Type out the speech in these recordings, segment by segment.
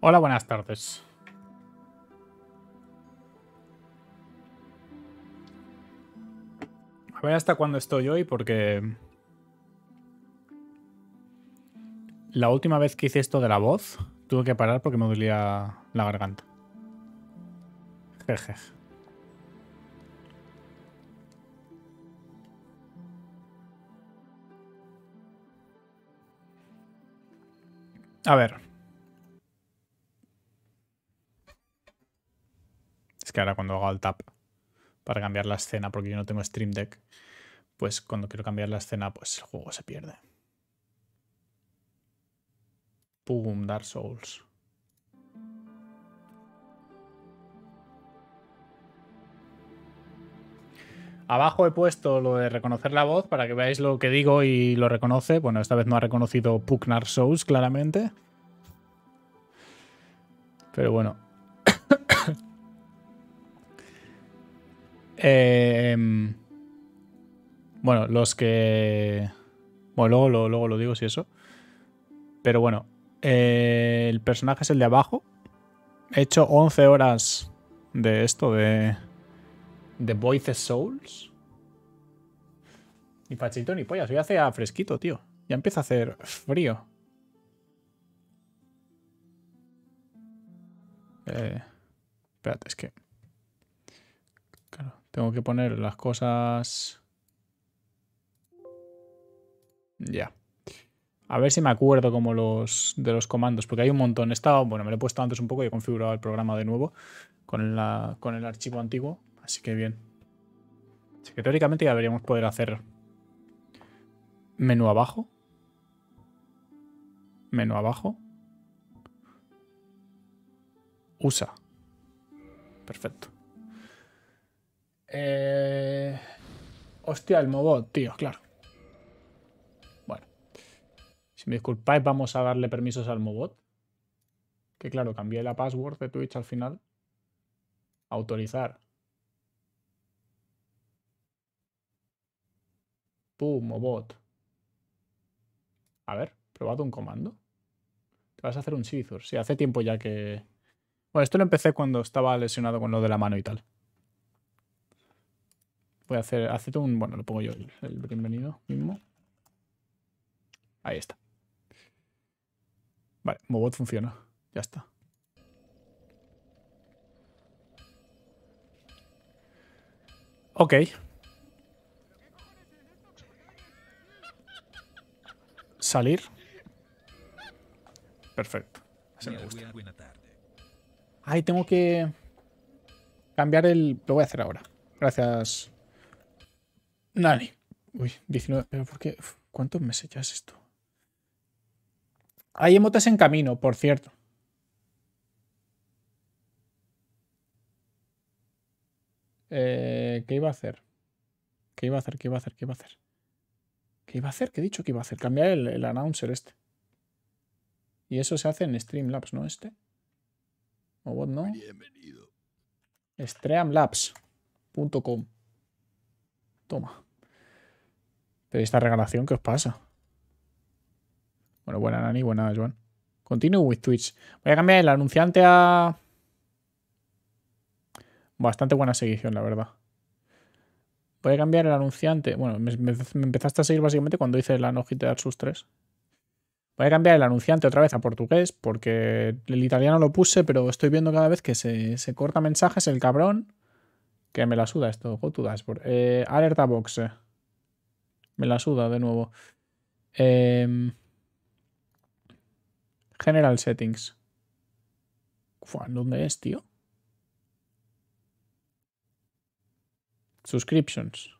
Hola, buenas tardes. A ver hasta cuándo estoy hoy porque... La última vez que hice esto de la voz, tuve que parar porque me dolía la garganta. Jeje. A ver, que ahora cuando hago el tap para cambiar la escena, porque yo no tengo Stream Deck, pues cuando quiero cambiar la escena, pues el juego se pierde. Pum, Dark Souls. Abajo he puesto lo de reconocer la voz para que veáis lo que digo y lo reconoce. Bueno, esta vez no ha reconocido Pugnar Souls, claramente. Pero bueno, Em, bueno, los que... Bueno, luego, lo digo si eso. Pero bueno, eh, el personaje es el de abajo. He hecho 11 horas de esto, de... The Voices Souls. Ni pachito ni pollas. Hoy hace fresquito, tío. Ya empieza a hacer frío. Eh, espérate, es que... Tengo que poner las cosas... Ya. A ver si me acuerdo como los de los comandos, porque hay un montón. estado bueno, me lo he puesto antes un poco y he configurado el programa de nuevo con, la, con el archivo antiguo. Así que bien. Así que teóricamente ya deberíamos poder hacer menú abajo. Menú abajo. Usa. Perfecto. Eh, hostia, el Mobot, tío, claro. Bueno. Si me disculpáis, vamos a darle permisos al Mobot. Que claro, cambié la password de Twitch al final. Autorizar. Pum, Mobot. A ver, probado un comando. Te vas a hacer un shizur Sí, hace tiempo ya que... Bueno, esto lo empecé cuando estaba lesionado con lo de la mano y tal. Voy a hacer, un, bueno, lo pongo yo el, bienvenido mismo. Ahí está. Vale, Mobot funciona. Ya está. Ok. Salir. Perfecto. Así me gusta. Ay, tengo que cambiar el... Lo voy a hacer ahora. Gracias, Nani, Uy, 19. ¿Pero por qué? ¿Cuántos meses ya es esto? Hay emotes en camino, por cierto. Eh, ¿Qué iba a hacer? ¿Qué iba a hacer? ¿Qué iba a hacer? ¿Qué iba a hacer? ¿Qué iba a hacer? ¿Qué he dicho que iba a hacer? Cambiar el, el announcer este. Y eso se hace en Streamlabs, ¿no? Este. O what no. Bienvenido. Streamlabs.com. Toma. De esta regalación, ¿qué os pasa? Bueno, buena Nani, buena Joan. Continue with Twitch. Voy a cambiar el anunciante a... Bastante buena seguición, la verdad. Voy a cambiar el anunciante. Bueno, me, empezaste a seguir básicamente cuando hice la nojita de Arsus 3. Voy a cambiar el anunciante otra vez a portugués porque el italiano lo puse, pero estoy viendo cada vez que se, corta mensajes el cabrón. Que me la suda esto. Go eh, alerta eh. Me la suda de nuevo. Em, general Settings. ¿Dónde es, tío? Subscriptions.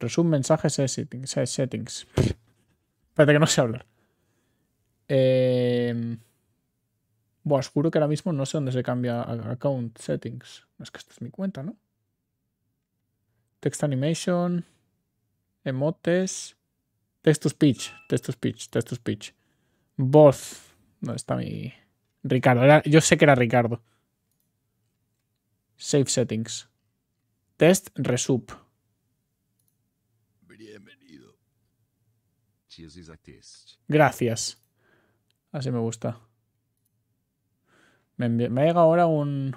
Resume mensajes settings. settings. Espérate que no sé hablar. Eh, os juro que ahora mismo no sé dónde se cambia account settings. Es que esta es mi cuenta, ¿no? text animation, emotes, text to speech, text to speech, text to speech. Voz. ¿Dónde está mi. Ricardo. yo sé que era Ricardo. Save settings. Test resup. Bienvenido. Gracias. Así me gusta. Me, me ahora un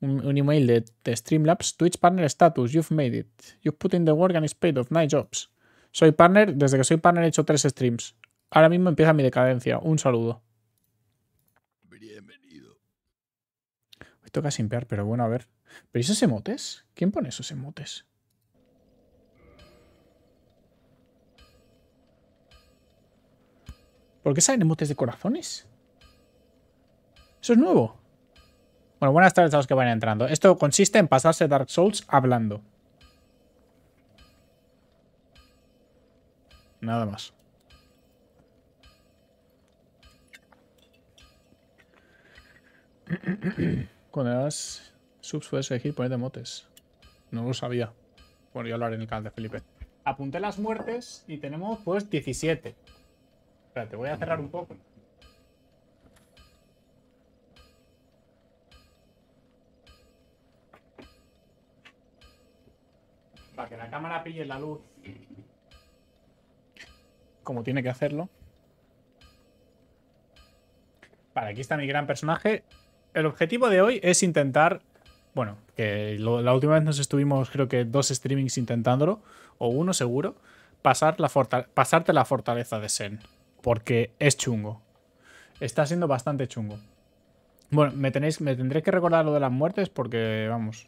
un, email de, Streamlabs, Twitch Partner Status, you've made it. You've put in the work and it's paid off, nice jobs. Soy partner, desde que soy partner he hecho tres streams. Ahora mismo empieza mi decadencia. Un saludo. Bienvenido. Me toca simpear, pero bueno, a ver. ¿Pero esos emotes? ¿Quién pone esos emotes? ¿Por qué salen emotes de corazones? ¿Eso es nuevo? Bueno, buenas tardes a los que van entrando. Esto consiste en pasarse Dark Souls hablando. Nada más. Cuando las subs puedes elegir poner emotes. No lo sabía. Bueno, yo lo haré en el canal de Felipe. Apunté las muertes y tenemos pues 17. Espérate, voy a cerrar un poco. para que la cámara pille la luz como tiene que hacerlo. Vale, aquí está mi gran personaje. El objetivo de hoy es intentar... Bueno, que la última vez nos estuvimos creo que dos streamings intentándolo, o uno seguro, pasar la pasarte la fortaleza de Sen, porque es chungo. Está siendo bastante chungo. Bueno, me, tenéis, me tendré que recordar lo de las muertes porque, vamos,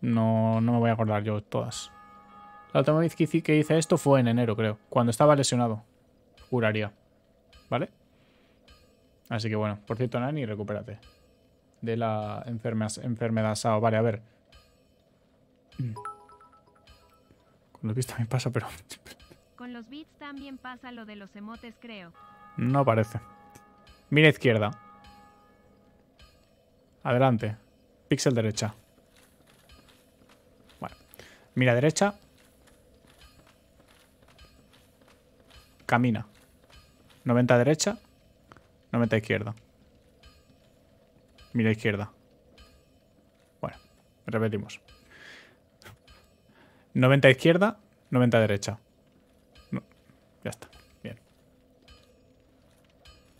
no, no me voy a acordar yo todas. La última vez que hice esto fue en enero, creo. Cuando estaba lesionado. Juraría. ¿Vale? Así que bueno. Por cierto, Nani, recupérate. De la enfermedad, enfermedad SAO. Vale, a ver. Con los bits también pasa, pero... Con los bits también pasa lo de los emotes, creo. No parece. Mira izquierda. Adelante. Pixel derecha. Mira derecha. Camina. 90 derecha. 90 izquierda. Mira izquierda. Bueno, repetimos. 90 izquierda, 90 derecha. ya está. Bien.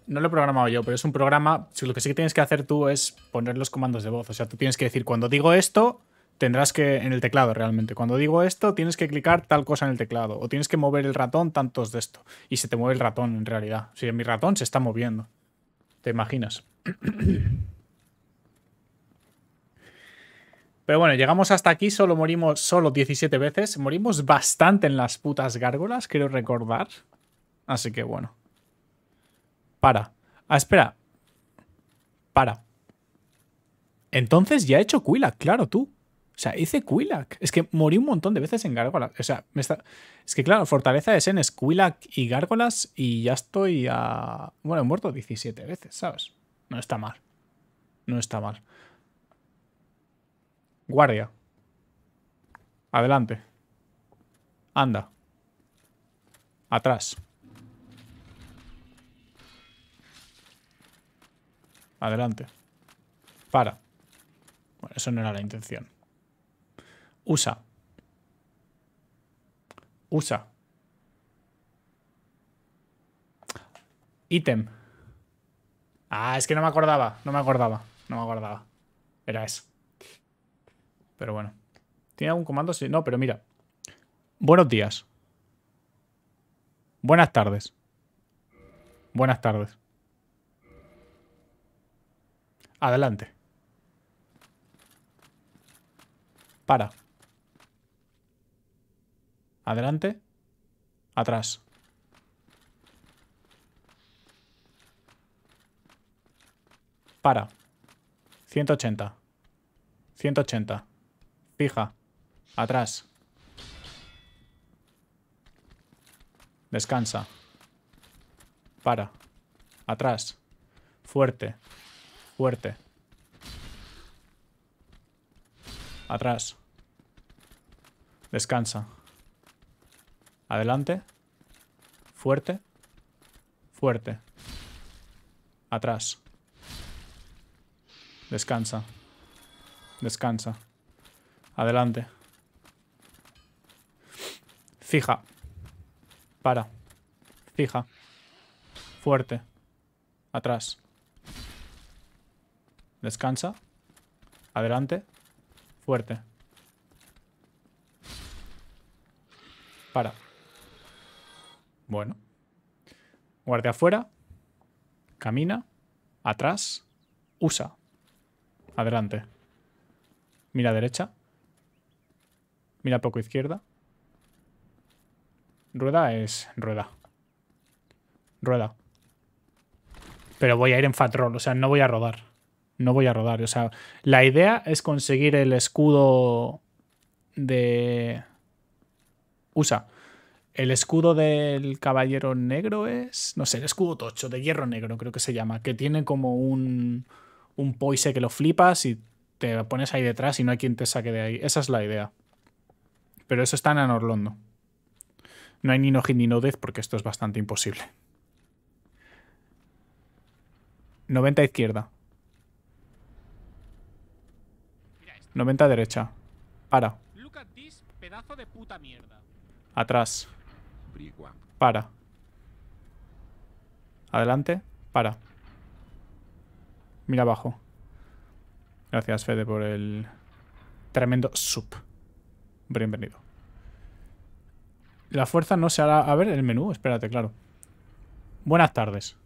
No lo he programado yo, pero es un programa. Lo que sí que tienes que hacer tú es poner los comandos de voz. O sea, tú tienes que decir, cuando digo esto, tendrás que en el teclado realmente. Cuando digo esto, tienes que clicar tal cosa en el teclado o tienes que mover el ratón tantos de esto. Y se te mueve el ratón en realidad. Si sí, mi ratón se está moviendo. ¿Te imaginas? Pero bueno, llegamos hasta aquí, solo morimos solo 17 veces. Morimos bastante en las putas gárgolas, quiero recordar. Así que bueno. Para. Ah, espera. Para. Entonces ya he hecho cuila, claro, tú. O sea, hice Quilac. Es que morí un montón de veces en gárgolas. O sea, me está... es que claro, fortaleza de Sen es y gárgolas y ya estoy a... Bueno, he muerto 17 veces, ¿sabes? No está mal. No está mal. Guardia. Adelante. Anda. Atrás. Adelante. Para. Bueno, eso no era la intención. USA. USA. Ítem. Ah, es que no me acordaba, no me acordaba, no me acordaba. Era eso. Pero bueno. ¿Tiene algún comando? Sí, no, pero mira. Buenos días. Buenas tardes. Buenas tardes. Adelante. Para. Adelante. Atrás. Para. 180. 180. Fija. Atrás. Descansa. Para. Atrás. Fuerte. Fuerte. Atrás. Descansa. Adelante. Fuerte. Fuerte. Atrás. Descansa. Descansa. Adelante. Fija. Para. Fija. Fuerte. Atrás. Descansa. Adelante. Fuerte. Para. Bueno. Guardia afuera. Camina. Atrás. Usa. Adelante. Mira derecha. Mira poco izquierda. Rueda es rueda. Rueda. Pero voy a ir en fat o sea, no voy a rodar. No voy a rodar, o sea, la idea es conseguir el escudo de USA. El escudo del caballero negro es. No sé, el escudo tocho, de hierro negro, creo que se llama. Que tiene como un. un poise que lo flipas y te pones ahí detrás y no hay quien te saque de ahí. Esa es la idea. Pero eso está en Anorlondo. No hay ni no ni nodez porque esto es bastante imposible. 90 izquierda. 90 derecha. Para. Atrás. Para. Adelante. Para. Mira abajo. Gracias, Fede, por el tremendo sub. Bienvenido. La fuerza no se hará... A ver, el menú, espérate, claro. Buenas tardes.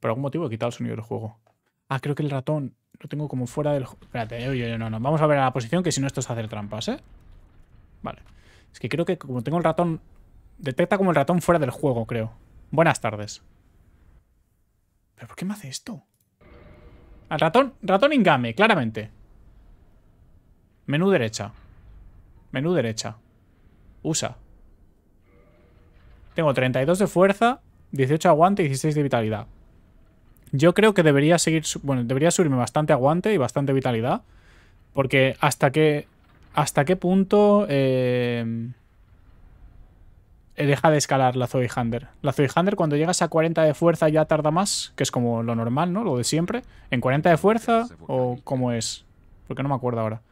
Por algún motivo he quitado el sonido del juego. Ah, creo que el ratón lo tengo como fuera del... Espérate, eh, oye, oye, no, no. Vamos a ver a la posición, que si no esto es hacer trampas, ¿eh? Vale. Es que creo que como tengo el ratón... Detecta como el ratón fuera del juego, creo. Buenas tardes. ¿Pero por qué me hace esto? Al ratón... Ratón ingame, claramente. Menú derecha. Menú derecha. Usa. Tengo 32 de fuerza, 18 de aguante y 16 de vitalidad. Yo creo que debería seguir... Bueno, debería subirme bastante aguante y bastante vitalidad. Porque hasta que hasta qué punto em, eh, deja de escalar la Zoe Hunter. La Zoe Hunter cuando llegas a 40 de fuerza ya tarda más, que es como lo normal, ¿no? Lo de siempre. ¿En 40 de fuerza o cómo es? Porque no me acuerdo ahora.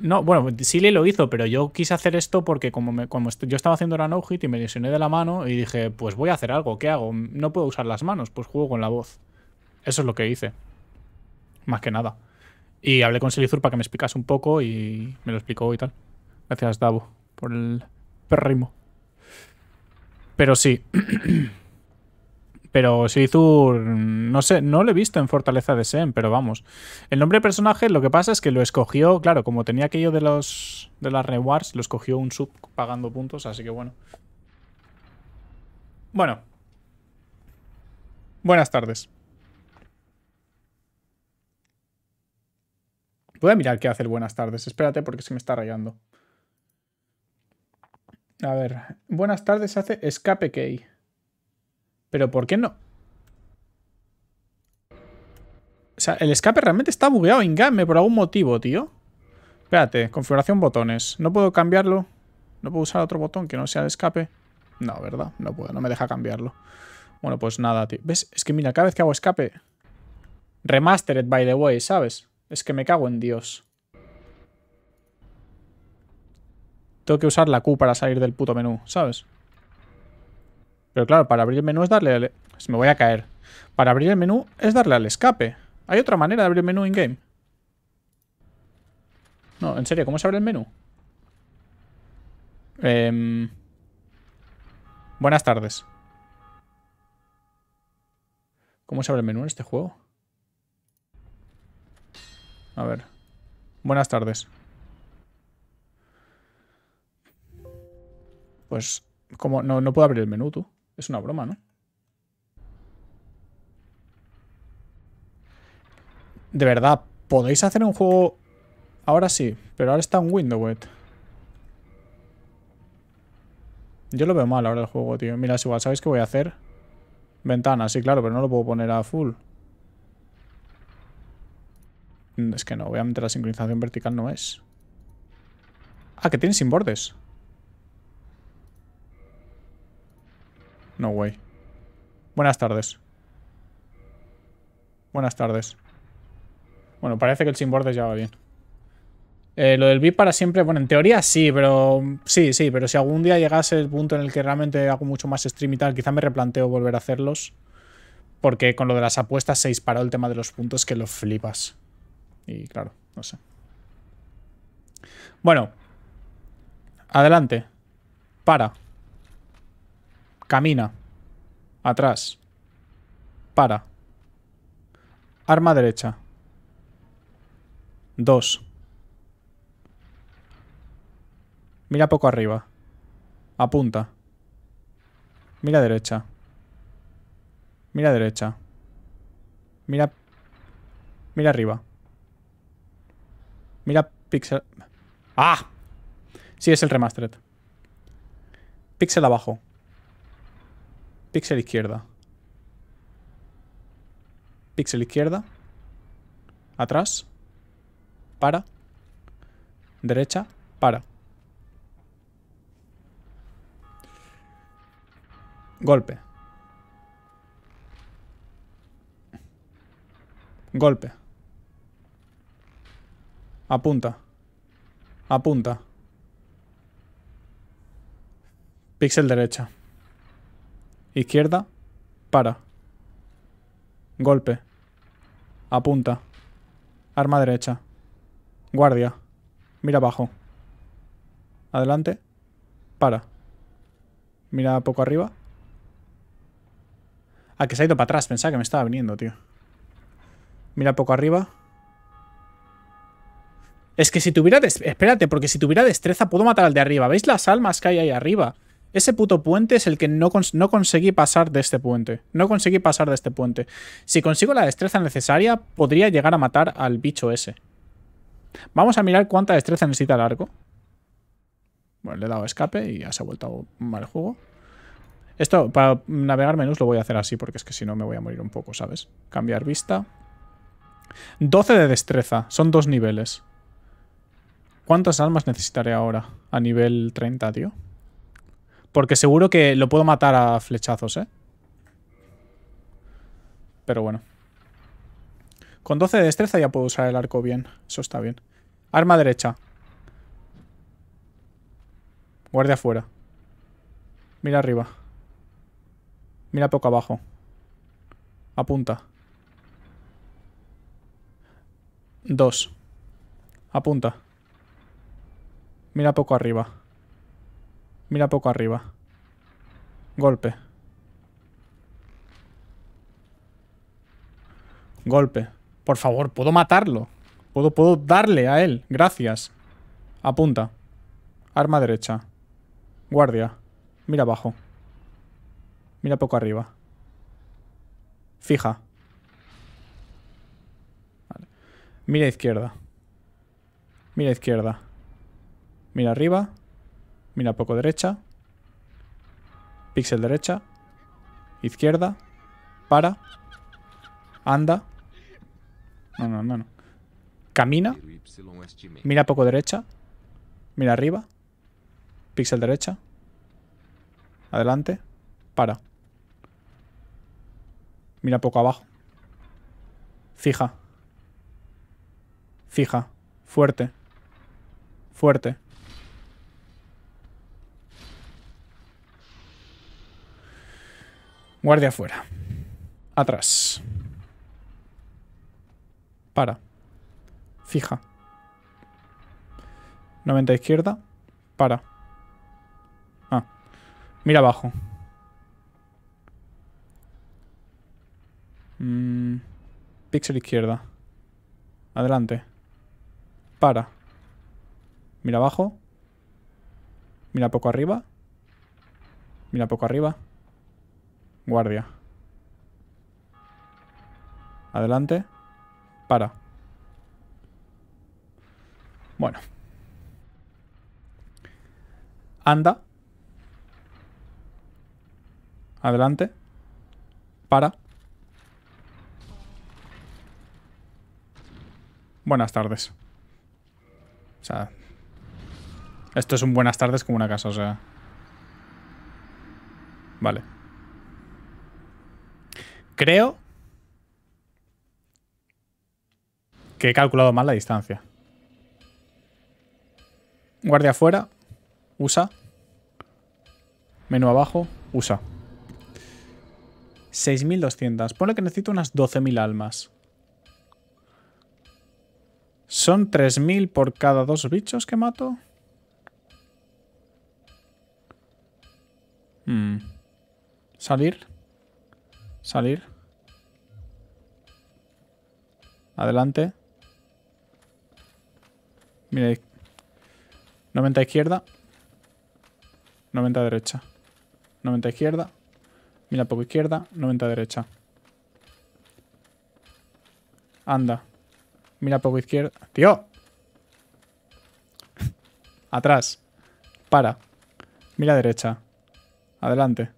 No, bueno, Silly lo hizo, pero yo quise hacer esto porque como, como yo estaba haciendo la no-hit y me lesioné de la mano y dije, pues voy a hacer algo, ¿qué hago? No puedo usar las manos, pues juego con la voz. Eso es lo que hice. Más que nada. Y hablé con Silizur para que me explicase un poco y me lo explicó y tal. Gracias, Davo, por el perrimo. Pero sí. Pero Silizur, no sé, no lo he visto en Fortaleza de Sen, pero vamos. El nombre de personaje, lo que pasa es que lo escogió, claro, como tenía aquello de los de las rewards, lo escogió un sub pagando puntos, así que bueno. Bueno. Buenas tardes. Voy a mirar qué hace buenas tardes. Espérate porque se me está rayando. A ver. Buenas tardes hace escape key. Pero ¿por qué no? O sea, el escape realmente está bugueado en game por algún motivo, tío. Espérate, configuración botones. ¿No puedo cambiarlo? ¿No puedo usar otro botón que no sea el escape? No, ¿verdad? No puedo, no me deja cambiarlo. Bueno, pues nada, tío. ¿Ves? Es que mira, cada vez que hago escape... Remastered, by the way, ¿sabes? Es que me cago en Dios. Tengo que usar la Q para salir del puto menú, ¿sabes? Pero claro, para abrir el menú es darle al... E-, me voy a caer. Para abrir el menú es darle al escape. ¿Hay otra manera de abrir el menú in-game? No, en serio, ¿cómo se abre el menú? Em, buenas tardes. ¿Cómo se abre el menú en este juego? A ver. Buenas tardes. Pues, como no, puedo abrir el menú, tú. Es una broma, ¿no? De verdad, ¿podéis hacer un juego...? Ahora sí, pero ahora está un Windows. Yo lo veo mal ahora el juego, tío. Mira, es igual, ¿sabéis qué voy a hacer? Ventana, sí, claro, pero no lo puedo poner a full. Mm, es que no, obviamente la sincronización vertical no es. Ah, que tiene sin bordes. No way. Buenas tardes. Buenas tardes. Bueno, parece que el sin bordes ya va bien. Eh, lo del VIP para siempre, bueno, en teoría sí, pero sí, sí, pero si algún día llegase el punto en el que realmente hago mucho más stream y tal, quizá me replanteo volver a hacerlos, porque con lo de las apuestas se disparó el tema de los puntos que los flipas. Y claro, no sé. Bueno. Adelante. Para. Camina. Atrás. Para. Arma derecha. Dos. Mira poco arriba. Apunta. Mira derecha. Mira derecha. Mira... Mira arriba. Mira Pixel... ¡Ah! Sí, es el remastered. Pixel abajo. Pixel izquierda. Pixel izquierda. Atrás. Para. Derecha. Para. Golpe. Golpe. Apunta. Apunta. Pixel derecha. Izquierda. Para. Golpe. Apunta. Arma derecha. Guardia. Mira abajo. Adelante. Para. Mira poco arriba. Ah, que se ha ido para atrás. Pensaba que me estaba viniendo, tío. Mira poco arriba. Es que si tuviera... Espérate, porque si tuviera destreza puedo matar al de arriba. ¿Veis las almas que hay ahí arriba? Ese puto puente es el que no, no conseguí pasar de este puente. No conseguí pasar de este puente. Si consigo la destreza necesaria, podría llegar a matar al bicho ese. Vamos a mirar cuánta destreza necesita el arco. Bueno, le he dado escape y ya se ha vuelto mal juego. Esto, para navegar menús lo voy a hacer así, porque es que si no me voy a morir un poco, ¿sabes? Cambiar vista. 12 de destreza, son dos niveles. ¿Cuántas armas necesitaré ahora? A nivel 30, tío. Porque seguro que lo puedo matar a flechazos, ¿eh? Pero bueno. Con 12 de destreza ya puedo usar el arco bien. Eso está bien. Arma derecha. Guardia afuera. Mira arriba. Mira poco abajo. Apunta. Dos. Apunta. Mira poco arriba. Mira poco arriba. Golpe. Golpe. Por favor, puedo matarlo. Puedo, puedo darle a él. Gracias. Apunta. Arma derecha. Guardia. Mira abajo. Mira poco arriba. Fija. Mira izquierda. Mira izquierda. Mira arriba. Mira poco derecha. Pixel derecha. Izquierda. Para. Anda. No, no, no, no. Camina. Mira poco derecha. Mira arriba. Pixel derecha. Adelante. Para. Mira poco abajo. Fija. Fija. Fuerte. Fuerte. Guardia afuera. Atrás. Para. Fija. 90 izquierda. Para. Ah. Mira abajo. Mmm. Pixel izquierda. Adelante. Para. Mira abajo. Mira poco arriba. Mira poco arriba. Guardia. Adelante. Para. Bueno. Anda. Adelante. Para. Buenas tardes. O sea... Esto es un buenas tardes como una casa, o sea... Vale creo que he calculado mal la distancia. Guardia afuera. Usa. Menú abajo. Usa. 6.200. Pone que necesito unas 12.000 almas. Son 3.000 por cada dos bichos que mato. Hmm. Salir. Salir. Adelante. Mira, 90 izquierda. 90 derecha. 90 izquierda. Mira poco izquierda. 90 derecha. Anda. Mira poco izquierda. ¡Tío! Atrás. Para. Mira derecha. Adelante.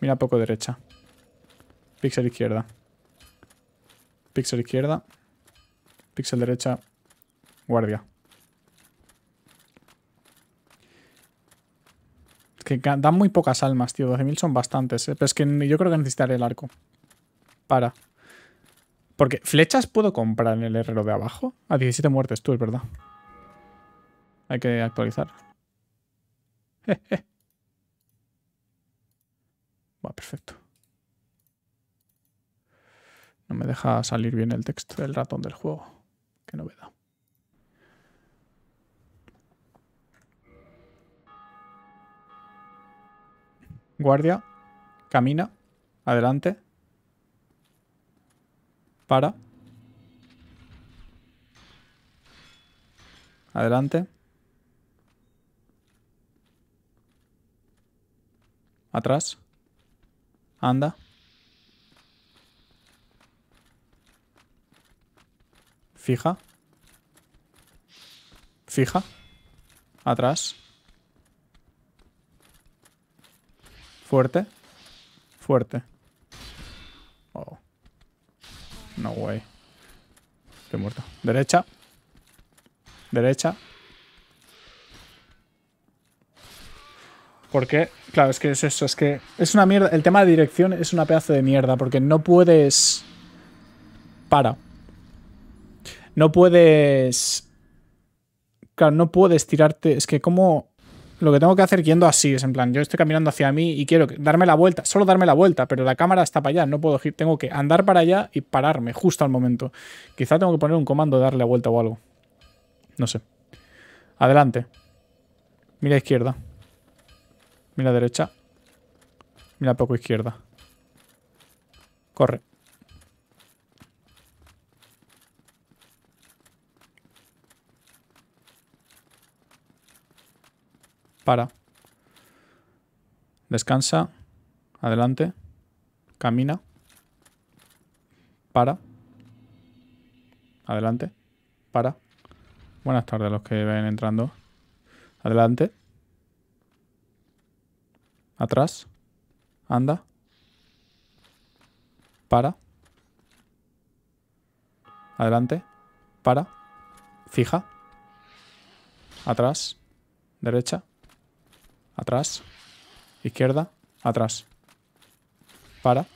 Mira poco derecha. Píxel izquierda. Píxel izquierda. Pixel derecha. Guardia. Es que dan muy pocas almas, tío. 12.000 son bastantes, ¿eh? Pero es que yo creo que necesitaré el arco. Para. Porque flechas puedo comprar en el herrero de abajo. A 17 muertes, tú, es verdad. Hay que actualizar. Jeje. Va, perfecto. No me deja salir bien el texto del ratón del juego. Qué novedad. Guardia. Camina. Adelante. Para. Adelante. Atrás. Anda. Fija. Fija. Atrás. Fuerte. Fuerte. Oh. No way. Estoy muerto. Derecha. Derecha. Porque, claro, es que es eso, es que es una mierda. El tema de dirección es una pedazo de mierda, porque no puedes. Para no puedes... Claro, no puedes tirarte... Es que como... Lo que tengo que hacer yendo así es en plan, yo estoy caminando hacia mí y quiero darme la vuelta, solo darme la vuelta, pero la cámara está para allá, no puedo ir, tengo que andar para allá y pararme justo al momento. Quizá tengo que poner un comando de darle la vuelta o algo. No sé. Adelante. Mira izquierda. Mira derecha. Mira poco izquierda. Corre. Para. Descansa. Adelante. Camina. Para. Adelante. Para. Buenas tardes a los que ven entrando. Adelante. Atrás. Anda. Para. Adelante. Para. Fija. Atrás. Derecha. Atrás. Izquierda. Atrás. Para.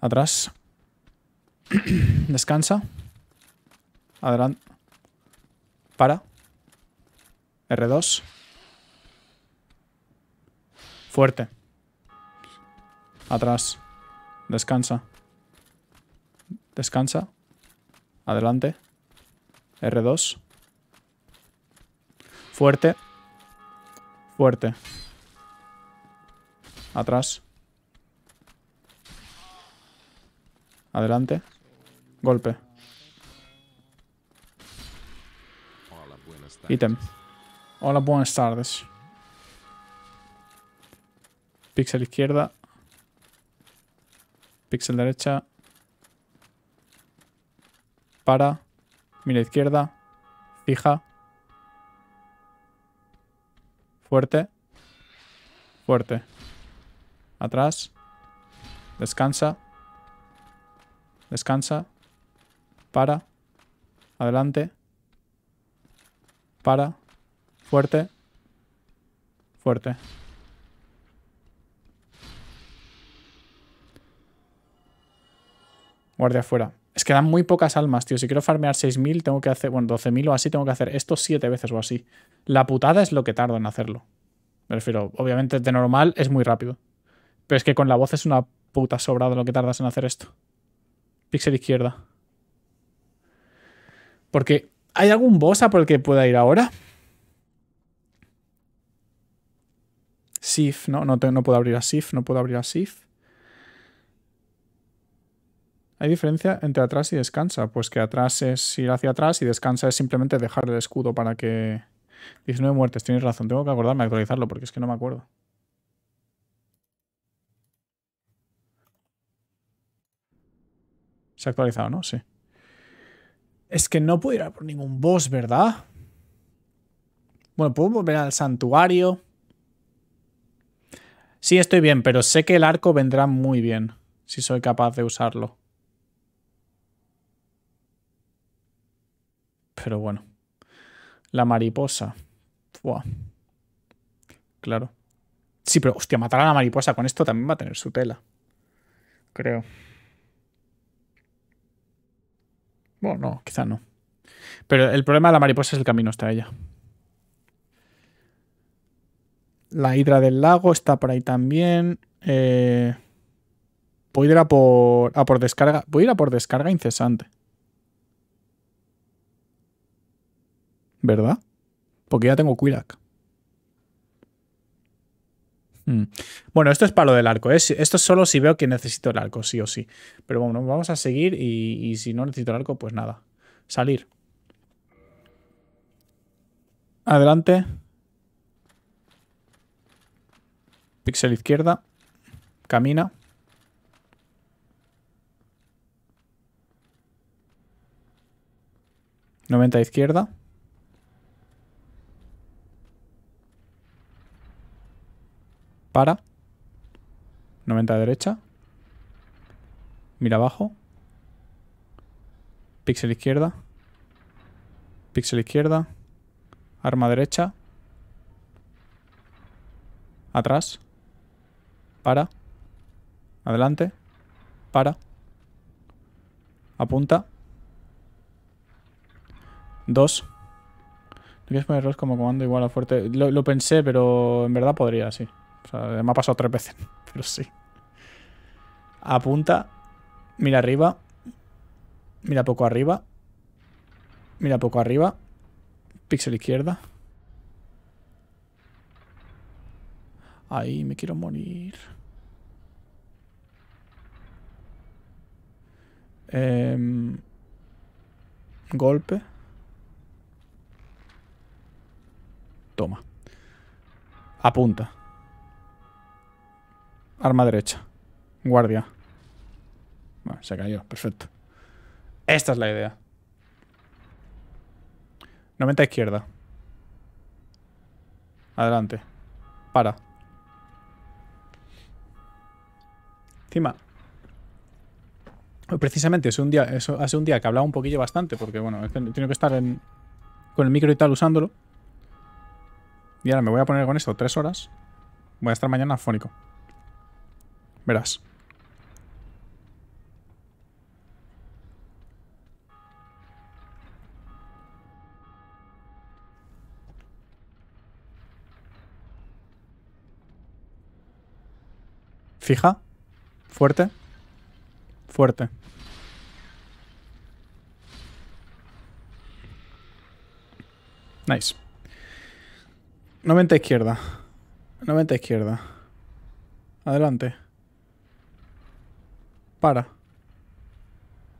Atrás. Descansa. Adelante. Para. R2. Fuerte. Atrás. Descansa. Descansa. Adelante. R2. Fuerte. Fuerte. Atrás. Adelante. Golpe. Ítem. Hola, buenas tardes. Pixel izquierda. Pixel derecha. Para. Mira izquierda. Fija. Fuerte. Fuerte. Atrás. Descansa. Descansa. Para. Adelante. Para. Fuerte. Fuerte. Guardia afuera. Es que dan muy pocas almas, tío. Si quiero farmear 6.000, tengo que hacer... Bueno, 12.000 o así, tengo que hacer esto 7 veces o así. La putada es lo que tarda en hacerlo. Me refiero, obviamente de normal es muy rápido. Pero es que con la voz es una puta sobrada lo que tardas en hacer esto. Pixel izquierda. Porque, ¿hay algún boss a por el que pueda ir ahora? Sif, no, no, no puedo abrir a Sif, no puedo abrir a Sif. Hay diferencia entre atrás y descansa, pues que atrás es ir hacia atrás y descansa es simplemente dejar el escudo para que... 19 muertes, tienes razón, tengo que acordarme actualizarlo porque es que no me acuerdo. Se ha actualizado, ¿no? Sí. Es que no puedo ir a por ningún boss, ¿verdad? Bueno, puedo volver al santuario. Sí, estoy bien, pero sé que el arco vendrá muy bien si soy capaz de usarlo. Pero bueno. La mariposa. Claro. Sí, pero hostia, matar a la mariposa con esto también va a tener su tela. Creo. Bueno, no, quizá no. Pero el problema de la mariposa es el camino hasta ella. La hidra del lago está por ahí también. Eh, voy a ir a por, por descarga. Voy a ir a por descarga incesante. ¿verdad? Porque ya tengo Quilac. Mm. Bueno, esto es para lo del arco. ¿eh? Esto es solo si veo que necesito el arco, sí o sí. Pero bueno, vamos a seguir y, y si no necesito el arco, pues nada. Salir. Adelante. Pixel izquierda. Camina. Noventa izquierda. Para. 90 derecha. Mira abajo. Píxel izquierda. Píxel izquierda. Arma derecha. Atrás. Para. Adelante. Para. Apunta. Dos. ¿No quieres ponerlos como comando igual a fuerte? lo pensé, pero en verdad podría, sí sea, me ha pasado tres veces, pero sí. Apunta. Mira arriba. Mira poco arriba. Mira poco arriba. Píxel izquierda. Ahí me quiero morir. Em, golpe. Toma. Apunta. Arma derecha. Guardia. Bueno, se cayó. Perfecto. Esta es la idea. 90 izquierda. Adelante. Para. Encima. Precisamente es un día, hace un día que hablaba un poquillo bastante, porque bueno, he tenido tengo que estar con el micro y tal usándolo. Y ahora me voy a poner con esto tres horas. Voy a estar mañana fónico. Fija. Fuerte. Fuerte. Nice. 90 izquierda. 90 izquierda. Adelante. Para.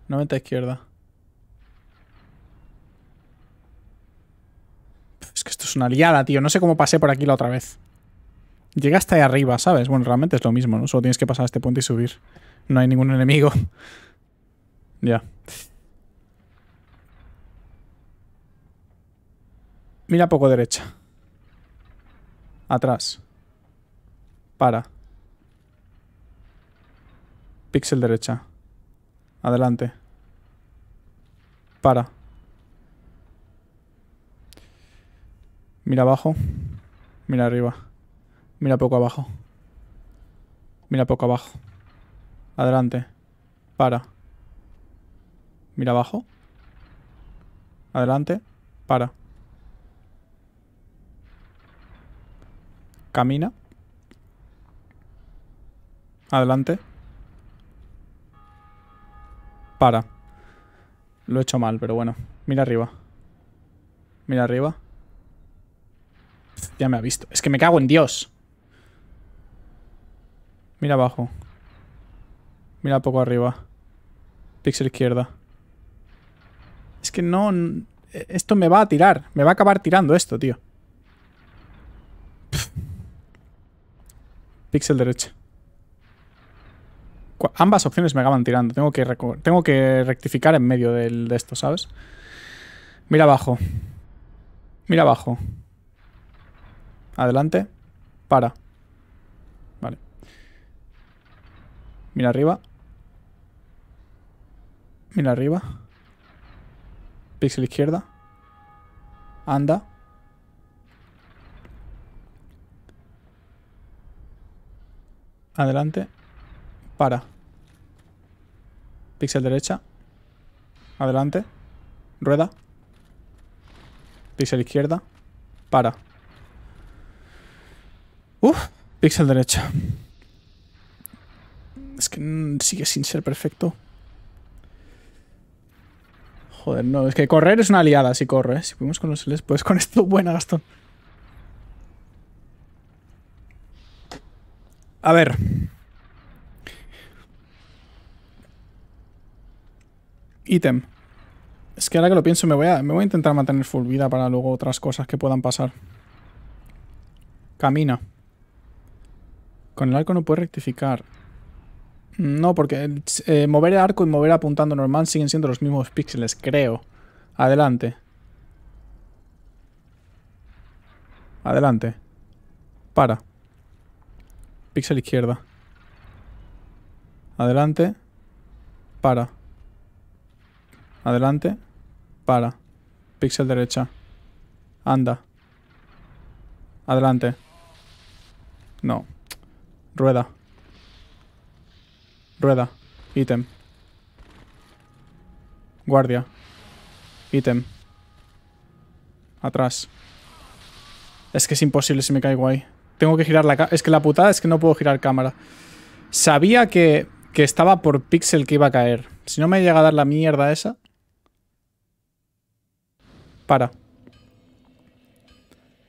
90 izquierda. Es que esto es una liada, tío. No sé cómo pasé por aquí la otra vez. Llega hasta ahí arriba, ¿sabes? Bueno, realmente es lo mismo, ¿no? Solo tienes que pasar a este puente y subir. No hay ningún enemigo. ya. Mira poco derecha. Atrás. Para. Píxel derecha. Adelante. Para. Mira abajo. Mira arriba. Mira poco abajo. Mira poco abajo. Adelante. Para. Mira abajo. Adelante. Para. Camina. Adelante. Para. Lo he hecho mal, pero bueno. Mira arriba. Mira arriba. Ya me ha visto. Es que me cago en Dios. Mira abajo. Mira poco arriba. Pixel izquierda. Es que no... E, esto me va a tirar. Me va a acabar tirando esto, tío. Píxel Pixel ambas opciones me acaban tirando. Tengo que, tengo que rectificar en medio del, de esto, ¿sabes? Mira abajo. Mira abajo. Adelante. Para. Vale. Mira arriba. Mira arriba. Pixel izquierda. Anda. Adelante. Para. Pixel derecha. Adelante. Rueda. Pixel izquierda. Para. Uf. Pixel derecha. Es que sigue sin ser perfecto. Joder, no. Es que correr es una aliada si corre. ¿eh? Si fuimos con los pues con esto. Buena, Gastón. A ver. ítem. Es que ahora que lo pienso me voy a, me voy a intentar mantener full vida para luego otras cosas que puedan pasar. Camina. Con el arco no puede rectificar. No, porque eh, mover el arco y mover apuntando normal siguen siendo los mismos píxeles, creo. Adelante. Adelante. Para. Píxel izquierda. Adelante. Para. Adelante. Para. Pixel derecha. Anda. Adelante. No. Rueda. Rueda. Ítem. Guardia. Ítem. Atrás. Es que es imposible si me caigo ahí. Tengo que girar la cámara. Es que la putada es que no puedo girar cámara. Sabía que, que estaba por pixel que iba a caer. Si no me llega a dar la mierda esa... Para.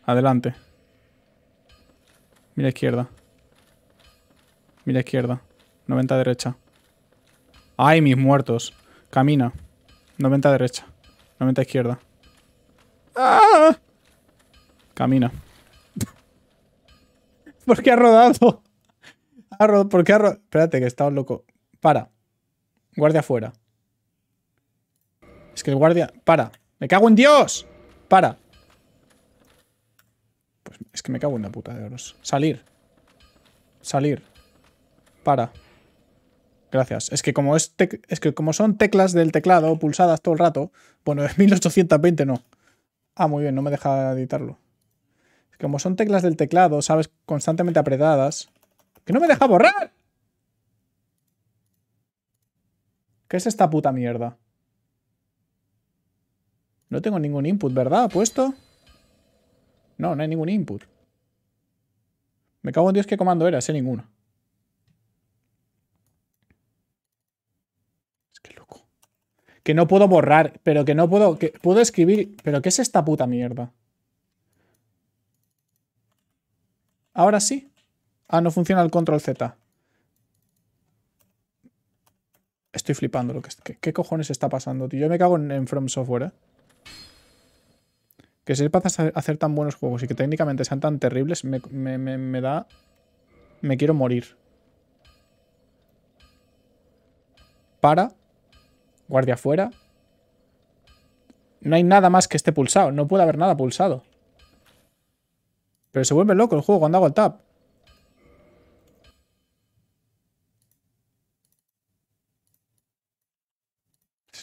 Adelante. Mira izquierda. Mira izquierda. 90 derecha. ¡Ay, mis muertos! Camina. 90 derecha. 90 izquierda. ¡Ah! Camina. ¿Por qué ha rodado? ¿por qué ha rodado? Espérate, que he estado loco. Para. Guardia afuera. Es que el guardia... Para. ¡Me cago en Dios! ¡Para! Pues es que me cago en la puta de oros. Salir. Salir. Para. Gracias. Es que como, es es que como son teclas del teclado pulsadas todo el rato... Bueno, es 1820 no. Ah, muy bien, no me deja editarlo. como son teclas del teclado, ¿sabes? Constantemente apretadas... ¡Que no me deja borrar! ¿Qué es esta puta mierda? No tengo ningún input, ¿verdad? ¿Puesto? No, no hay ningún input. Me cago en Dios qué comando era, sé ninguno. Es que loco. Que no puedo borrar, pero que no puedo... Que puedo escribir... ¿Pero qué es esta puta mierda? Ahora sí. Ah, no funciona el control Z. Estoy flipando lo que... ¿Qué, cojones está pasando, tío? Yo me cago en, en From Software, ¿eh? Que sepas hacer tan buenos juegos y que técnicamente sean tan terribles me, da... Me quiero morir. Para. Guardia afuera. No hay nada más que esté pulsado. No puede haber nada pulsado. Pero se vuelve loco el juego cuando hago el tap.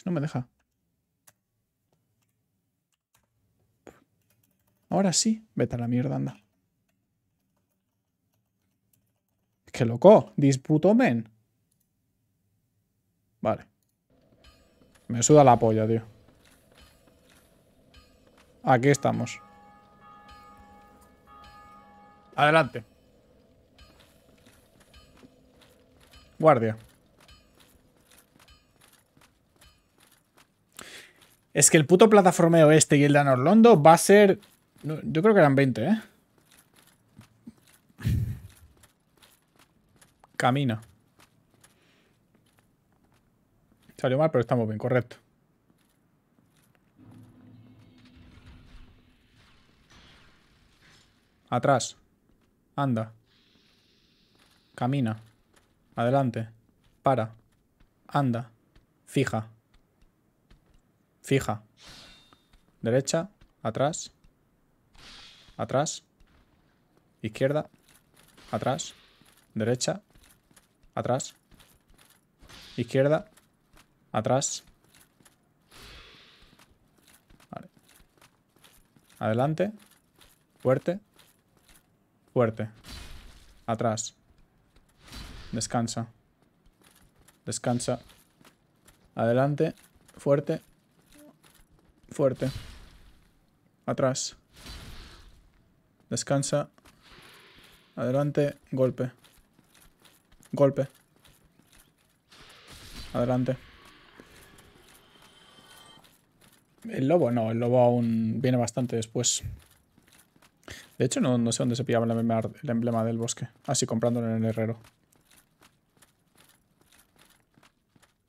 No me deja. Ahora sí, vete a la mierda, anda. ¡Qué loco, disputo men. Vale. Me suda la polla, tío. Aquí estamos. Adelante. Guardia. Es que el puto plataformeo este y el de Londo va a ser yo creo que eran 20, ¿eh? Camina. Salió mal, pero estamos bien, correcto. Atrás. Anda. Camina. Adelante. Para. Anda. Fija. Fija. Derecha. Atrás atrás, izquierda, atrás, derecha, atrás, izquierda, atrás, vale. adelante, fuerte, fuerte, atrás, descansa, descansa, adelante, fuerte, fuerte, atrás, Descansa. Adelante. Golpe. Golpe. Adelante. El lobo, no, el lobo aún viene bastante después. De hecho, no, sé dónde se pillaba el emblema, del bosque. Así ah, comprándolo en el herrero.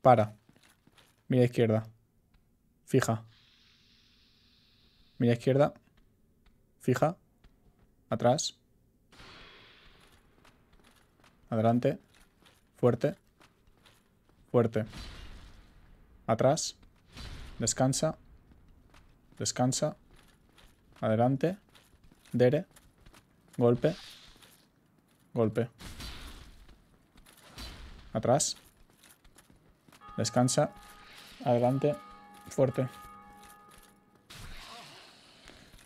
Para. Mira izquierda. Fija. Mira izquierda. Fija. Atrás. Adelante. Fuerte. Fuerte. Atrás. Descansa. Descansa. Adelante. Dere. Golpe. Golpe. Atrás. Descansa. Adelante. Fuerte.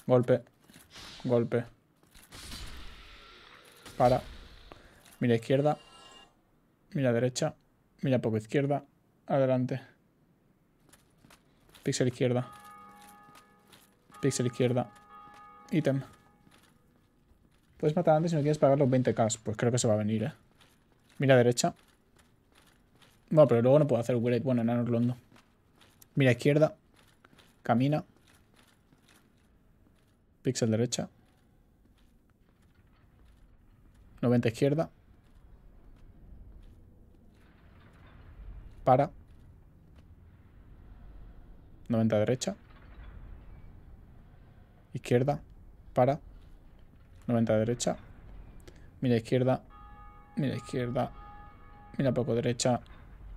Golpe. Golpe. Para. Mira izquierda. Mira derecha. Mira poco izquierda. Adelante. Pixel izquierda. Pixel izquierda. Ítem. Puedes matar antes si no quieres pagar los 20k. Pues creo que se va a venir, ¿eh? Mira derecha. Bueno, pero luego no puedo hacer upgrade. Bueno, en Londo Mira izquierda. Camina. Pixel derecha. 90 izquierda. Para. 90 derecha. Izquierda. Para. 90 derecha. Mira izquierda. Mira izquierda. Mira poco derecha.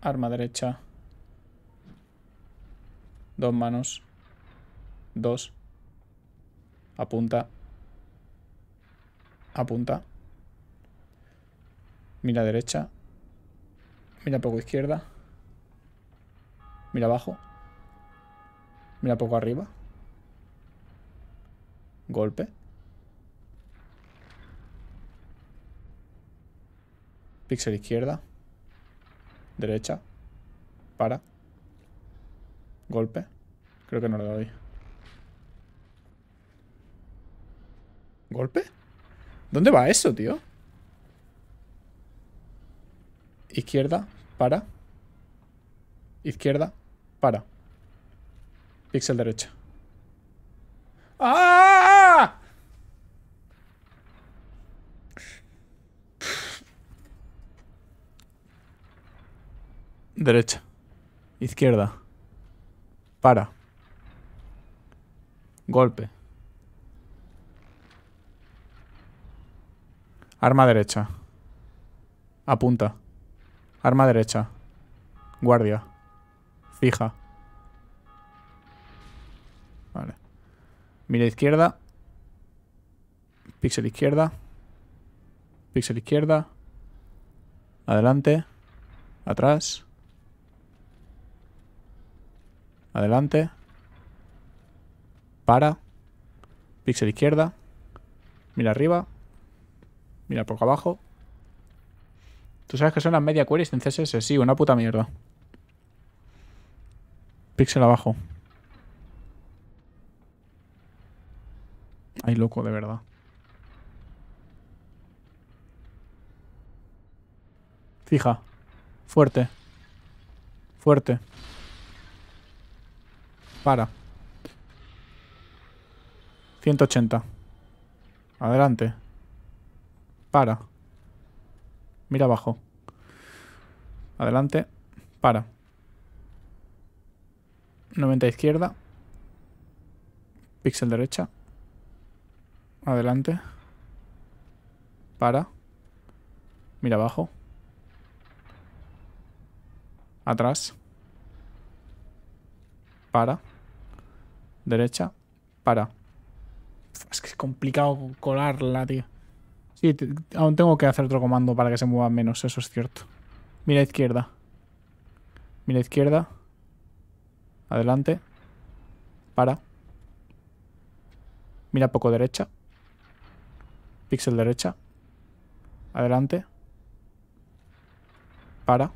Arma derecha. Dos manos. Dos. Apunta. Apunta. Mira derecha. Mira poco izquierda. Mira abajo. Mira poco arriba. Golpe. Pixel izquierda. Derecha. Para. Golpe. Creo que no lo doy. ¿Golpe? ¿Dónde va eso, tío? Izquierda, para. Izquierda, para. Pixel derecha. ¡Ah! Derecha. Izquierda. Para. Golpe. Arma derecha. Apunta. Arma derecha. Guardia. Fija. Vale. Mira izquierda. Píxel izquierda. Píxel izquierda. Adelante. Atrás. Adelante. Para. Píxel izquierda. Mira arriba. Mira poco abajo. ¿Tú sabes que son las media queries en CSS? Sí, una puta mierda. Pixel abajo. Ay, loco, de verdad. Fija. Fuerte. Fuerte. Para. 180. Adelante. Para. Mira abajo. Adelante. Para. 90 izquierda. Pixel derecha. Adelante. Para. Mira abajo. Atrás. Para. Derecha. Para. Es que es complicado colarla, tío. Sí, aún tengo que hacer otro comando para que se mueva menos, eso es cierto. Mira izquierda. Mira izquierda. Adelante. Para. Mira poco derecha. Pixel derecha. Adelante. Para.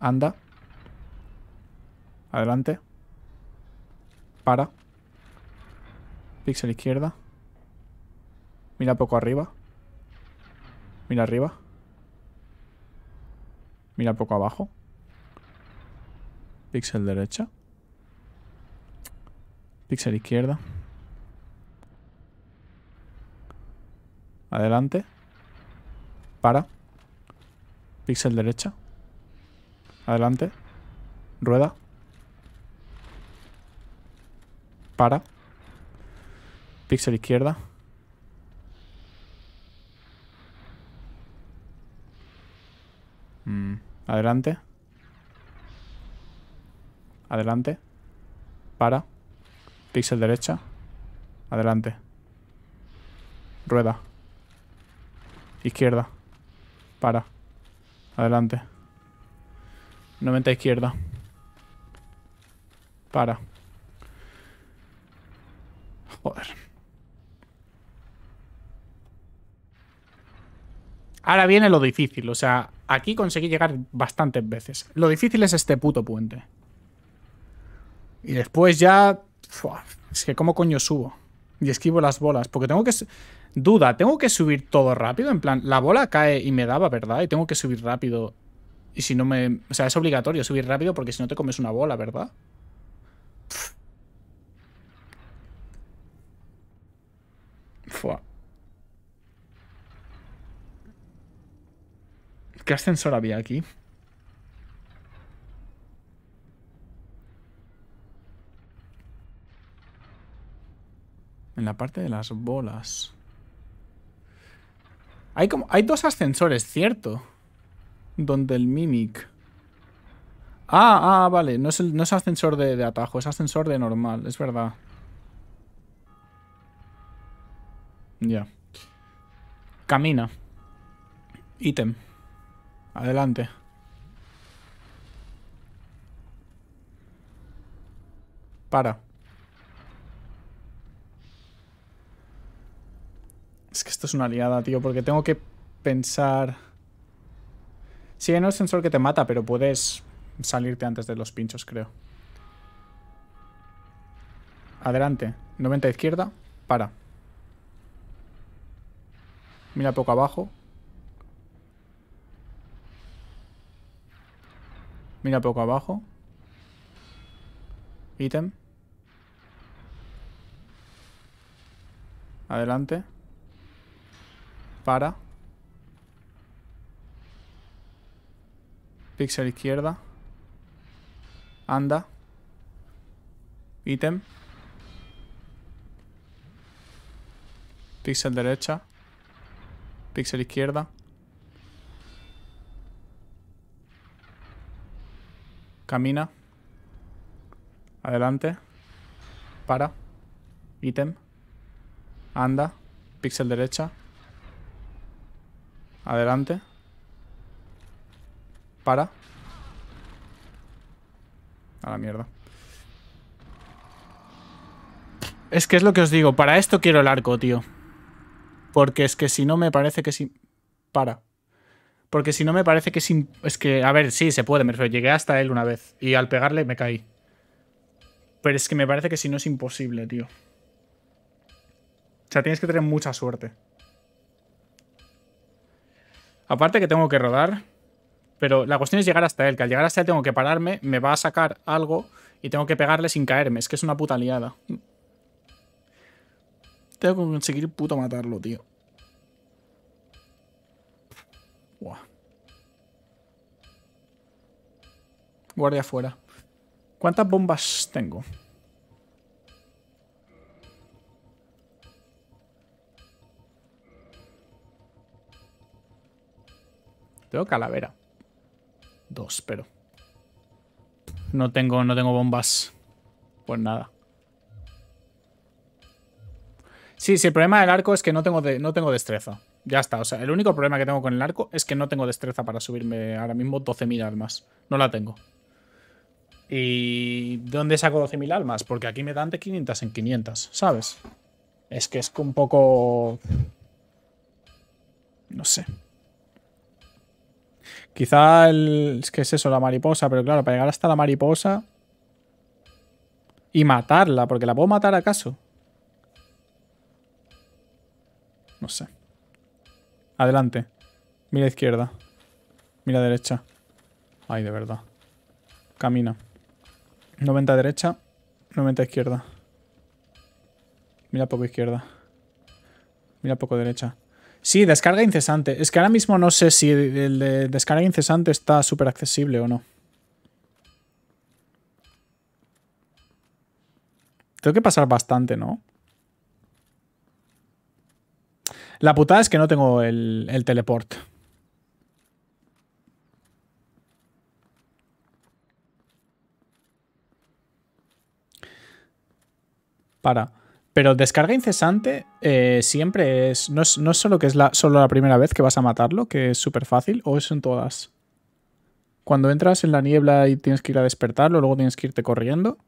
Anda. Adelante. Para. Pixel izquierda. Mira poco arriba. Mira arriba. Mira poco abajo. Pixel derecha. Pixel izquierda. Adelante. Para. Pixel derecha. Adelante. Rueda. Para. Pixel izquierda. Mm, adelante. Adelante. Para. Pixel derecha. Adelante. Rueda. Izquierda. Para. Adelante. 90 izquierda. Para. Joder. Ahora viene lo difícil, o sea, Aquí conseguí llegar bastantes veces. Lo difícil es este puto puente. Y después ya... Es que cómo coño subo. Y esquivo las bolas. Porque tengo que... Duda, tengo que subir todo rápido. En plan, la bola cae y me daba, ¿verdad? Y tengo que subir rápido. Y si no me... O sea, es obligatorio subir rápido porque si no te comes una bola, ¿verdad? Fua. ¿Qué ascensor había aquí? En la parte de las bolas. Hay como. Hay dos ascensores, cierto. Donde el Mimic. Ah, ah, vale. No es, ascensor de, atajo, es ascensor de normal, es verdad. Ya. Camina. Ítem. Adelante. Para. Es que esto es una liada, tío, porque tengo que pensar... Sí, no el sensor que te mata, pero puedes salirte antes de los pinchos, creo. Adelante. 90 izquierda. Para. Mira poco abajo. Mira poco abajo. Ítem. Adelante. Para. Pixel izquierda. Anda. Ítem. Pixel derecha. Pixel izquierda. Camina. Adelante. Para. Ítem. Anda. píxel derecha. Adelante. Para. A la mierda. Es que es lo que os digo. Para esto quiero el arco, tío. Porque es que si no me parece que si... Para. Porque si no me parece que es... Es que, a ver, sí, se puede, me Llegué hasta él una vez y al pegarle me caí. Pero es que me parece que si no es imposible, tío. O sea, tienes que tener mucha suerte. Aparte que tengo que rodar. Pero la cuestión es llegar hasta él, que al llegar hasta él tengo que pararme, me va a sacar algo y tengo que pegarle sin caerme. Es que es una puta liada. Tengo que conseguir puto matarlo, tío. Guardia afuera. ¿Cuántas bombas tengo? Tengo calavera. Dos, pero. No tengo, no tengo bombas. Pues nada. Sí, sí, el problema del arco es que no tengo, no tengo destreza. Ya está, o sea, el único problema que tengo con el arco es que no tengo destreza para subirme ahora mismo 12.000 armas. No la tengo. ¿Y dónde saco 12.000 almas? Porque aquí me dan de 500 en 500, ¿sabes? Es que es un poco... No sé. Quizá el... Es que es eso, la mariposa, pero claro, para llegar hasta la mariposa... Y matarla, porque la puedo matar acaso. No sé. Adelante. Mira izquierda. Mira derecha. Ay, de verdad. Camina. 90 derecha, 90 izquierda. Mira poco izquierda. Mira poco derecha. Sí, descarga incesante. Es que ahora mismo no sé si el de descarga incesante está súper accesible o no. Tengo que pasar bastante, ¿no? La putada es que no tengo el, el teleport. para. Pero descarga incesante eh, siempre es no, es. solo que es la, solo la primera vez que vas a matarlo, que es súper fácil, o es en todas. Cuando entras en la niebla y tienes que ir a despertarlo, luego tienes que irte corriendo.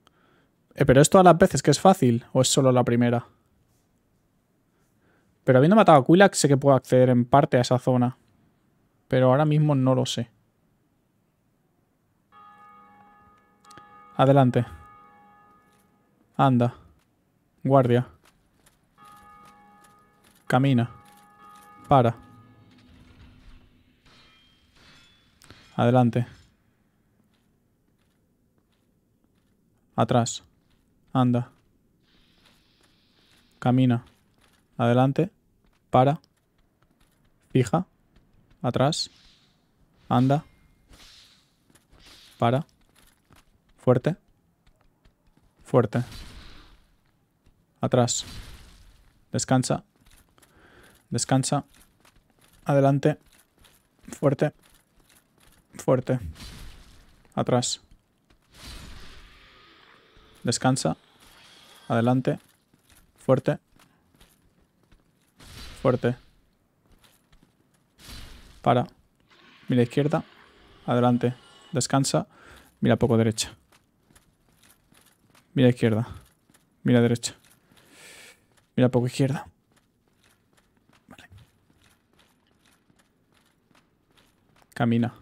Eh, pero es todas las veces que es fácil, o es solo la primera. Pero habiendo matado a Quilak, sé que puedo acceder en parte a esa zona. Pero ahora mismo no lo sé. Adelante. Anda. Guardia. Camina. Para. Adelante. Atrás. Anda. Camina. Adelante. Para. Fija. Atrás. Anda. Para. Fuerte. Fuerte. Atrás. Descansa. Descansa. Adelante. Fuerte. Fuerte. Atrás. Descansa. Adelante. Fuerte. Fuerte. Para. Mira izquierda. Adelante. Descansa. Mira poco derecha. Mira izquierda. Mira derecha. Mira poco izquierda. Camina.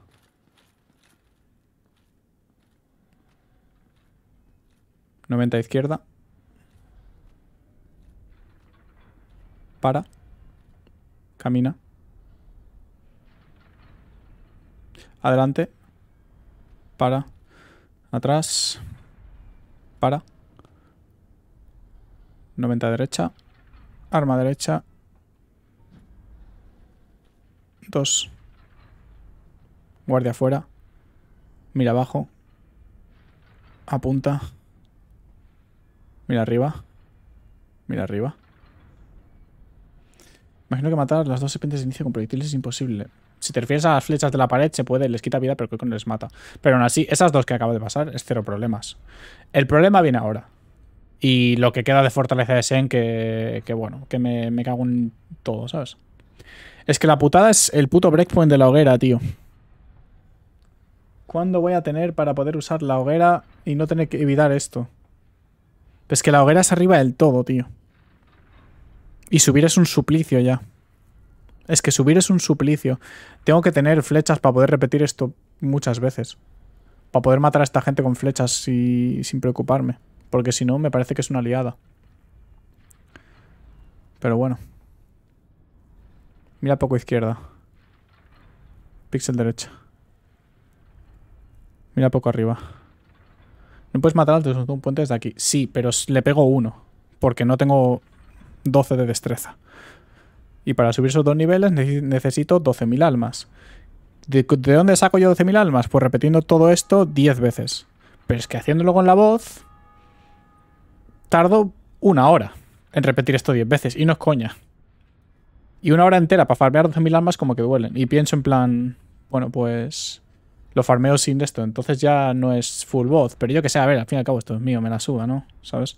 Noventa izquierda. Para. Camina. Adelante. Para. Atrás. Para. 90 derecha. Arma derecha. Dos. Guardia afuera. Mira abajo. Apunta. Mira arriba. Mira arriba. Imagino que matar a las dos serpientes de inicio con proyectiles es imposible. Si te refieres a las flechas de la pared, se puede, les quita vida, pero creo que no les mata. Pero aún así, esas dos que acaba de pasar es cero problemas. El problema viene ahora. Y lo que queda de fortaleza de Sen, que, que bueno, que me, cago en todo, ¿sabes? Es que la putada es el puto breakpoint de la hoguera, tío. ¿Cuándo voy a tener para poder usar la hoguera y no tener que evitar esto? Es que la hoguera es arriba del todo, tío. Y subir es un suplicio ya. Es que subir es un suplicio. Tengo que tener flechas para poder repetir esto muchas veces. Para poder matar a esta gente con flechas y sin preocuparme. Porque si no, me parece que es una aliada Pero bueno. Mira poco izquierda. Pixel derecha. Mira poco arriba. No puedes matar al un puente desde aquí. Sí, pero le pego uno. Porque no tengo 12 de destreza. Y para subir esos dos niveles necesito 12.000 almas. ¿De, ¿De, dónde saco yo 12.000 almas? Pues repitiendo todo esto 10 veces. Pero es que haciéndolo con la voz, tardo una hora en repetir esto 10 veces, y no es coña. Y una hora entera para farmear 12.000 almas como que duelen. Y pienso en plan, bueno, pues lo farmeo sin esto, entonces ya no es full voz. Pero yo que sé, a ver, al fin y al cabo esto es mío, me la suba, ¿no? ¿Sabes?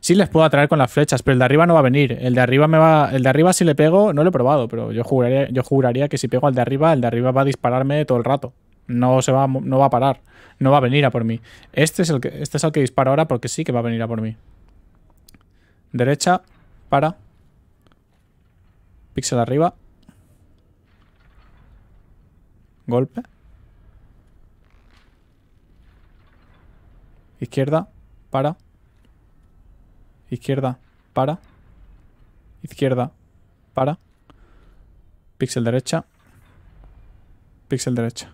Sí les puedo atraer con las flechas, pero el de arriba no va a venir. El de arriba me va. El de arriba si le pego, no lo he probado, pero yo juraría, yo juraría que si pego al de arriba, el de arriba va a dispararme todo el rato. No se va, no va a parar. No va a venir a por mí. Este es el que, este es el que dispara ahora porque sí que va a venir a por mí. Derecha, para. Píxel arriba. Golpe. Izquierda, para. Izquierda, para. Izquierda, para. Píxel derecha. Píxel derecha.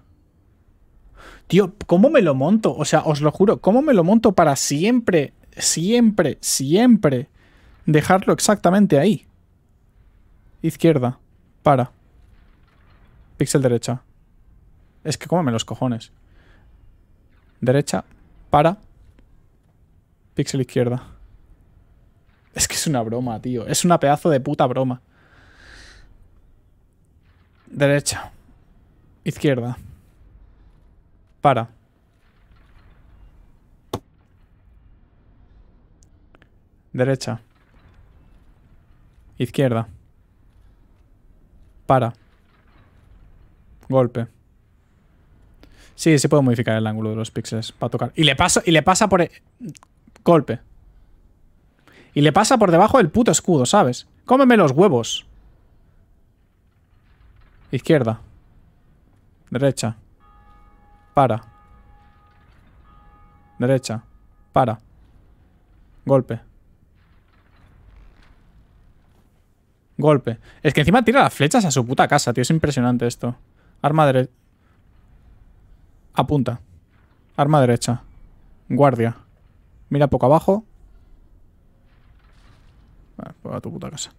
Tío, ¿cómo me lo monto? O sea, os lo juro, ¿cómo me lo monto para siempre, siempre, siempre dejarlo exactamente ahí. Izquierda. Para. Pixel derecha. Es que cómame los cojones. Derecha. Para. Pixel izquierda. Es que es una broma, tío. Es una pedazo de puta broma. Derecha. Izquierda. Para. Derecha. Izquierda. Para. Golpe. Sí, se puede modificar el ángulo de los píxeles para tocar. Y le pasa, y le pasa por... E-, golpe. Y le pasa por debajo del puto escudo, ¿sabes? Cómeme los huevos. Izquierda. Derecha. Para. Derecha. Para. Golpe. Golpe. Es que encima tira las flechas a su puta casa, tío. Es impresionante esto. Arma derecha. Apunta. Arma derecha. Guardia. Mira poco abajo. Pues a tu puta casa.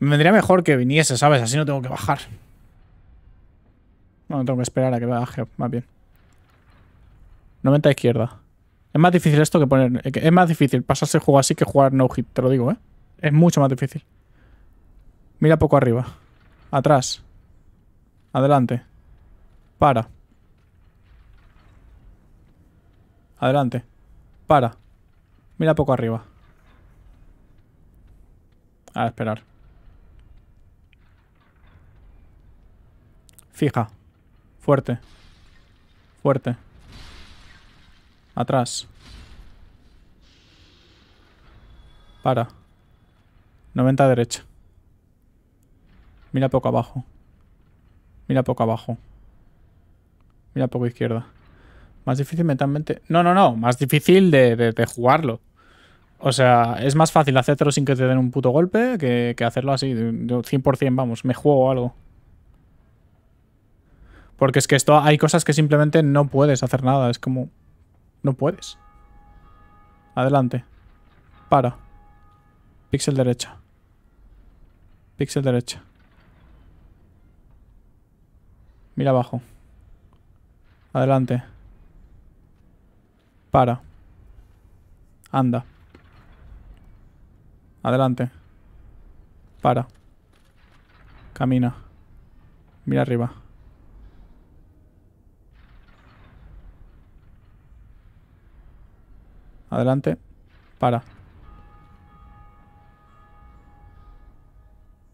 Me vendría mejor que viniese, ¿sabes? Así no tengo que bajar. Bueno, tengo que esperar a que baje, más bien. 90 izquierda. Es más difícil esto que poner... Es más difícil pasarse el juego así que jugar no hit, te lo digo, ¿eh? Es mucho más difícil. Mira poco arriba. Atrás. Adelante. Para. Adelante. Para. Mira poco arriba. A esperar. Fija. Fuerte. Fuerte. Atrás. Para. 90 derecha. Mira poco abajo. Mira poco abajo. Mira poco izquierda. Más difícil mentalmente. No, no, no. Más difícil de, jugarlo. O sea, es más fácil hacerlo sin que te den un puto golpe que, hacerlo así. 100%, vamos, me juego algo. Porque es que esto hay cosas que simplemente no puedes hacer nada. Es como... No puedes. Adelante. Para. Pixel derecha. Pixel derecha. Mira abajo. Adelante. Para. Anda. Adelante. Para. Camina. Mira arriba. Adelante. Para.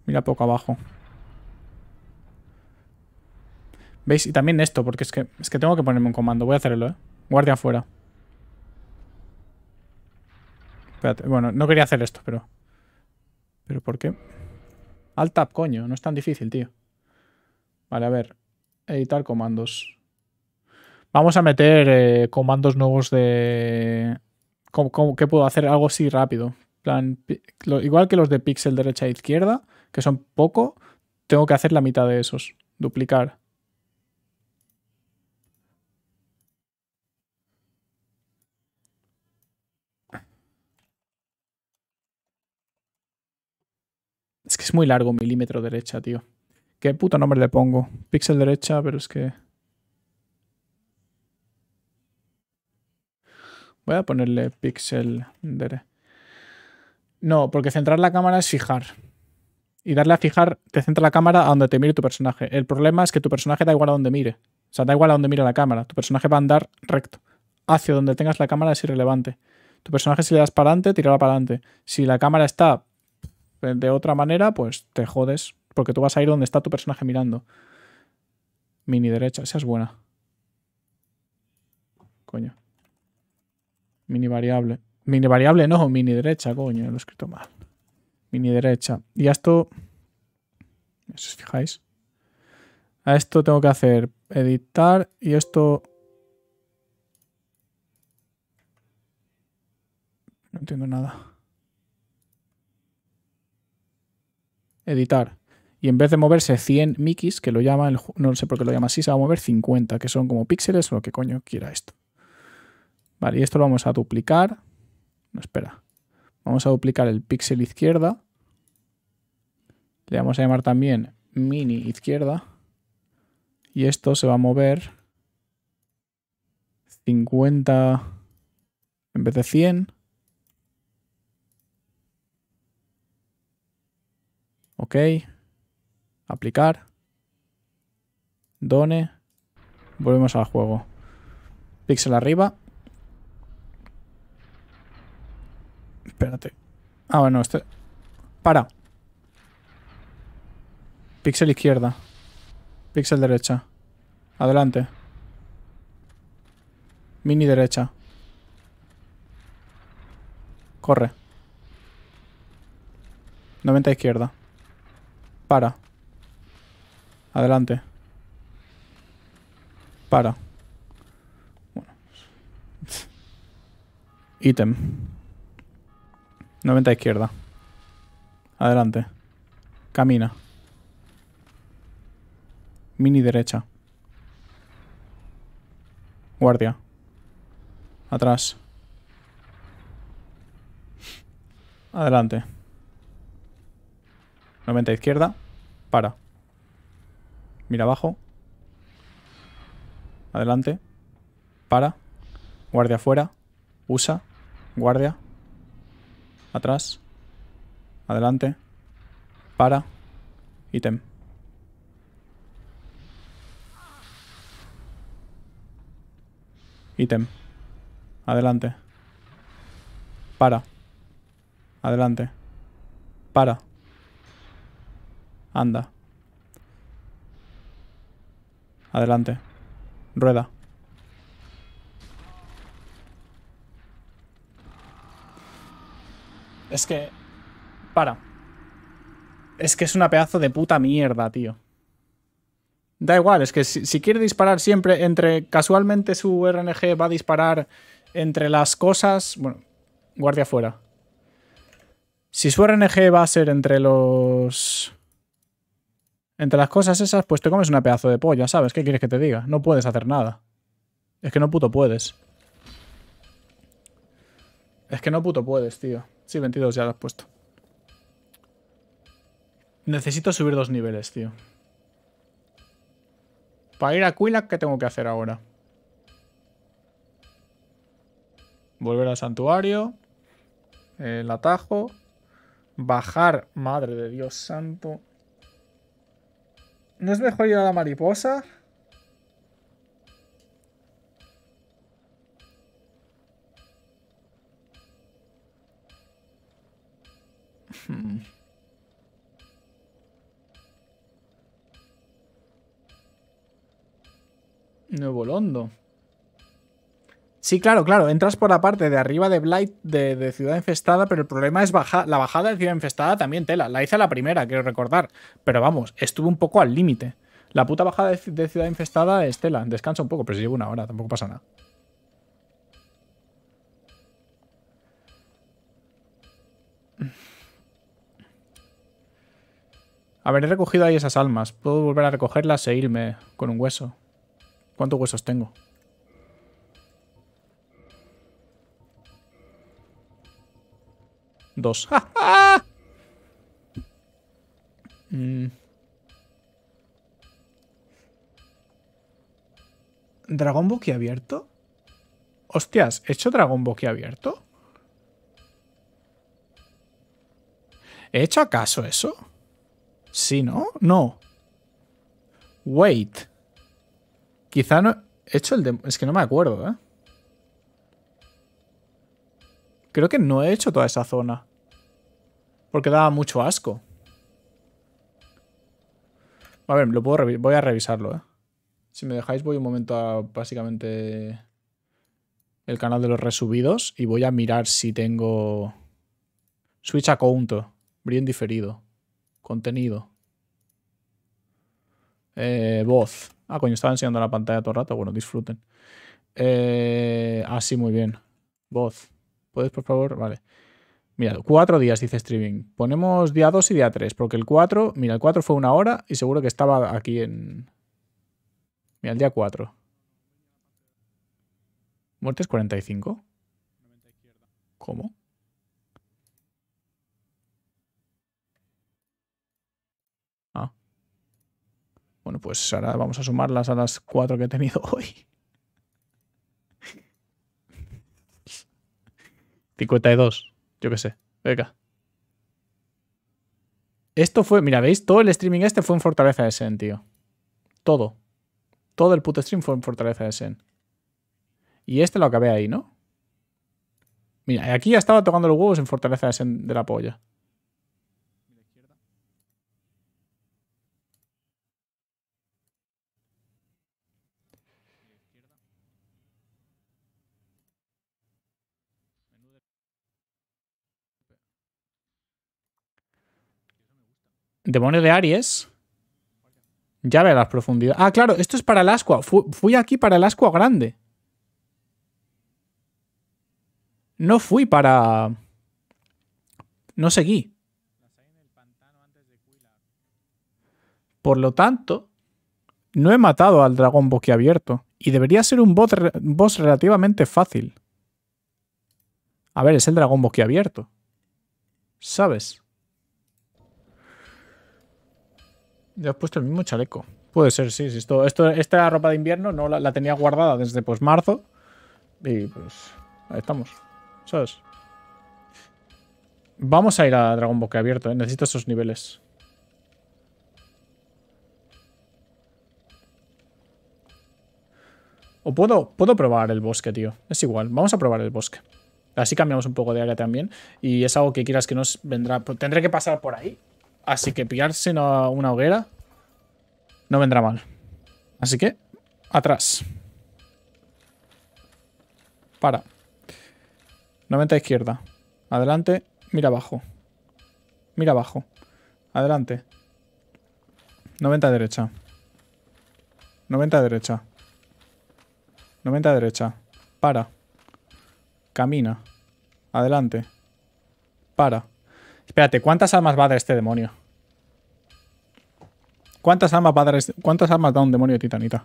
Mira poco abajo. ¿Veis? Y también esto, porque es que, es que tengo que ponerme un comando. Voy a hacerlo, ¿eh? Guardia afuera. Espérate. Bueno, no quería hacer esto, pero... ¿Pero por qué? Alt tab, coño. No es tan difícil, tío. Vale, a ver. Editar comandos. Vamos a meter eh, comandos nuevos de... ¿Cómo, que qué puedo hacer? Algo así rápido. igual que los de pixel derecha e izquierda, que son poco, tengo que hacer la mitad de esos. Duplicar. es muy largo milímetro derecha, tío. ¿Qué puto nombre le pongo? Pixel derecha, pero es que... Voy a ponerle pixel dere... No, porque centrar la cámara es fijar. Y darle a fijar te centra la cámara a donde te mire tu personaje. El problema es que tu personaje da igual a donde mire. O sea, da igual a donde mire la cámara. Tu personaje va a andar recto. Hacia donde tengas la cámara es irrelevante. Tu personaje si le das para adelante, tirará para adelante. Si la cámara está eh, de otra manera, pues te jodes, porque tú vas a ir donde está tu personaje mirando. Mini derecha, esa es buena. Coño. Mini variable. Mini variable no, mini derecha, coño, lo he escrito mal. Mini derecha. Y a esto... Si os fijáis. A esto tengo que hacer editar y esto... No entiendo nada. editar. Y en vez de moverse 100 mikis, que lo llama, el, no sé por qué lo llama así, se va a mover 50, que son como píxeles o lo que coño quiera esto. Vale, y esto lo vamos a duplicar. No, espera. Vamos a duplicar el píxel izquierda. Le vamos a llamar también mini izquierda. Y esto se va a mover 50 en vez de 100. Ok. Aplicar. Done. Volvemos al juego. Pixel arriba. Espérate. Ah, bueno, este... Para. Pixel izquierda. Pixel derecha. Adelante. Mini derecha. Corre. 90 izquierda. Para. Adelante. Para. Bueno. Ítem. 90 izquierda. Adelante. Camina. Mini derecha. Guardia. Atrás. Adelante. 90 izquierda. Para. Mira abajo. Adelante. Para. Guardia afuera. Usa. Guardia. Atrás. Adelante. Para. Ítem. Ítem. Adelante. Para. Adelante. Para. Anda. Adelante. Rueda. Es que... Para. Es que es una pedazo de puta mierda, tío. Da igual, es que si, quiere disparar siempre entre... Casualmente su RNG va a disparar entre las cosas... Bueno, guardia afuera. Si su RNG va a ser entre los... Entre las cosas esas, pues te comes una pedazo de polla, ¿sabes? ¿Qué quieres que te diga? No puedes hacer nada. Es que no puto puedes. Es que no puto puedes, tío. Sí, 22 ya lo has puesto. Necesito subir dos niveles, tío. Para ir a Quilac, ¿qué tengo que hacer ahora? Volver al santuario. El atajo. Bajar. Madre de Dios santo. ¿No es mejor ir a la mariposa? Hmm. Nuevo Londo. Sí, claro, claro. Entras por la parte de arriba de Blight de, Ciudad Infestada, pero el problema es la bajada de Ciudad Infestada también tela. La hice la primera, quiero recordar. Pero vamos, estuve un poco al límite. La puta bajada de, Ciudad Infestada es tela. Descansa un poco, pero si llevo una hora, tampoco pasa nada. A he recogido ahí esas almas. Puedo volver a recogerlas e irme con un hueso. ¿Cuántos huesos tengo? Dos. ¡Ja, ja! Mm. Hostias, ¿he hecho dragón abierto ¿He hecho acaso eso? ¿Sí, no? No. Wait. Quizá no... He hecho el... Es que no me acuerdo, ¿eh? Creo que no he hecho toda esa zona. Porque daba mucho asco. A ver, lo voy a revisarlo, ¿eh? Si me dejáis, voy un momento a básicamente el canal de los resubidos y voy a mirar si tengo Switch account, bien diferido, contenido, eh, voz. Ah, coño, estaba enseñando la pantalla todo el rato, bueno, disfruten. Eh, ah, muy bien. Voz. ¿Puedes, por favor? Vale. Mira, cuatro días dice streaming. Ponemos día 2 y día 3, porque el 4, mira, el 4 fue una hora y seguro que estaba aquí en... Mira, el día 4. ¿Muertes 45? ¿Cómo? Ah. Bueno, pues ahora vamos a sumarlas a las 4 que he tenido hoy. 52. Yo qué sé. Venga. Esto fue, mira, ¿veis? Todo el streaming este fue en Fortaleza de Sen, tío. Todo. Todo el puto stream fue en Fortaleza de Sen. Y este lo acabé ahí, ¿no? Mira, aquí ya estaba tocando los huevos en Fortaleza de Sen de la polla. Demonio de Aries. Ya ve las profundidades. Ah, claro, esto es para el Ascua. fui aquí para el Ascua grande. No fui para... No seguí. Por lo tanto, no he matado al dragón boquiabierto. Y debería ser un boss relativamente fácil. A ver, es el dragón abierto ¿Sabes? Ya has puesto el mismo chaleco. Puede ser, sí. sí esto, esto, esta ropa de invierno no la, tenía guardada desde pues marzo. Y pues ahí estamos. ¿Sabes? Vamos a ir a Dragon bosque abierto, ¿eh? Necesito esos niveles. O puedo, puedo probar el bosque, tío. Es igual. Vamos a probar el bosque. Así cambiamos un poco de área también. Y es algo que quieras que nos vendrá. Pues, tendré que pasar por ahí. Así que pillarse una hoguera no vendrá mal. Así que, atrás. Para. 90 izquierda. Adelante, mira abajo. Mira abajo. Adelante. 90 derecha. 90 derecha. 90 derecha. Para. Camina. Adelante. Para. Espérate, ¿cuántas almas va a dar este demonio? ¿Cuántas almas va a dar este... ¿Cuántas almas da un demonio de titanita?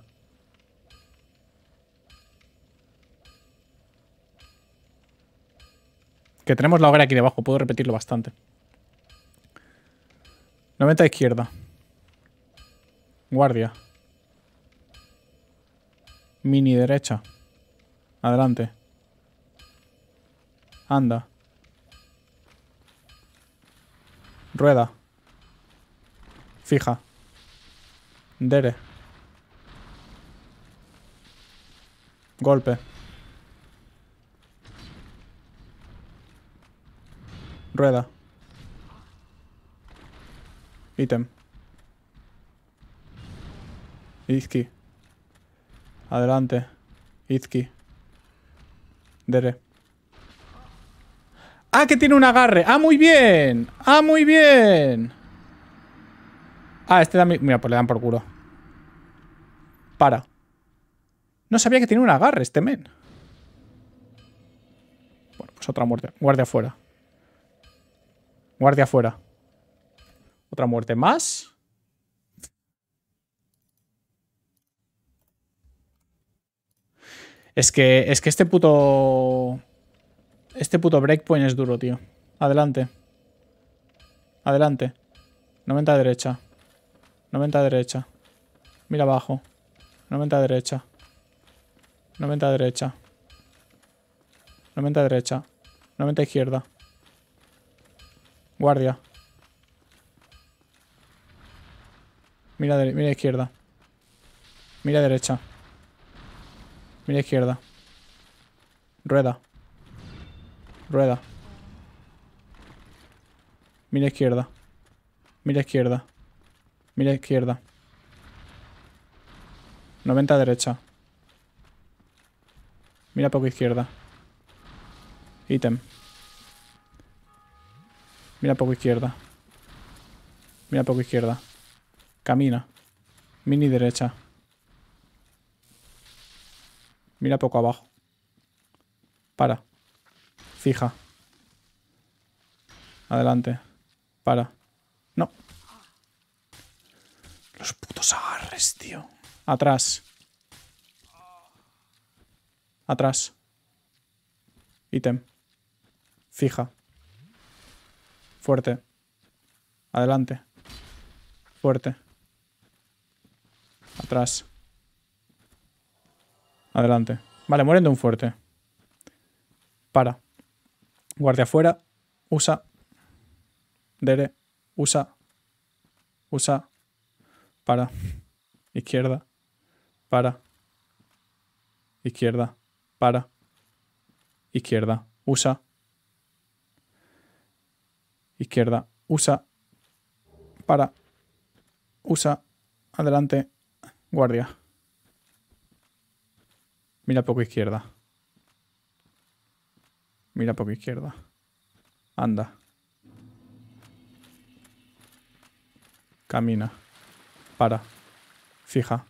Que tenemos la hoguera aquí debajo, puedo repetirlo bastante. 90 izquierda. Guardia. Mini derecha. Adelante. Anda. Rueda. Fija. Dere. Golpe. Rueda. Ítem. Izki. Adelante. Izki. Dere. Ah, que tiene un agarre. Ah, muy bien. Ah, muy bien. Ah, este da... Mira, pues le dan por culo. Para. No sabía que tiene un agarre este men. Bueno, pues otra muerte. Guardia afuera. Guardia afuera. Otra muerte más. Es que, es que este puto... Este puto breakpoint es duro, tío. Adelante. Adelante. 90 derecha. 90 derecha. Mira abajo. 90 derecha. 90 derecha. 90 derecha. 90 izquierda. Guardia. Mira, mira izquierda. Mira derecha. Mira izquierda. Rueda. Rueda. Mira izquierda. Mira izquierda. Mira izquierda. 90 derecha. Mira poco izquierda. Ítem. Mira poco izquierda. Mira poco izquierda. Camina. Mini derecha. Mira poco abajo. Para. Fija. Adelante. Para. No. Los putos agarres, tío. Atrás. Atrás. Ítem. Fija. Fuerte. Adelante. Fuerte. Atrás. Adelante. Vale, mueren de un fuerte. Para. Guardia fuera. Usa. Dere. Usa. Usa. Para. Izquierda. Para. Izquierda. Para. Izquierda. Usa. Izquierda. Usa. Para. Usa. Adelante. Guardia. Mira poco izquierda. Mira poco izquierda. Anda. Camina. Para. Fija.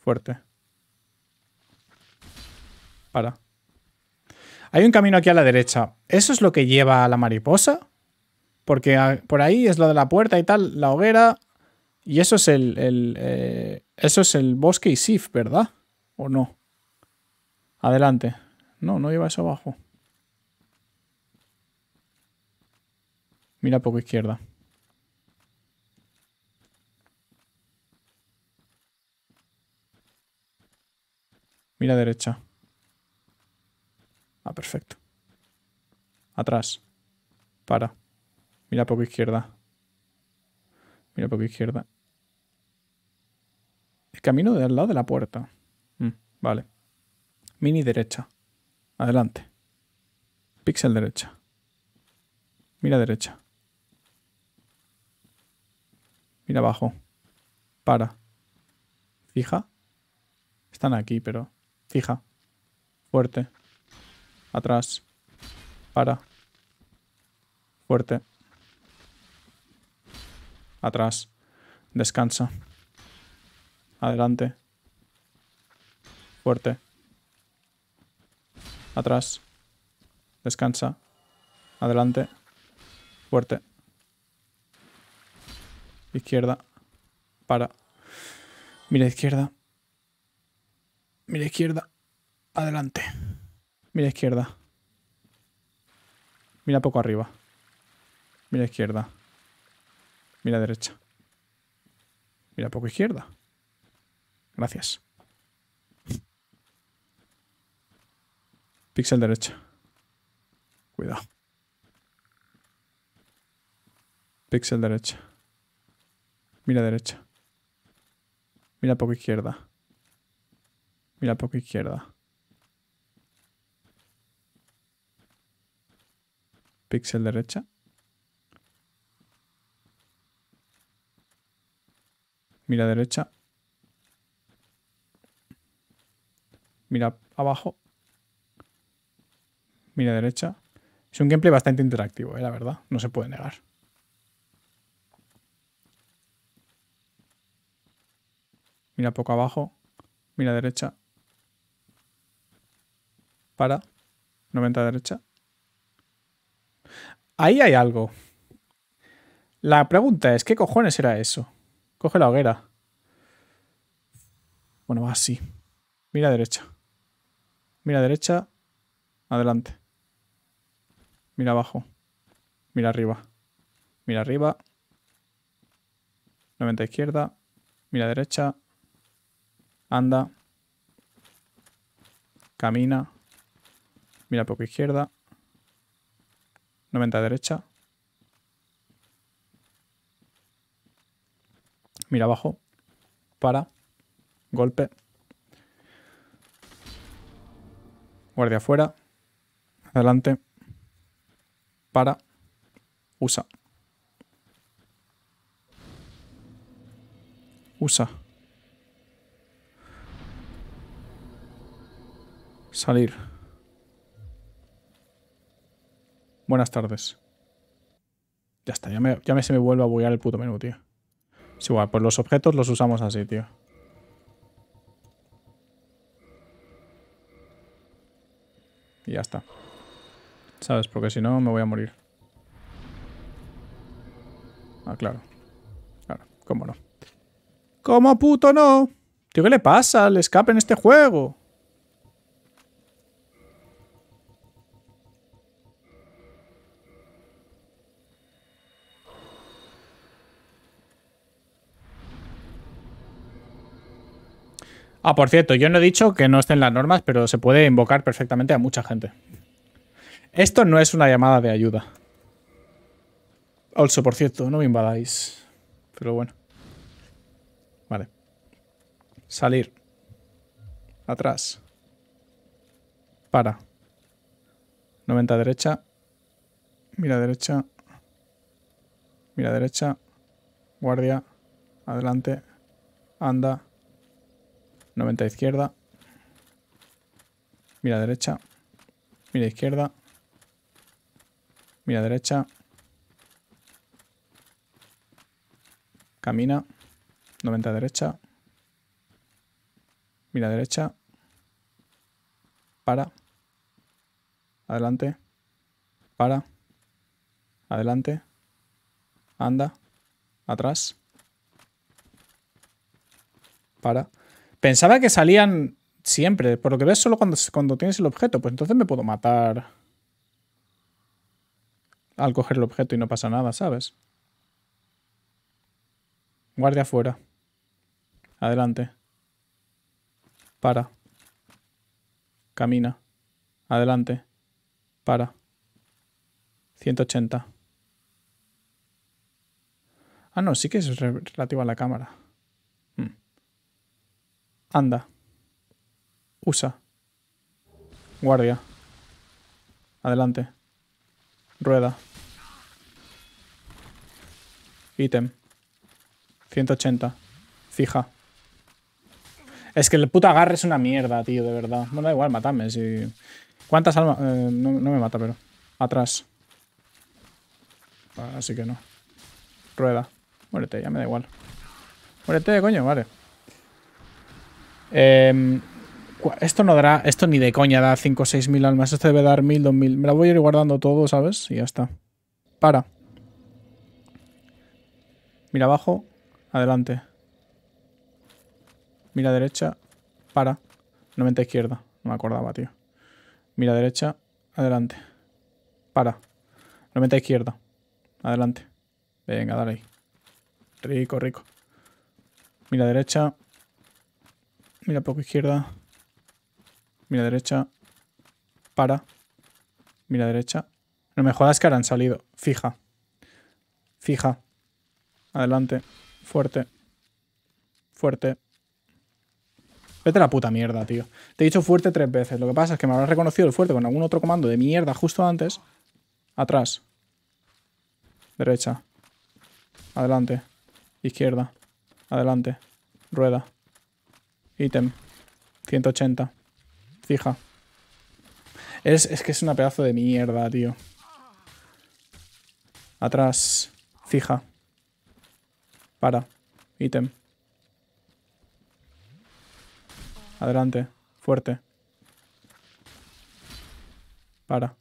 Fuerte. Para. Hay un camino aquí a la derecha. ¿Eso es lo que lleva a la mariposa? Porque ah, por ahí es lo de la puerta y tal, la hoguera. Y eso es el. Eh, eso es el bosque y Sif, ¿verdad? ¿O no? Adelante. No, no lleva eso abajo. Mira poco izquierda. Mira derecha. Ah, perfecto. Atrás. Para. Mira poco izquierda. Mira poco izquierda. El camino de lado de la puerta. Mm, vale. Mini derecha. Adelante. Pixel derecha. Mira derecha. Mira abajo. Para. Fija. Están aquí, pero... Fija. Fuerte. Atrás. Para. Fuerte. Atrás. Descansa. Adelante. Fuerte. Atrás. Descansa. Adelante. Fuerte. Izquierda. Para. Mira izquierda. Mira izquierda. Adelante. Mira izquierda. Mira poco arriba. Mira izquierda. Mira derecha. Mira poco izquierda. Gracias. Pixel derecha. Cuidado. Pixel derecha. Mira derecha. Mira poco izquierda. Mira poco izquierda. Pixel derecha. Mira derecha. Mira abajo. Mira derecha. Es un gameplay bastante interactivo, eh, la verdad. No se puede negar. Mira poco abajo. Mira derecha. Para. 90 derecha. Ahí hay algo. La pregunta es, ¿qué cojones era eso? Coge la hoguera. Bueno, va así. Mira derecha. Mira derecha. Adelante. Mira abajo. Mira arriba. Mira arriba. 90 izquierda. Mira derecha. Anda. Camina. Mira poco izquierda. 90 derecha. Mira abajo. Para. Golpe. Guardia afuera. Adelante. Para. Usa. Usa. Salir. Buenas tardes. Ya está, ya, me, se me vuelve a buguear el puto menú, tío. Es igual, pues los objetos los usamos así, tío. Y ya está. ¿Sabes? Porque si no me voy a morir. Ah, claro. Claro, cómo no. ¿Cómo puto no? Tío, ¿qué le pasa al escape en este juego? Ah, por cierto, yo no he dicho que no estén las normas, pero se puede invocar perfectamente a mucha gente. Esto no es una llamada de ayuda. Also, por cierto, no me invadáis. Pero bueno. Vale. Salir. Atrás. Para. 90 derecha. Mira derecha. Mira derecha. Guardia. Adelante. Anda. 90 izquierda. Mira derecha. Mira izquierda. Mira derecha. Camina. 90 derecha. Mira derecha. Para. Adelante. Para. Adelante. Anda. Atrás. Para. Pensaba que salían siempre, por lo que ves solo cuando, tienes el objeto, pues entonces me puedo matar al coger el objeto y no pasa nada, ¿sabes? Guardia afuera. Adelante. Para. Camina. Adelante. Para. 180. Ah, no, sí que es relativo a la cámara. Anda. Usa. Guardia. Adelante. Rueda. Ítem. 180. Fija. Es que el puto agarre es una mierda, tío, de verdad. Bueno, da igual, matame. Si... ¿Cuántas almas? Eh, no, no, me mata, pero. Atrás. Así que no. Rueda. Muérete, ya me da igual. Muérete, coño, vale. Em, esto no dará, esto ni de coña da 5 o 6 mil almas, esto debe dar 1000, 2000. Me la voy a ir guardando todo, ¿sabes? Y ya está. Para. Mira abajo, adelante. Mira derecha, para. No 90 izquierda, no me acordaba, tío. Mira derecha, adelante. Para. meta izquierda, adelante. Venga, dale ahí. Rico, rico. Mira derecha, Mira poco izquierda. Mira derecha. Para. Mira derecha. No me jodas que ahora han salido. Fija. Fija. Adelante. Fuerte. Fuerte. Vete a la puta mierda, tío. Te he dicho fuerte tres veces. Lo que pasa es que me habrás reconocido el fuerte con algún otro comando de mierda justo antes. Atrás. Derecha. Adelante. Izquierda. Adelante. Rueda. Ítem. 180. Fija. Es, que es una pedazo de mierda, tío. Atrás. Fija. Para. Ítem. Adelante. Fuerte. Para.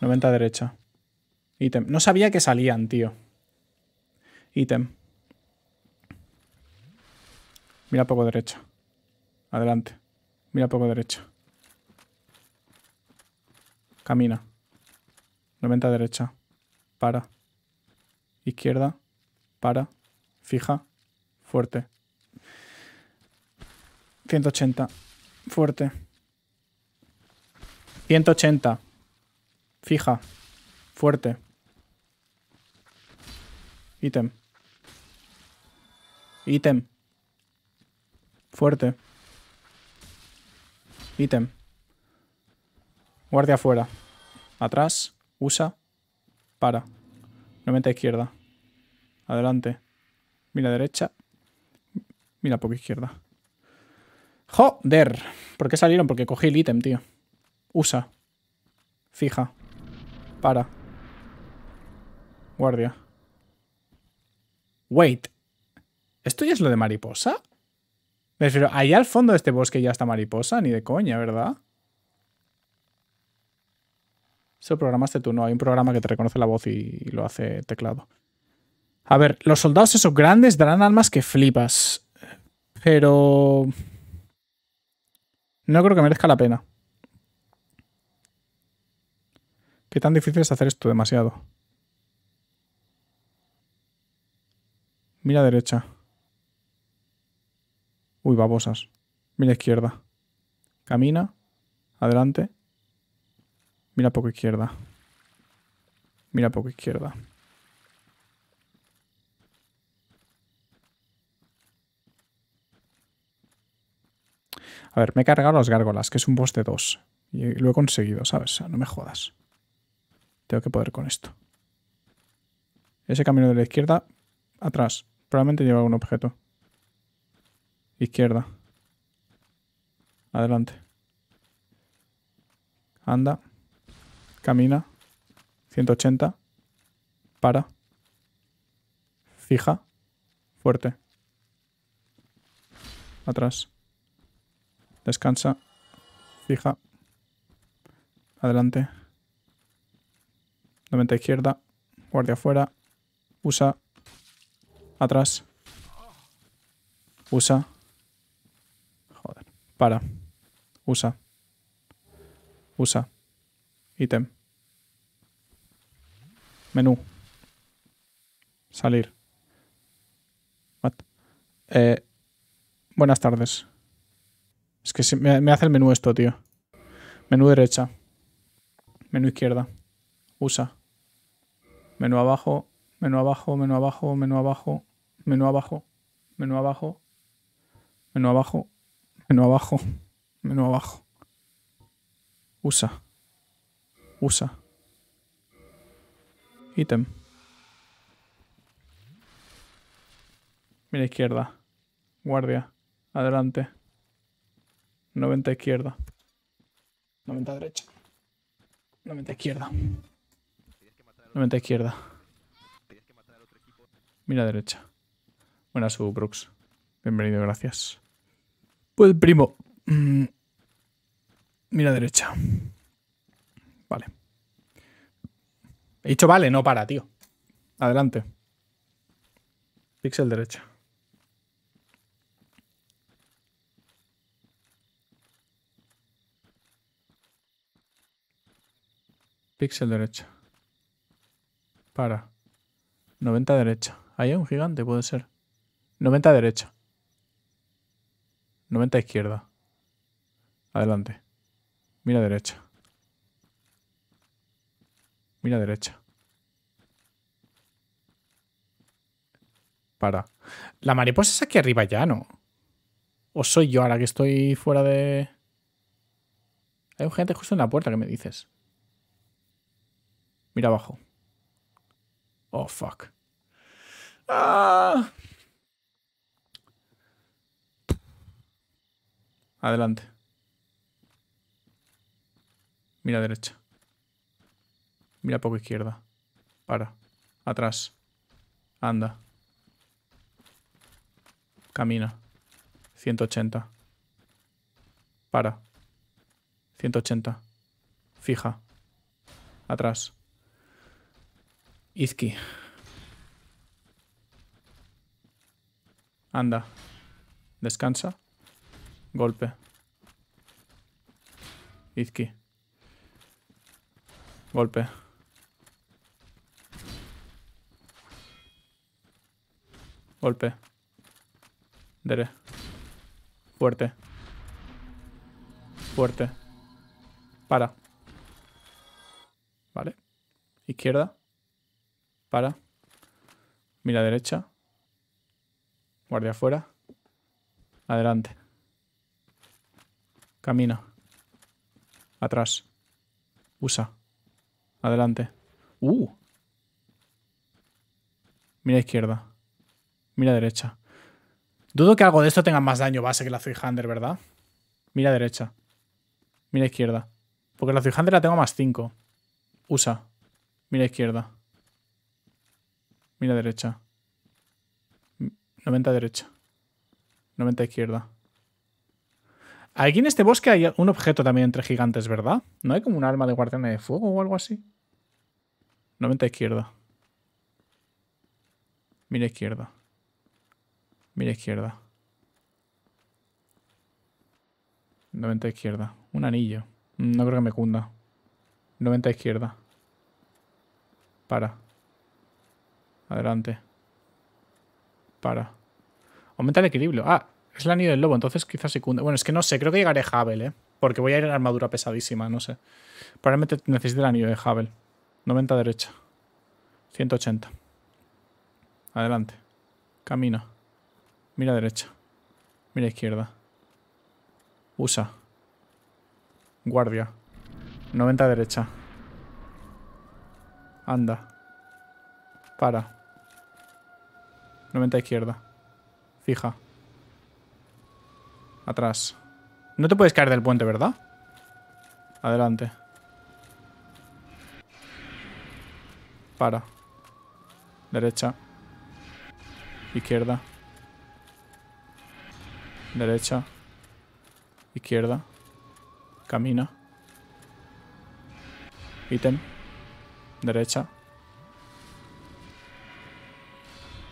90 derecha. Ítem. No sabía que salían, tío. Ítem. Mira poco derecha. Adelante. Mira poco derecha. Camina. 90 derecha. Para. Izquierda. Para. Fija. Fuerte. 180. Fuerte. 180. Fija. Fuerte. Ítem. Ítem. Fuerte. Ítem. Guardia afuera. Atrás. Usa. Para. No a izquierda. Adelante. Mira derecha. Mira poco izquierda. ¡Joder! ¿Por qué salieron? Porque cogí el ítem, tío. Usa. Fija. Para. Guardia. Wait. ¿Esto ya es lo de mariposa? pero ahí al fondo de este bosque ya está mariposa, ni de coña, ¿verdad? Eso programaste tú, no. Hay un programa que te reconoce la voz y, lo hace teclado. A ver, los soldados esos grandes darán armas que flipas. Pero... No creo que merezca la pena. ¿Qué tan difícil es hacer esto demasiado? Mira derecha. Uy, babosas. Mira izquierda. Camina. Adelante. Mira poco izquierda. Mira poco izquierda. A ver, me he cargado las gárgolas, que es un boss de dos. Y lo he conseguido, ¿sabes? no me jodas. Tengo que poder con esto. Ese camino de la izquierda, atrás. Probablemente lleva algún objeto. Izquierda. Adelante. Anda. Camina. 180. Para. Fija. Fuerte. Atrás. Descansa. Fija. Adelante. 90 izquierda. Guardia afuera. Usa. Atrás. Usa. Para. Usa. Usa. Ítem. Menú. Salir. Eh, buenas tardes. Es que me, me hace el menú esto, tío. Menú derecha. Menú izquierda. Usa. Menú abajo. Menú abajo, menú abajo, menú abajo. Menú abajo. Menú abajo. Menú abajo. Menú abajo. Menú abajo. Usa. Usa. Ítem. Mira izquierda. Guardia. Adelante. 90 izquierda. 90 derecha. 90 izquierda. 90 izquierda. Mira derecha. Buenas, Brooks. Bienvenido, gracias. Pues primo, mm, mira derecha. Vale. He dicho vale, no para, tío. Adelante. Pixel derecha. Pixel derecha. Para. 90 derecha. Ahí hay un gigante, puede ser. 90 derecha. 90 izquierda. Adelante. Mira derecha. Mira derecha. Para. La mariposa es aquí arriba ya, ¿no? ¿O soy yo ahora que estoy fuera de...? Hay un gente justo en la puerta que me dices. Mira abajo. Oh, fuck. ¡Ah! Adelante. Mira derecha. Mira poco izquierda. Para. Atrás. Anda. Camina. 180. Para. 180. Fija. Atrás. Izqui. Anda. Descansa. Golpe. Izki. Golpe. Golpe. Dere. Fuerte. Fuerte. Para. Vale. Izquierda. Para. Mira derecha. Guardia afuera. Adelante. Camina. Atrás. Usa. Adelante. ¡Uh! Mira izquierda. Mira derecha. Dudo que algo de esto tenga más daño base que la Zuihander, ¿verdad? Mira derecha. Mira izquierda. Porque la Zuihander la tengo más 5. Usa. Mira izquierda. Mira derecha. 90 derecha. 90 izquierda. Aquí en este bosque hay un objeto también entre gigantes, ¿verdad? ¿No hay como un arma de guardiana de fuego o algo así? 90 izquierda. Mira izquierda. Mira izquierda. 90 izquierda. Un anillo. No creo que me cunda. 90 izquierda. Para. Adelante. Para. Aumenta el equilibrio. Ah, es la anillo del lobo, entonces quizás cunde. Bueno, es que no sé, creo que llegaré a Havel, ¿eh? Porque voy a ir en armadura pesadísima, no sé. Probablemente necesite el anillo de Havel. 90 derecha. 180. Adelante. Camina. Mira derecha. Mira izquierda. Usa. Guardia. 90 derecha. Anda. Para. 90 izquierda. Fija. Atrás. No te puedes caer del puente, ¿verdad? Adelante. Para. Derecha. Izquierda. Derecha. Izquierda. Camina. Ítem. Derecha.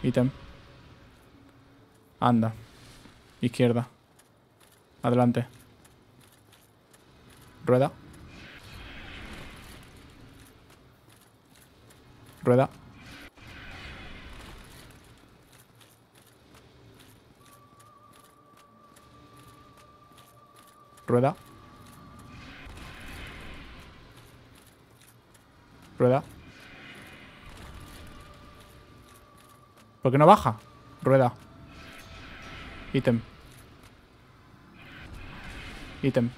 Ítem. Anda. Izquierda. Adelante. Rueda. Rueda. Rueda. Rueda. ¿Por qué no baja? Rueda. Ítem. Ítem.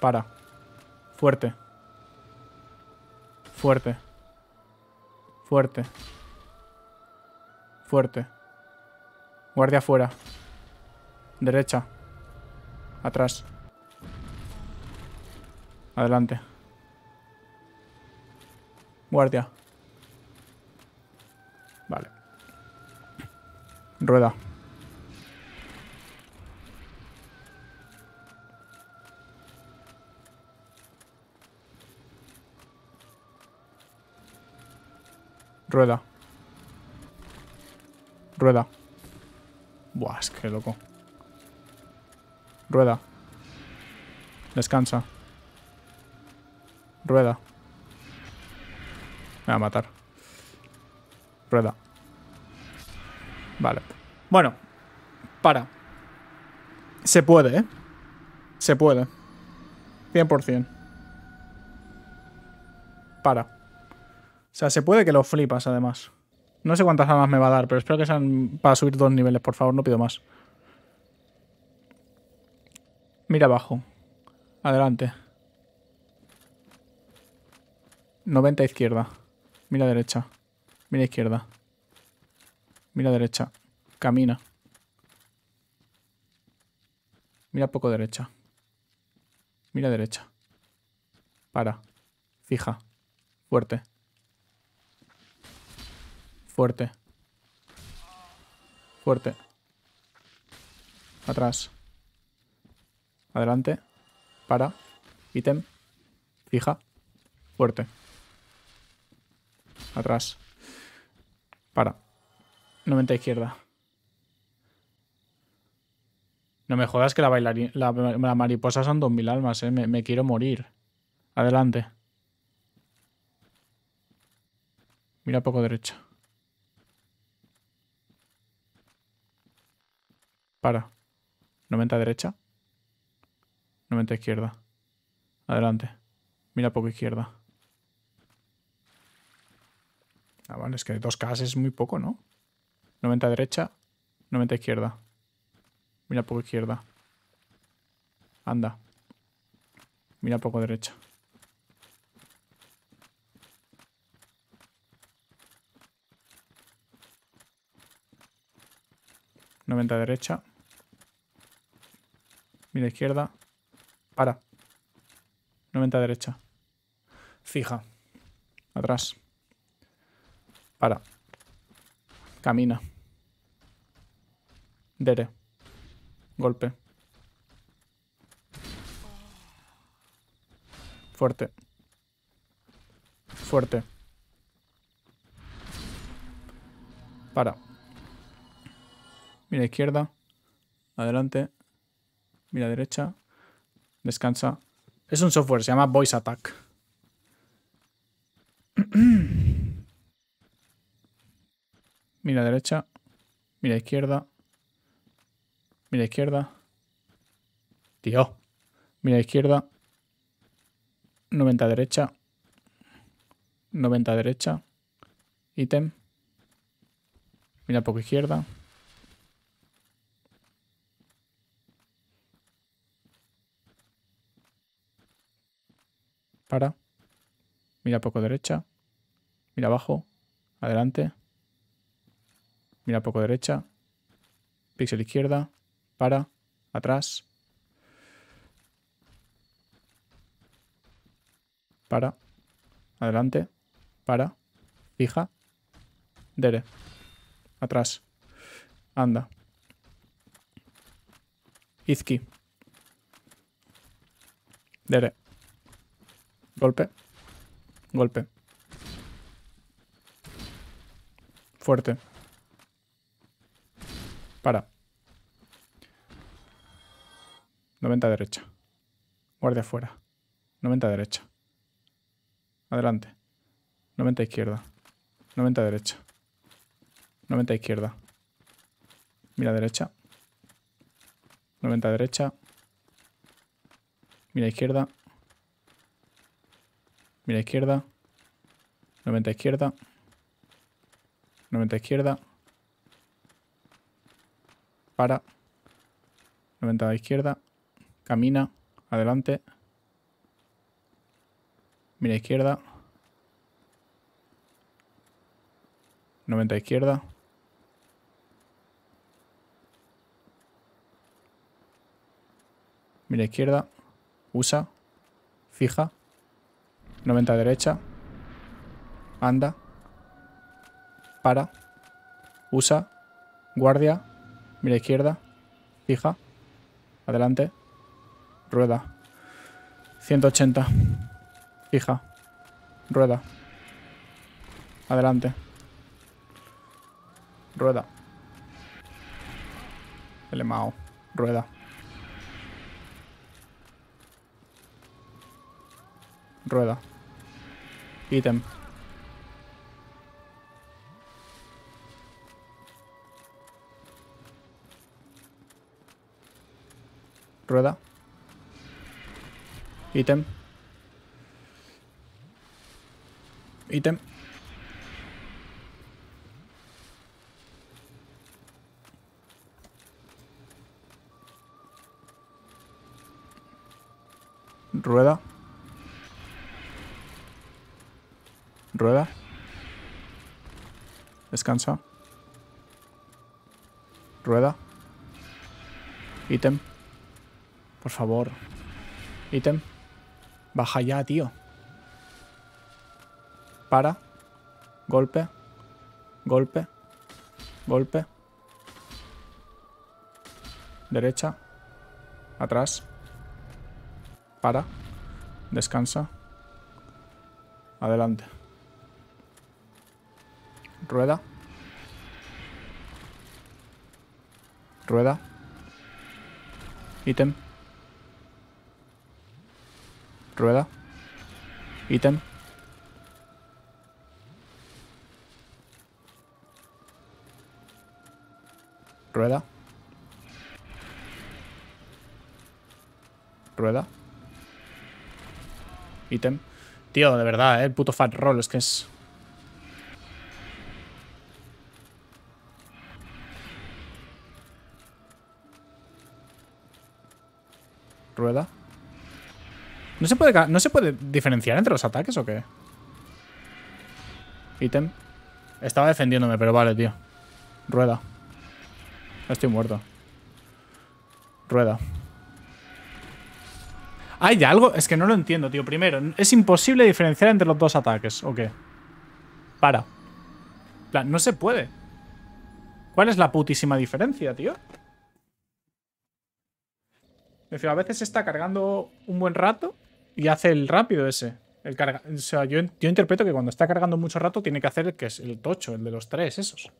Para. Fuerte. Fuerte. Fuerte. Fuerte. Guardia afuera. Derecha. Atrás. Adelante. Guardia. Vale. Rueda. Rueda. Rueda. Buah, qué loco. Rueda. Descansa. Rueda. Me va a matar. Rueda. Vale. Bueno. Para. Se puede, ¿eh? Se puede. 100%. Para. O sea, se puede que lo flipas, además. No sé cuántas armas me va a dar, pero espero que sean para subir dos niveles, por favor, no pido más. Mira abajo. Adelante. 90 izquierda. Mira derecha. Mira izquierda. Mira derecha. Camina. Mira poco derecha. Mira derecha. Para. Fija. Fuerte. Fuerte. Fuerte. Atrás. Adelante. Para. Ítem. Fija. Fuerte. Atrás. Para. 90 izquierda. No me jodas que la, bailarina, la, mariposa son 2000 almas, ¿eh? me quiero morir. Adelante. Mira poco derecho. Para. 90 derecha. 90 izquierda. Adelante. Mira poco izquierda. Ah, vale. es que dos casas es muy poco, ¿no? 90 derecha, 90 izquierda. Mira poco izquierda. Anda. Mira poco derecha. Noventa derecha. Mira izquierda. Para. 90 derecha. Fija. Atrás. Para. Camina. Dere. Golpe. Fuerte. Fuerte. Para. Mira izquierda. Adelante mira derecha, descansa. Es un software, se llama Voice Attack. mira derecha, mira izquierda, mira izquierda. Tío, mira izquierda, 90 derecha, 90 derecha, ítem, mira poco izquierda. Para. Mira poco derecha. Mira abajo. Adelante. Mira poco derecha. Píxel izquierda. Para. Atrás. Para. Adelante. Para. Fija. Dere. Atrás. Anda. izqui Dere. Golpe. Golpe. Fuerte. Para. 90 derecha. Guardia afuera. 90 derecha. Adelante. 90 izquierda. 90 derecha. 90 izquierda. Mira derecha. 90 derecha. Mira izquierda. Mira izquierda. 90 izquierda. 90 izquierda. Para. 90 izquierda. Camina. Adelante. Mira izquierda. 90 izquierda. Mira izquierda. Usa. Fija. 90 derecha. Anda. Para. Usa. Guardia. Mira izquierda. Fija. Adelante. Rueda. 180. Fija. Rueda. Adelante. Rueda. El Rueda. Rueda. Ítem. Rueda. Ítem. Ítem. Rueda. Rueda. Descansa. Rueda. Ítem. Por favor. Ítem. Baja ya, tío. Para. Golpe. Golpe. Golpe. Derecha. Atrás. Para. Descansa. Adelante. Rueda. Rueda. Ítem. Rueda. Ítem. Rueda. Rueda. Ítem. Tío, de verdad, eh, el puto fat roll es que es... rueda. ¿No se puede, no se puede diferenciar entre los ataques o qué? Ítem. Estaba defendiéndome, pero vale, tío. Rueda. Estoy muerto. Rueda. ¿Hay algo? Es que no lo entiendo, tío. Primero, es imposible diferenciar entre los dos ataques, ¿o qué? Para. no se puede. ¿Cuál es la putísima diferencia, tío? Me a veces está cargando un buen rato y hace el rápido ese. O sea, yo, interpreto que cuando está cargando mucho rato tiene que hacer el que es el tocho, el de los tres, esos.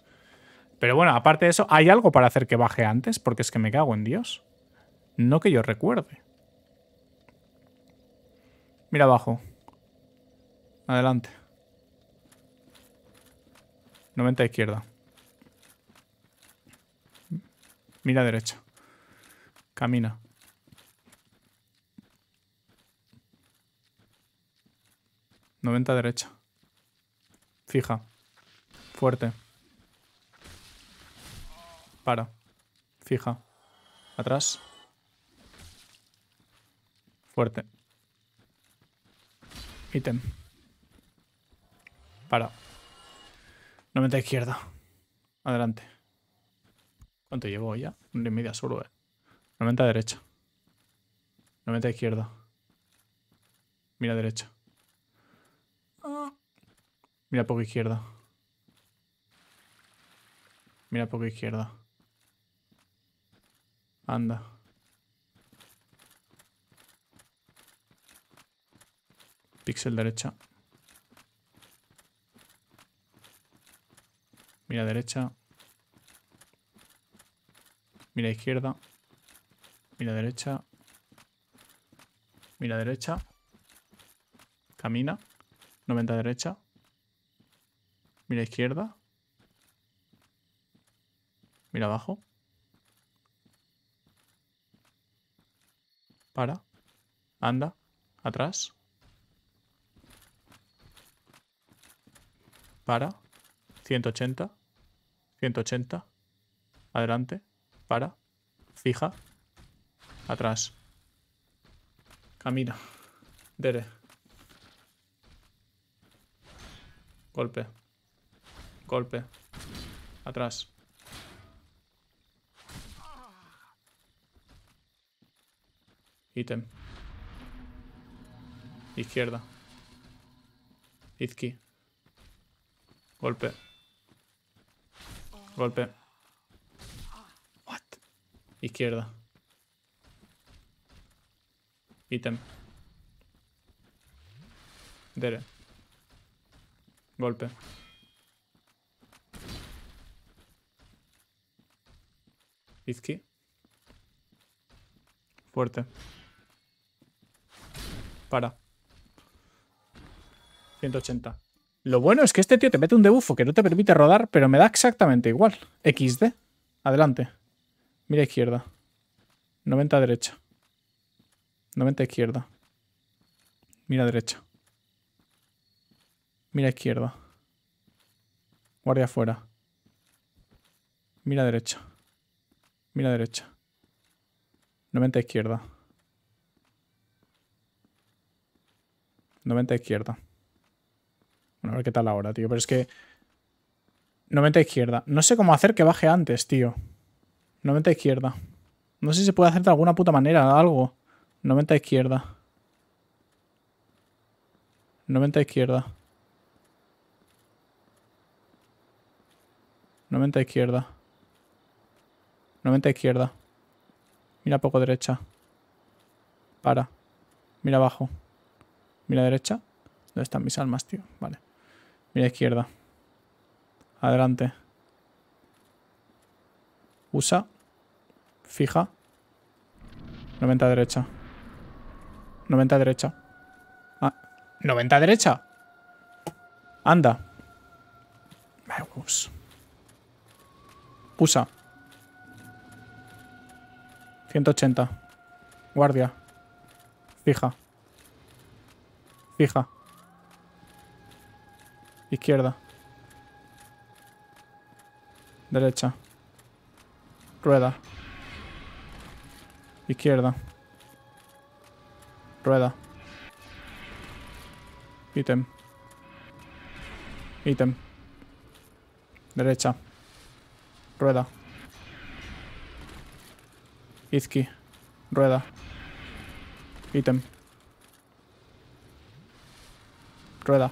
Pero bueno, aparte de eso, ¿hay algo para hacer que baje antes? Porque es que me cago en Dios. No que yo recuerde. Mira abajo. Adelante. 90 izquierda. Mira derecha. Camina. 90 derecha. Fija. Fuerte. Para. Fija. Atrás. Fuerte. Ítem. Para. 90 izquierda. Adelante. ¿Cuánto llevo ya? Un y media solo, eh. 90 derecha. 90 izquierda. Mira derecha. Mira poco izquierda. Mira poco izquierda. Anda. Pixel derecha. Mira derecha. Mira izquierda. Mira derecha. Mira derecha. Camina. 90 derecha. Mira izquierda. Mira abajo. Para. Anda. Atrás. Para. 180. 180. Adelante. Para. Fija. Atrás. Camina. Dere. Golpe. Golpe. Atrás. Ítem. Izquierda. Izqui. Golpe. Golpe. What? Izquierda. Ítem. Dere. Golpe. Izqui. Fuerte. Para. 180. Lo bueno es que este tío te mete un debufo que no te permite rodar, pero me da exactamente igual. XD. Adelante. Mira izquierda. 90 derecha. 90 izquierda. Mira derecha. Mira izquierda. Guardia afuera. Mira derecha. Mira derecha. 90 izquierda. 90 izquierda. Bueno, a ver qué tal ahora, tío. Pero es que... 90 izquierda. No sé cómo hacer que baje antes, tío. 90 izquierda. No sé si se puede hacer de alguna puta manera, algo. 90 izquierda. 90 izquierda. 90 izquierda. 90 izquierda. Mira poco derecha. Para. Mira abajo. Mira derecha. ¿Dónde están mis almas, tío? Vale. Mira izquierda. Adelante. Usa. Fija. 90 derecha. 90 derecha. Ah, 90 derecha. Anda. Vamos. USA. 180. Guardia. Fija. Fija. Izquierda. Derecha. Rueda. Izquierda. Rueda. Ítem. Ítem. Derecha. Rueda. Izki. Rueda. Ítem. Rueda.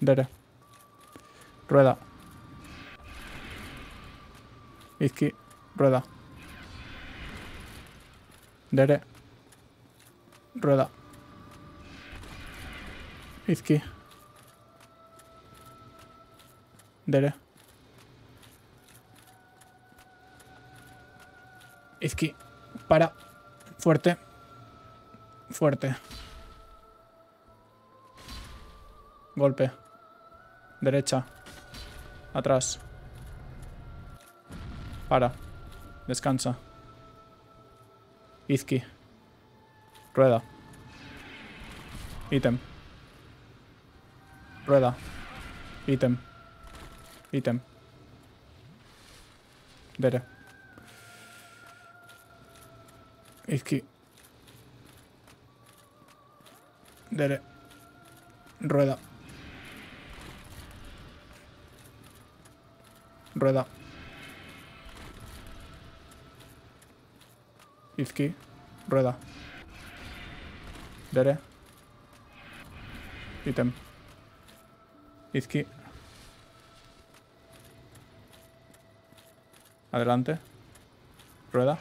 Dere. Rueda. Izki. Rueda. Dere. Rueda. Izki. Dere. que Para. Fuerte. Fuerte. Golpe. Derecha. Atrás. Para. Descansa. Izqui. Rueda. Ítem. Rueda. Ítem. Ítem. Dere. Es Dere. Rueda. Rueda. Izqui. Rueda. Dere. Ítem. Izqui. Adelante. Rueda.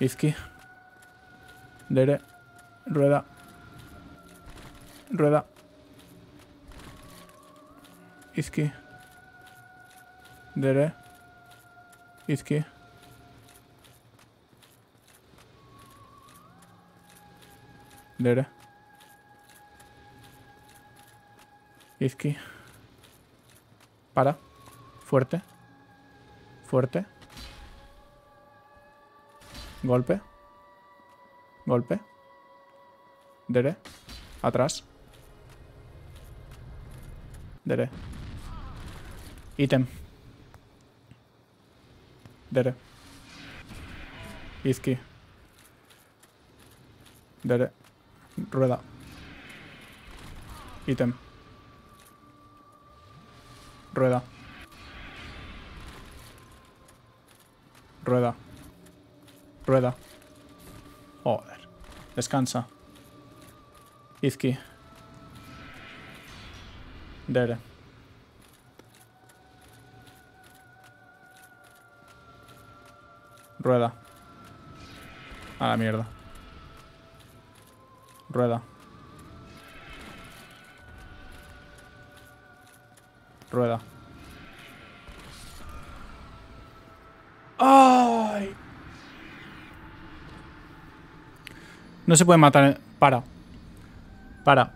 Isqui, Dere. Rueda. Rueda. isqui, Dere. isqui, Dere. isqui, Para. Fuerte. Fuerte. Golpe. Golpe. Dere. Atrás. Dere. Ítem. Dere. Izki. Dere. Rueda. Ítem. Rueda. Rueda. Rueda. Joder. Descansa. Izki. Dere. Rueda. A la mierda. Rueda. Rueda. No se puede matar... En... Para. Para.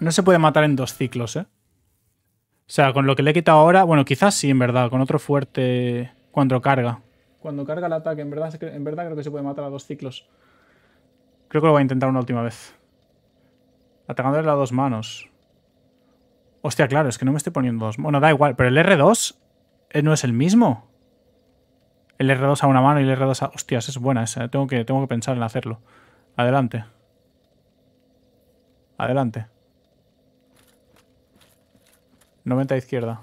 No se puede matar en dos ciclos, ¿eh? O sea, con lo que le he quitado ahora... Bueno, quizás sí, en verdad. Con otro fuerte... Cuando carga. Cuando carga el ataque. En verdad, en verdad creo que se puede matar a dos ciclos. Creo que lo voy a intentar una última vez. Atacándole a dos manos. Hostia, claro, es que no me estoy poniendo dos. Bueno, da igual, pero el R2 eh, no es el mismo. El R2 a una mano y el R2 a... Hostias, es buena esa. Eh. Tengo que, tengo que pensar en hacerlo. Adelante. Adelante. 90 izquierda.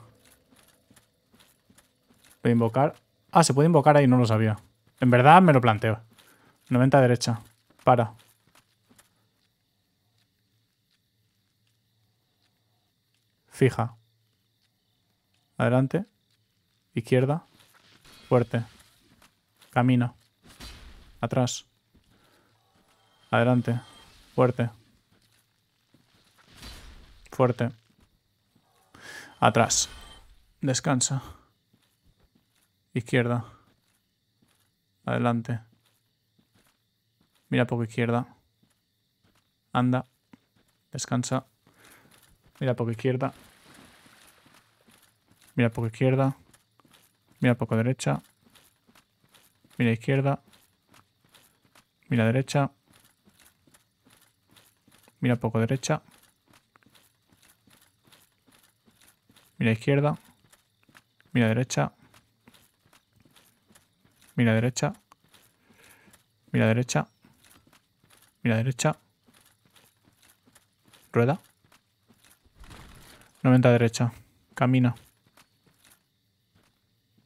Voy a invocar. Ah, se puede invocar ahí, no lo sabía. En verdad me lo planteo. 90 derecha. Para. Fija. Adelante. Izquierda. Fuerte. Camina. Atrás. Adelante. Fuerte. Fuerte. Atrás. Descansa. Izquierda. Adelante. Mira poco izquierda. Anda. Descansa. Mira poco izquierda. Mira poco izquierda. Mira poco derecha. Mira izquierda. Mira derecha. Mira poco derecha. Mira izquierda. Mira derecha. Mira derecha. Mira derecha. Mira derecha. Rueda. 90 derecha. Camina.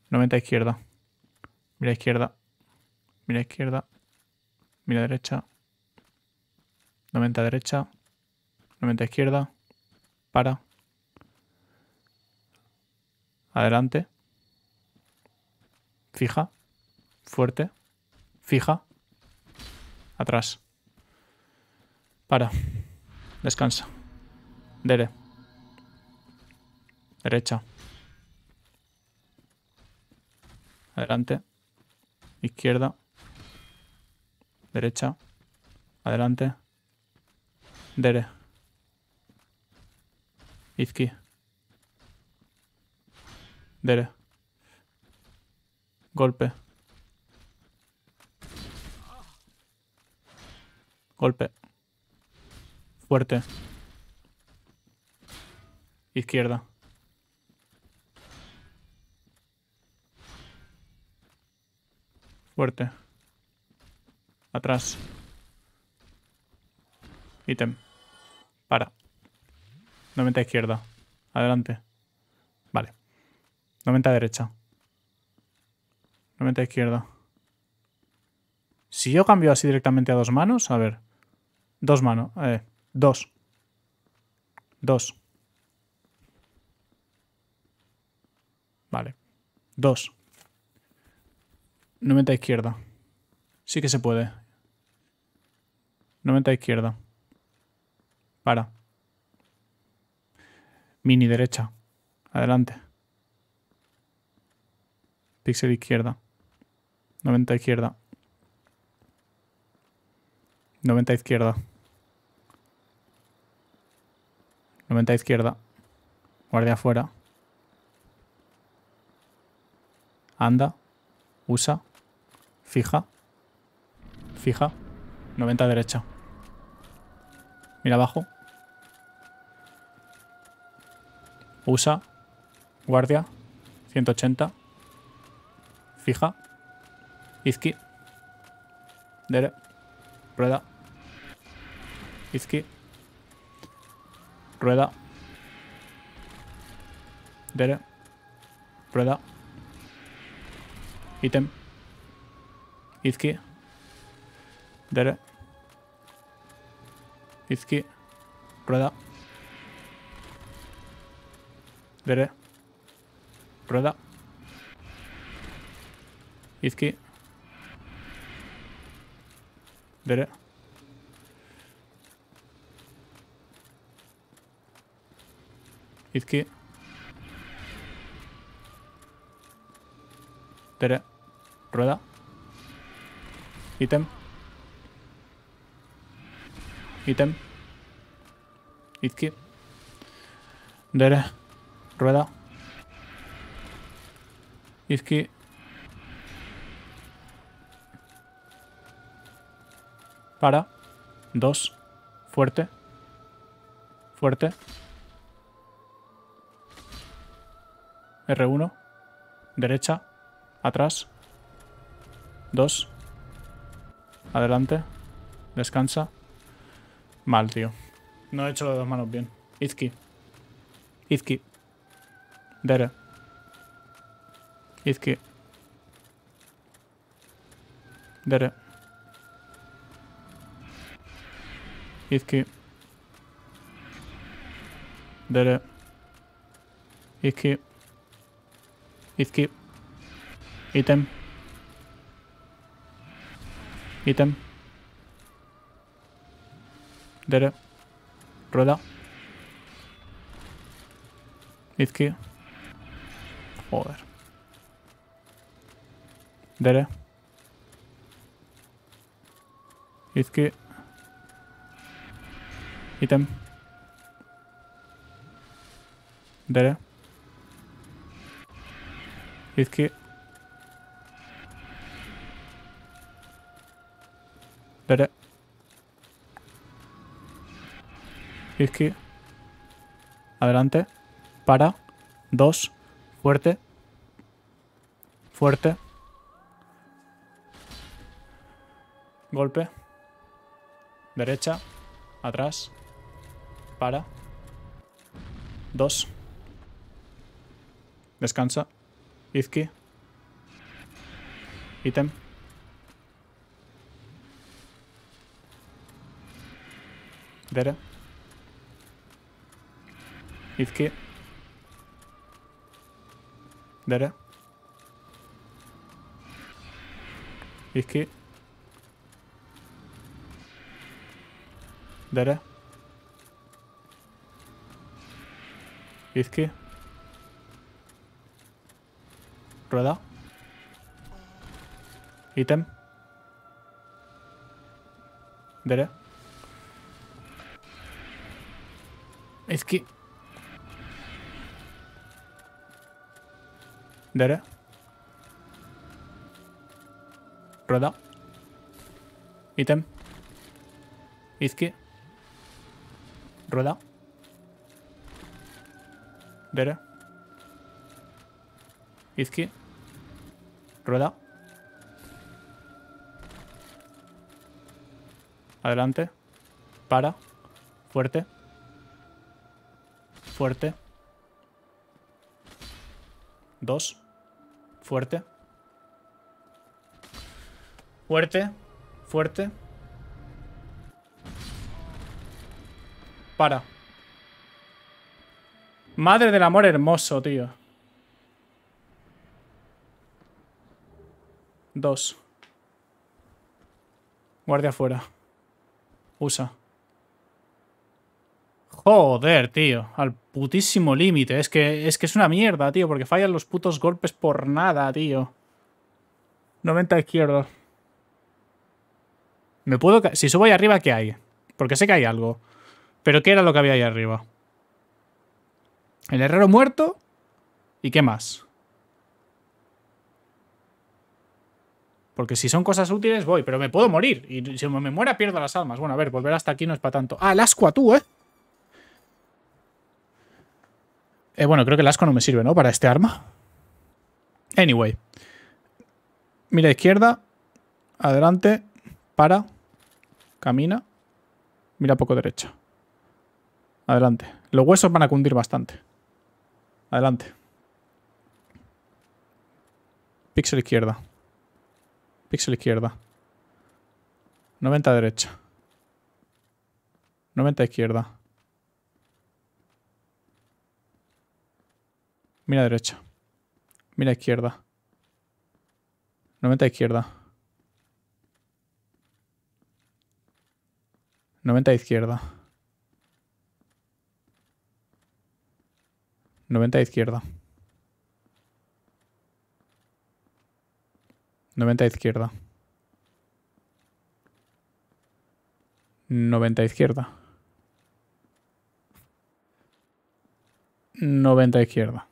90 izquierda. Mira izquierda. Mira izquierda. Mira derecha. 90 derecha, 90 izquierda, para, adelante, fija, fuerte, fija, atrás, para, descansa, dere, derecha, adelante, izquierda, derecha, adelante, Dere. Izki. Dere. Golpe. Golpe. Fuerte. Izquierda. Fuerte. Atrás. Ítem. Para. 90 izquierda. Adelante. Vale. 90 derecha. 90 izquierda. Si yo cambio así directamente a dos manos, a ver. Dos manos. Eh, dos. Dos. Vale. Dos. 90 izquierda. Sí que se puede. 90 izquierda. Para. Mini derecha. Adelante. Pixel izquierda. 90 izquierda. 90 izquierda. 90 izquierda. Guardia afuera. Anda. Usa. Fija. Fija. 90 derecha. Mira abajo. Usa. Guardia. 180. Fija. Izqui. Dere. Rueda. Izqui. Rueda. Dere. Rueda. Ítem. Izqui. Dere. Izqui. Rueda dere Rueda. Izqui. Verde. Izqui. dere Rueda. Ítem. Ítem. Izqui. Dere. Rueda. Izqui. Para. Dos. Fuerte. Fuerte. R1. Derecha. Atrás. Dos. Adelante. Descansa. Mal, tío. No he hecho las dos manos bien. Izki. Izki. Dara. इसके Dara. इसके Dara. इसके इसके इतम इतम Dara. Roda. इसके Joder. Dere. Itki. Item. Dere. Itki. Dere. Itki. Adelante. Para. Dos. Fuerte. Fuerte. Golpe. Derecha. Atrás. Para. Dos. Descansa. Izki. Ítem. Dere. Izki. Dere. Es que... Dará. Es que... Rueda. Ítem. Dere Es que... Rueda. Ítem. Izqui. Rueda. Dere. Izqui. Rueda. Adelante. Para. Fuerte. Fuerte. Dos. Fuerte. Fuerte. Fuerte. Para. Madre del amor hermoso, tío. Dos. Guardia afuera. Usa. Joder, tío. Al putísimo límite. Es que, es que es una mierda, tío. Porque fallan los putos golpes por nada, tío. 90 izquierdo puedo... Si subo ahí arriba, ¿qué hay? Porque sé que hay algo. ¿Pero qué era lo que había ahí arriba? El herrero muerto. ¿Y qué más? Porque si son cosas útiles, voy. Pero me puedo morir. Y si me muera, pierdo las almas. Bueno, a ver, volver hasta aquí no es para tanto. ¡Ah, el asco a tú, eh! eh! Bueno, creo que el asco no me sirve, ¿no? Para este arma. Anyway. Mira a izquierda. Adelante. Para. Camina. Mira poco derecha. Adelante. Los huesos van a cundir bastante. Adelante. Píxel izquierda. Píxel izquierda. 90 derecha. 90 izquierda. Mira derecha. Mira izquierda. 90 izquierda. 90 izquierda. 90 izquierda. 90 izquierda. 90 izquierda. 90 izquierda.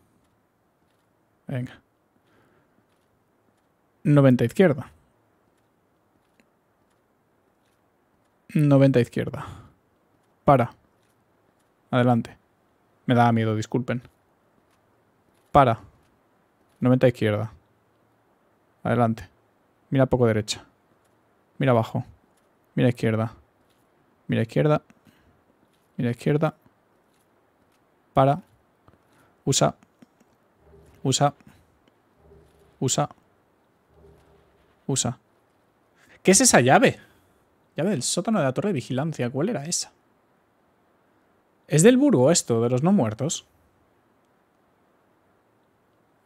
Venga. 90 izquierda. 90 izquierda. Para. Adelante. Me da miedo, disculpen. Para. 90 izquierda. Adelante. Mira poco derecha. Mira abajo. Mira izquierda. Mira izquierda. Mira izquierda. Para. Usa. Usa. Usa. Usa. ¿Qué es esa llave? Llave del sótano de la torre de vigilancia. ¿Cuál era esa? Es del burgo esto, de los no muertos.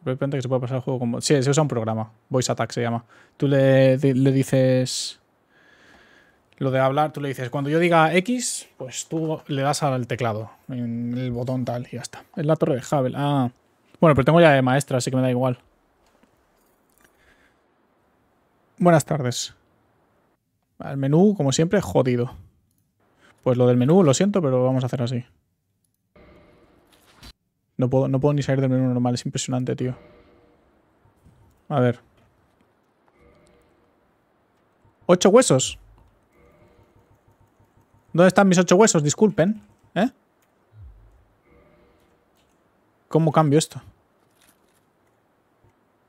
Repente que se puede pasar el juego con... Sí, se usa un programa. Voice Attack se llama. Tú le, dices... Lo de hablar, tú le dices, cuando yo diga X, pues tú le das al teclado, en el botón tal, y ya está. Es la torre de Havel. Ah. Bueno, pero tengo ya de maestra, así que me da igual. Buenas tardes. El menú, como siempre, jodido. Pues lo del menú, lo siento, pero vamos a hacer así. No puedo, no puedo ni salir del menú normal, es impresionante, tío. A ver. ¿Ocho huesos? ¿Dónde están mis ocho huesos? Disculpen. ¿Eh? ¿Cómo cambio esto?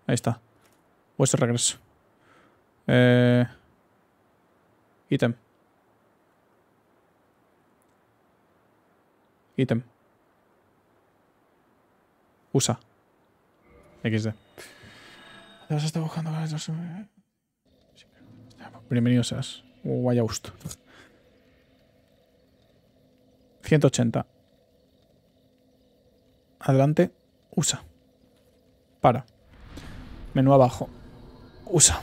Ahí está. Hueso regreso. Eh... Ítem. Ítem. Usa. XD. Te vas a estar buscando Bienvenidos 180. Adelante. Usa. Para. Menú abajo. Usa.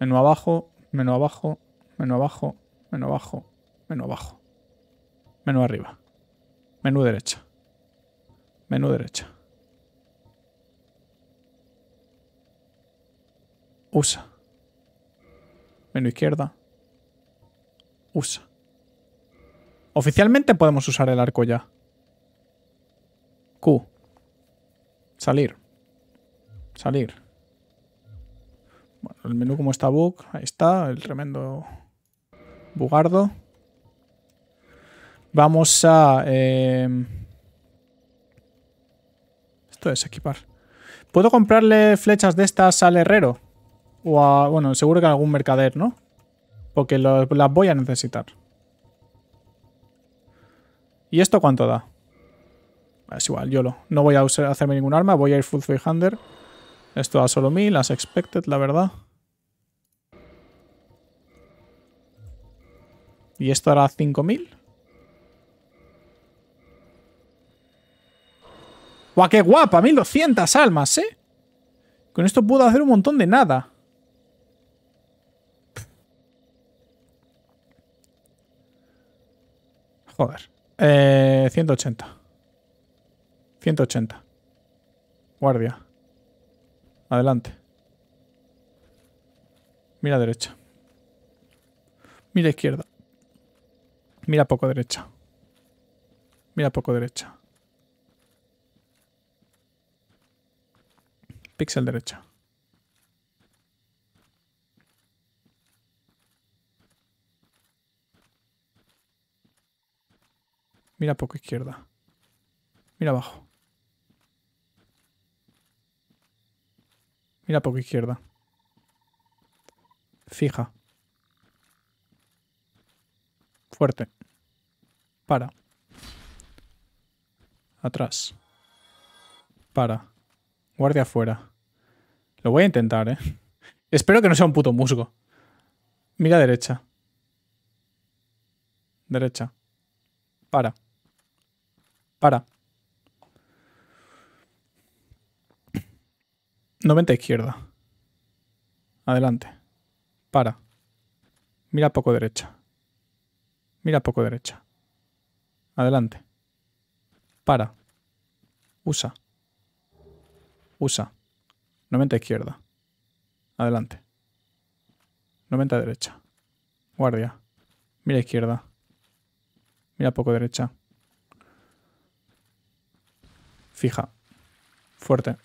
Menú abajo. Menú abajo, menú abajo, menú abajo, menú abajo, Menú arriba, menú derecha, menú derecha. Usa. Menú izquierda. Usa. Oficialmente podemos usar el arco ya. Q. Salir. Salir. Bueno, el menú como está bug, ahí está, el tremendo bugardo. Vamos a... Em, esto es equipar. ¿Puedo comprarle flechas de estas al herrero? O a... Bueno, seguro que a algún mercader, ¿no? Porque las voy a necesitar. ¿Y esto cuánto da? Es igual, yo lo. No voy a hacerme ningún arma, voy a ir full hander. Esto a solo 1000, as expected, la verdad. ¿Y esto hará 5000? ¡Guau, qué guapa! 1200 almas, ¿eh? Con esto puedo hacer un montón de nada. Joder. Eh, 180. 180. Guardia. Adelante. Mira derecha. Mira izquierda. Mira poco derecha. Mira poco derecha. Pixel derecha. Mira poco izquierda. Mira abajo. Mira poco izquierda. Fija. Fuerte. Para. Atrás. Para. Guardia afuera. Lo voy a intentar, ¿eh? Espero que no sea un puto musgo. Mira derecha. Derecha. Para. Para. 90 izquierda. Adelante. Para. Mira poco derecha. Mira poco derecha. Adelante. Para. Usa. Usa. 90 izquierda. Adelante. 90 derecha. Guardia. Mira izquierda. Mira poco derecha. Fija. Fuerte.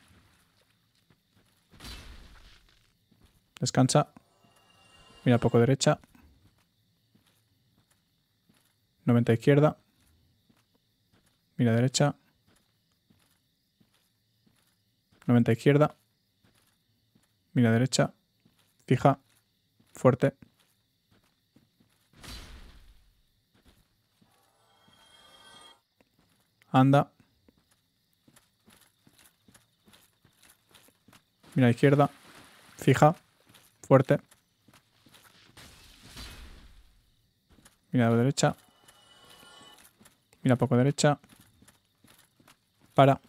Descansa. Mira poco derecha. 90 izquierda. Mira derecha. 90 izquierda. Mira derecha. Fija. Fuerte. Anda. Mira izquierda. Fija. Fuerte. Mira a la derecha. Mira poco derecha. Para.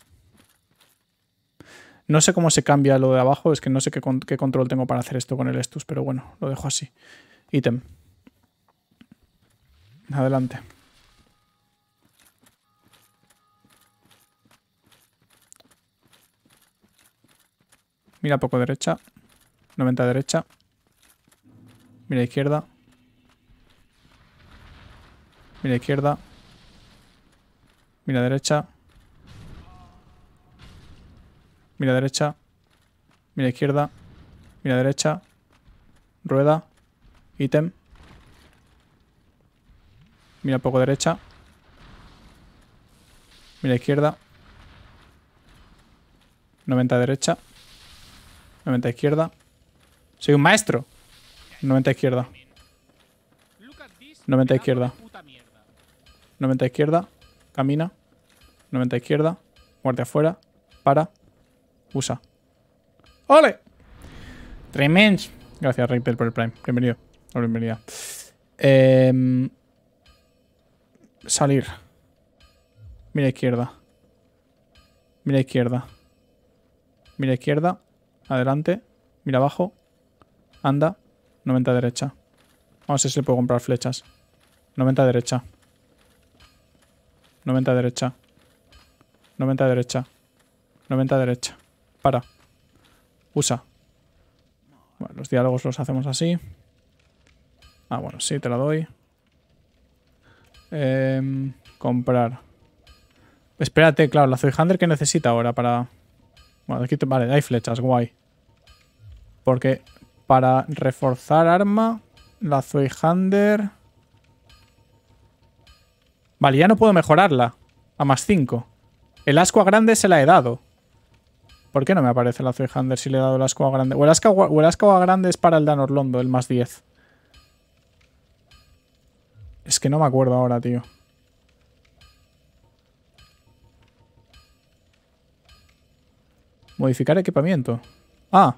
No sé cómo se cambia lo de abajo, es que no sé qué, control tengo para hacer esto con el Estus, pero bueno, lo dejo así. Ítem. Adelante. Mira poco derecha. 90 derecha. Mira izquierda. Mira izquierda. Mira derecha. Mira derecha. Mira izquierda. Mira derecha. Rueda. Ítem. Mira poco derecha. Mira izquierda. 90 derecha. 90 izquierda. Soy un maestro. 90 izquierda. 90 izquierda. 90 izquierda. Camina. 90 izquierda. Muerte afuera. Para. Usa. ¡Ole! Tremens. Gracias, Reintel, por el Prime. Bienvenido. O bienvenida. Em, salir. Mira izquierda. Mira izquierda. Mira izquierda. Adelante. Mira abajo. Anda. 90 derecha. Vamos a ver si le puedo comprar flechas. 90 derecha. 90 derecha. 90 derecha. 90 derecha. Para. Usa. Bueno, los diálogos los hacemos así. Ah, bueno, sí, te la doy. Em, comprar. Espérate, claro, la Zoihander que necesita ahora para... Bueno, aquí te... Vale, hay flechas, guay. Porque para reforzar arma. La Hunter. Vale, ya no puedo mejorarla. A más 5. El ascua grande se la he dado. ¿Por qué no me aparece la Hunter si le he dado el a grande? O el Asco a grande es para el Danorlondo, el más 10. Es que no me acuerdo ahora, tío. Modificar equipamiento. Ah,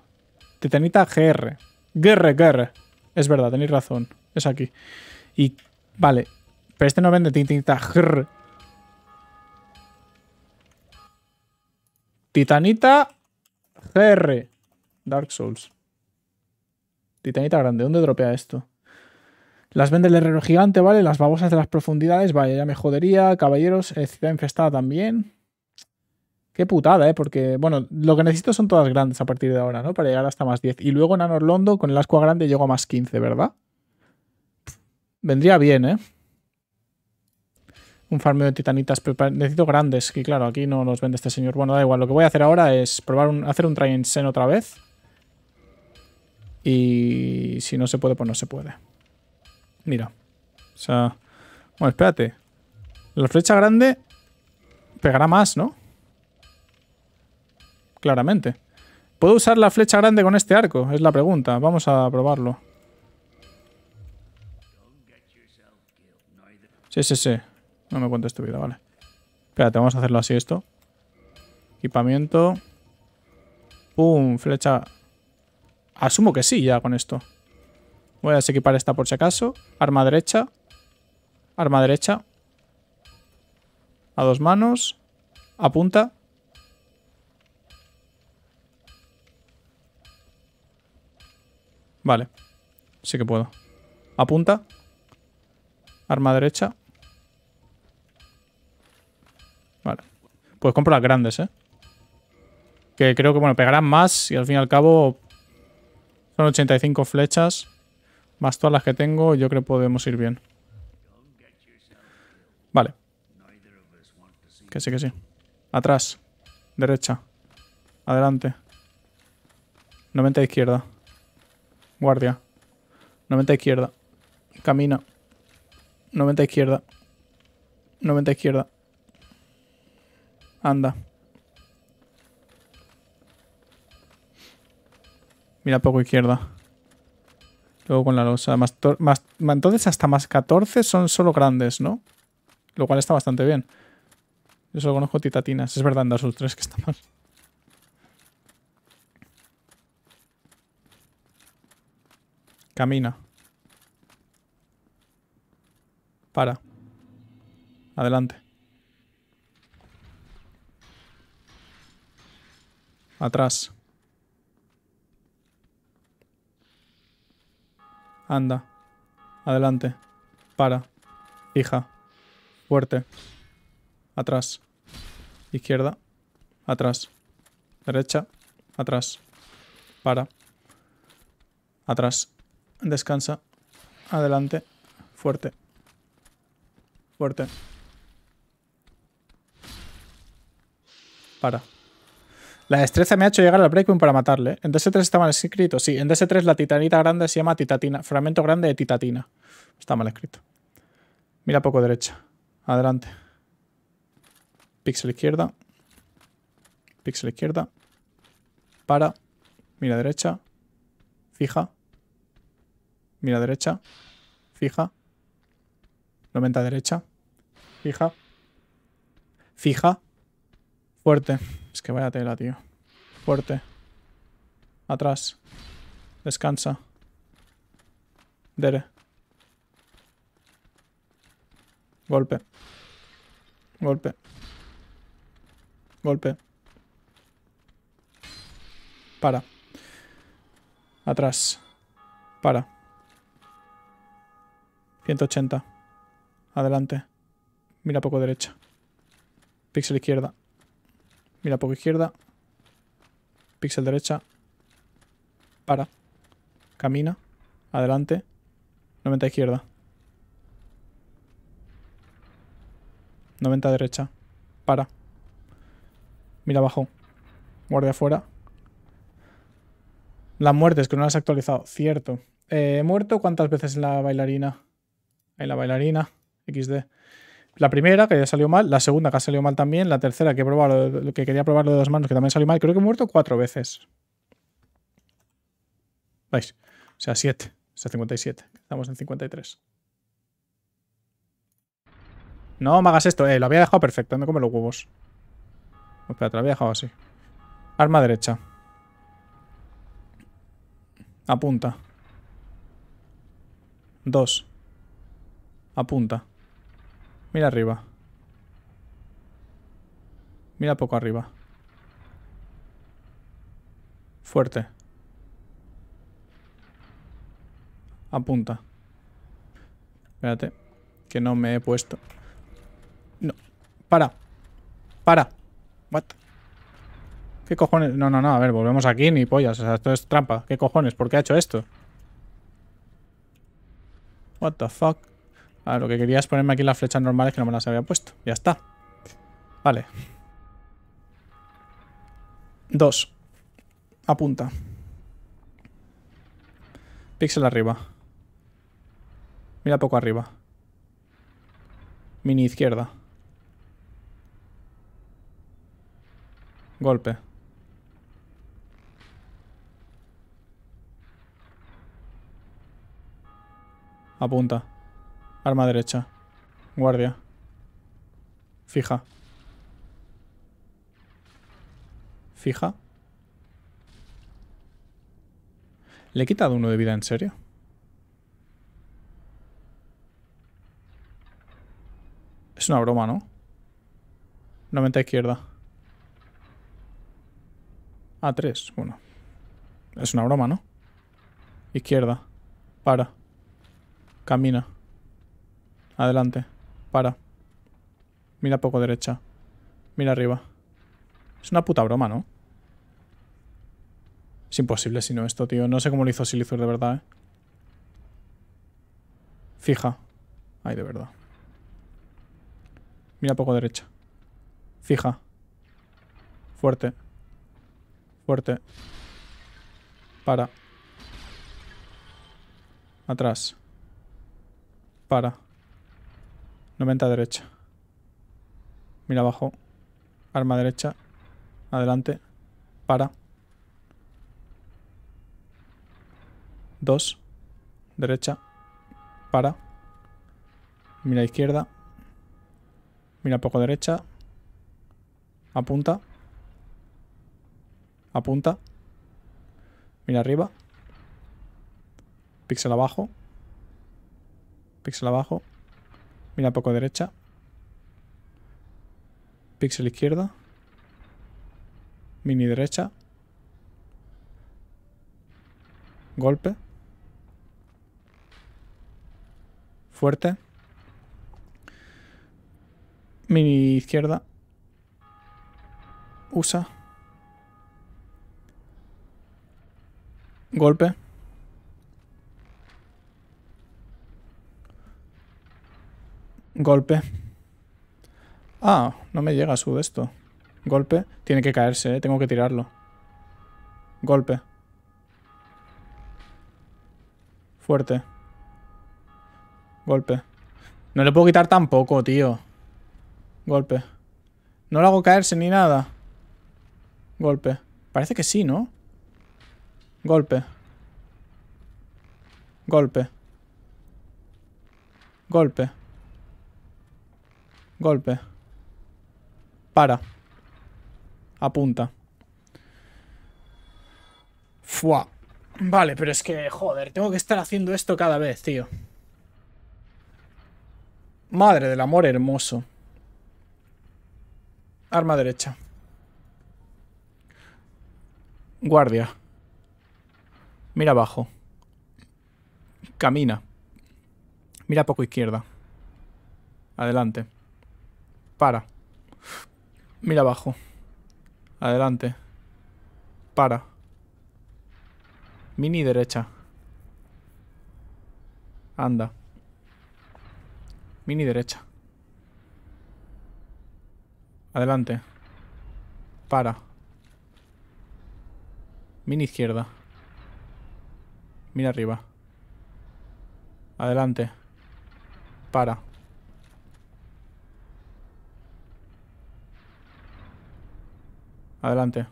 Titanita GR. GR, GR. Es verdad, tenéis razón. Es aquí. Y, vale. Pero este no vende Titanita GR. Titanita GR. Dark Souls. Titanita grande. ¿Dónde dropea esto? Las vende el herrero gigante, ¿vale? Las babosas de las profundidades, vaya, ya me jodería. Caballeros, eh, ciudad infestada también. Qué putada, ¿eh? Porque, bueno, lo que necesito son todas grandes a partir de ahora, ¿no? Para llegar hasta más 10. Y luego en Londo, con el Ascua Grande, llego a más 15, ¿verdad? Vendría bien, ¿eh? Un farmeo de titanitas, pero necesito grandes, que claro, aquí no los vende este señor. Bueno, da igual, lo que voy a hacer ahora es probar hacer un try en Sen otra vez. Y si no se puede, pues no se puede. Mira. O sea... Bueno, espérate. La flecha grande pegará más, ¿no? claramente. ¿Puedo usar la flecha grande con este arco? Es la pregunta. Vamos a probarlo. Sí, sí, sí. No me cuentes tu vida, vale. Espérate, vamos a hacerlo así esto. Equipamiento. Pum, flecha. Asumo que sí ya con esto. Voy a desequipar esta por si acaso. Arma derecha. Arma derecha. A dos manos. Apunta. Vale. Sí que puedo. Apunta. Arma derecha. Vale. Pues compro las grandes, ¿eh? Que creo que, bueno, pegarán más y al fin y al cabo son 85 flechas. Más todas las que tengo, yo creo que podemos ir bien. Vale. Que sí, que sí. Atrás. Derecha. Adelante. 90 izquierda. Guardia. 90 izquierda. Camina. 90 izquierda. 90 izquierda. Anda. Mira poco izquierda. Luego con la losa. Más entonces hasta más 14 son solo grandes, ¿no? Lo cual está bastante bien. Yo solo conozco titatinas. Es verdad, anda sus 3 que está mal. Camina. Para. Adelante. Atrás. Anda. Adelante. Para. Fija. Fuerte. Atrás. Izquierda. Atrás. Derecha. Atrás. Para. Atrás. Descansa. Adelante. Fuerte. Fuerte. Para. La destreza me ha hecho llegar al breakpoint para matarle. En DS3 está mal escrito. Sí, en DS3 la titanita grande se llama titatina. Fragmento grande de titatina. Está mal escrito. Mira poco derecha. Adelante. Pixel izquierda. Pixel izquierda. Para. Mira derecha. Fija. Mira derecha. Fija. 90 derecha. Fija. Fija. Fuerte. Es que vaya tela, tío. Fuerte. Atrás. Descansa. Dere. Golpe. Golpe. Golpe. Para. Atrás. Para. 180. Adelante. Mira poco derecha. Píxel izquierda. Mira poco izquierda. Píxel derecha. Para. Camina. Adelante. 90 izquierda. 90 derecha. Para. Mira abajo. Guardia afuera. Las muertes, que no las he actualizado. Cierto. Eh, ¿He muerto cuántas veces en la bailarina? Ahí la bailarina, XD. La primera, que ya salió mal, la segunda, que ha salido mal también, la tercera, que, he probado, que quería probar lo de dos manos, que también salió mal. Creo que he muerto cuatro veces. ¿Veis? O sea, siete. O sea, 57. Estamos en 53. No me esto. Eh, lo había dejado perfecto. No come los huevos. Espera, lo había dejado así. Arma derecha. Apunta. Dos. Apunta. Mira arriba. Mira poco arriba. Fuerte. Apunta. Espérate. Que no me he puesto. No. Para. Para. What? ¿Qué cojones? No, no, no. A ver, volvemos aquí ni pollas. O sea, esto es trampa. ¿Qué cojones? ¿Por qué ha hecho esto? What the fuck? Ah, lo que quería es ponerme aquí las flechas normales que no me las había puesto. Ya está. Vale. Dos. Apunta. Pixel arriba. Mira poco arriba. Mini izquierda. Golpe. Apunta. Arma derecha. Guardia. Fija. Fija. ¿Le he quitado uno de vida en serio? Es una broma, ¿no? 90 izquierda. A3, bueno. Es una broma, ¿no? Izquierda. Para. Camina. Adelante. Para. Mira poco derecha. Mira arriba. Es una puta broma, ¿no? Es imposible si no esto, tío. No sé cómo lo hizo Silithur de verdad, ¿eh? Fija. Ay, de verdad. Mira poco derecha. Fija. Fuerte. Fuerte. Para. Atrás. Para. 90 derecha. Mira abajo. Arma derecha. Adelante. Para. dos Derecha. Para. Mira izquierda. Mira poco derecha. Apunta. Apunta. Mira arriba. Pixel abajo. Pixel abajo. Mira poco derecha. Pixel izquierda. Mini derecha. Golpe. Fuerte. Mini izquierda. Usa. Golpe. Golpe. Ah, no me llega su esto. Golpe. Tiene que caerse, ¿eh? tengo que tirarlo. Golpe. Fuerte. Golpe. No le puedo quitar tampoco, tío. Golpe. No lo hago caerse ni nada. Golpe. Parece que sí, ¿no? Golpe. Golpe. Golpe. Golpe. Para. Apunta. Fua. Vale, pero es que, joder, tengo que estar haciendo esto cada vez, tío. Madre del amor hermoso. Arma derecha. Guardia. Mira abajo. Camina. Mira poco izquierda. Adelante. Para. Mira abajo. Adelante. Para. Mini derecha. Anda. Mini derecha. Adelante. Para. Mini izquierda. Mira arriba. Adelante. Para. Adelante.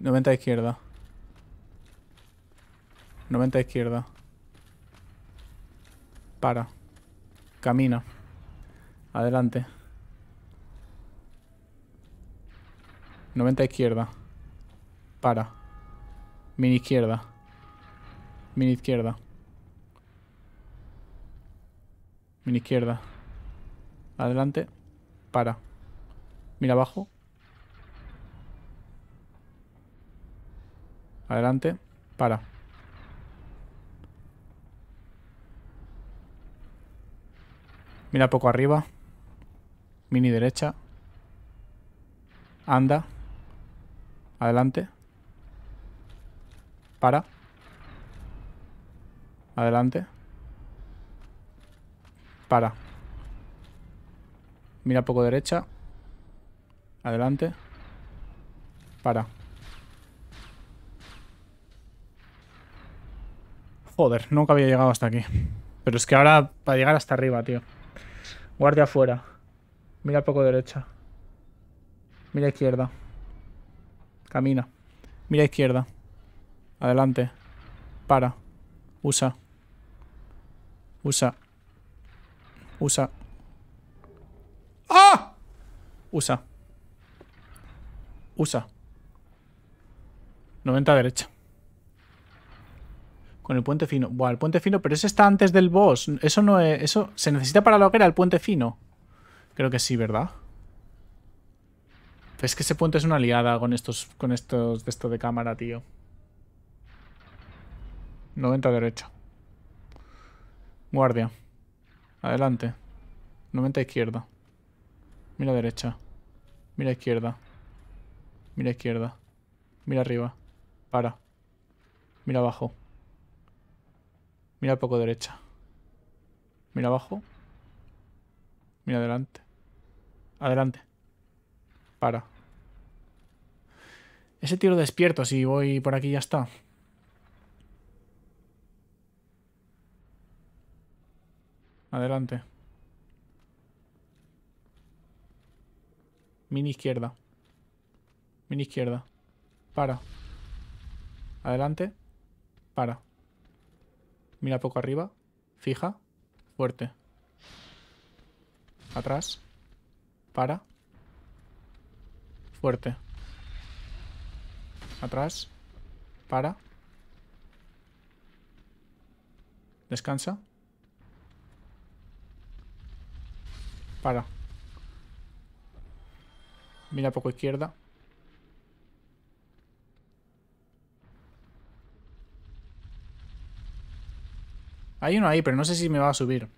Noventa izquierda. 90 izquierda. Para. Camina. Adelante. 90 izquierda. Para. Mini izquierda. Mini izquierda. Mini izquierda. Adelante. Para. Mira abajo. Adelante. Para. Mira poco arriba. Mini derecha. Anda. Adelante. Para. Adelante. Para. Mira poco derecha. Adelante. Para. Joder, nunca había llegado hasta aquí. Pero es que ahora para llegar hasta arriba, tío. Guardia afuera. Mira poco derecha. Mira izquierda. Camina. Mira izquierda. Adelante. Para. Usa. Usa. Usa. ¡Ah! Usa. Usa. 90 derecha. Con el puente fino. Buah, el puente fino, pero ese está antes del boss. Eso no es... Eso se necesita para lo que era el puente fino. Creo que sí, ¿verdad? Es que ese puente es una liada con estos... Con estos de esto de cámara, tío. 90 derecha. Guardia. Adelante. 90 izquierda. Mira derecha. Mira izquierda. Mira izquierda. Mira arriba. Para. Mira abajo. Mira poco derecha. Mira abajo. Mira adelante. Adelante. Para. Ese tiro despierto, si voy por aquí ya está. Adelante. Mini izquierda. Mini izquierda. Para. Adelante. Para. Mira poco arriba. Fija. Fuerte. Atrás. Para. Fuerte. Atrás. Para. Descansa. Para. Mira poco izquierda. Hay uno ahí, pero no sé si me va a subir.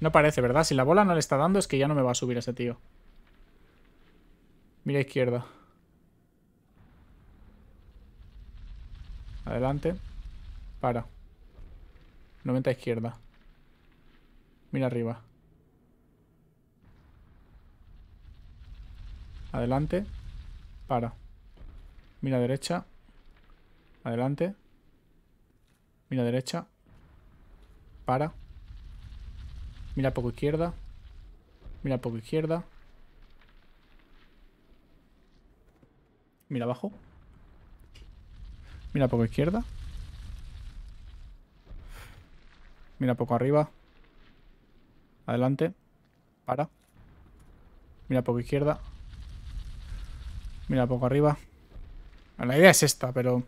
No parece, ¿verdad? Si la bola no le está dando es que ya no me va a subir ese tío. Mira a izquierda. Adelante. Para. 90 izquierda. Mira arriba. Adelante. Para. Mira derecha. Adelante. Mira derecha. Para. Mira poco izquierda. Mira poco izquierda. Mira abajo. Mira poco izquierda. Mira poco arriba. Adelante. Para. Mira poco izquierda. Mira poco arriba. la idea es esta, pero...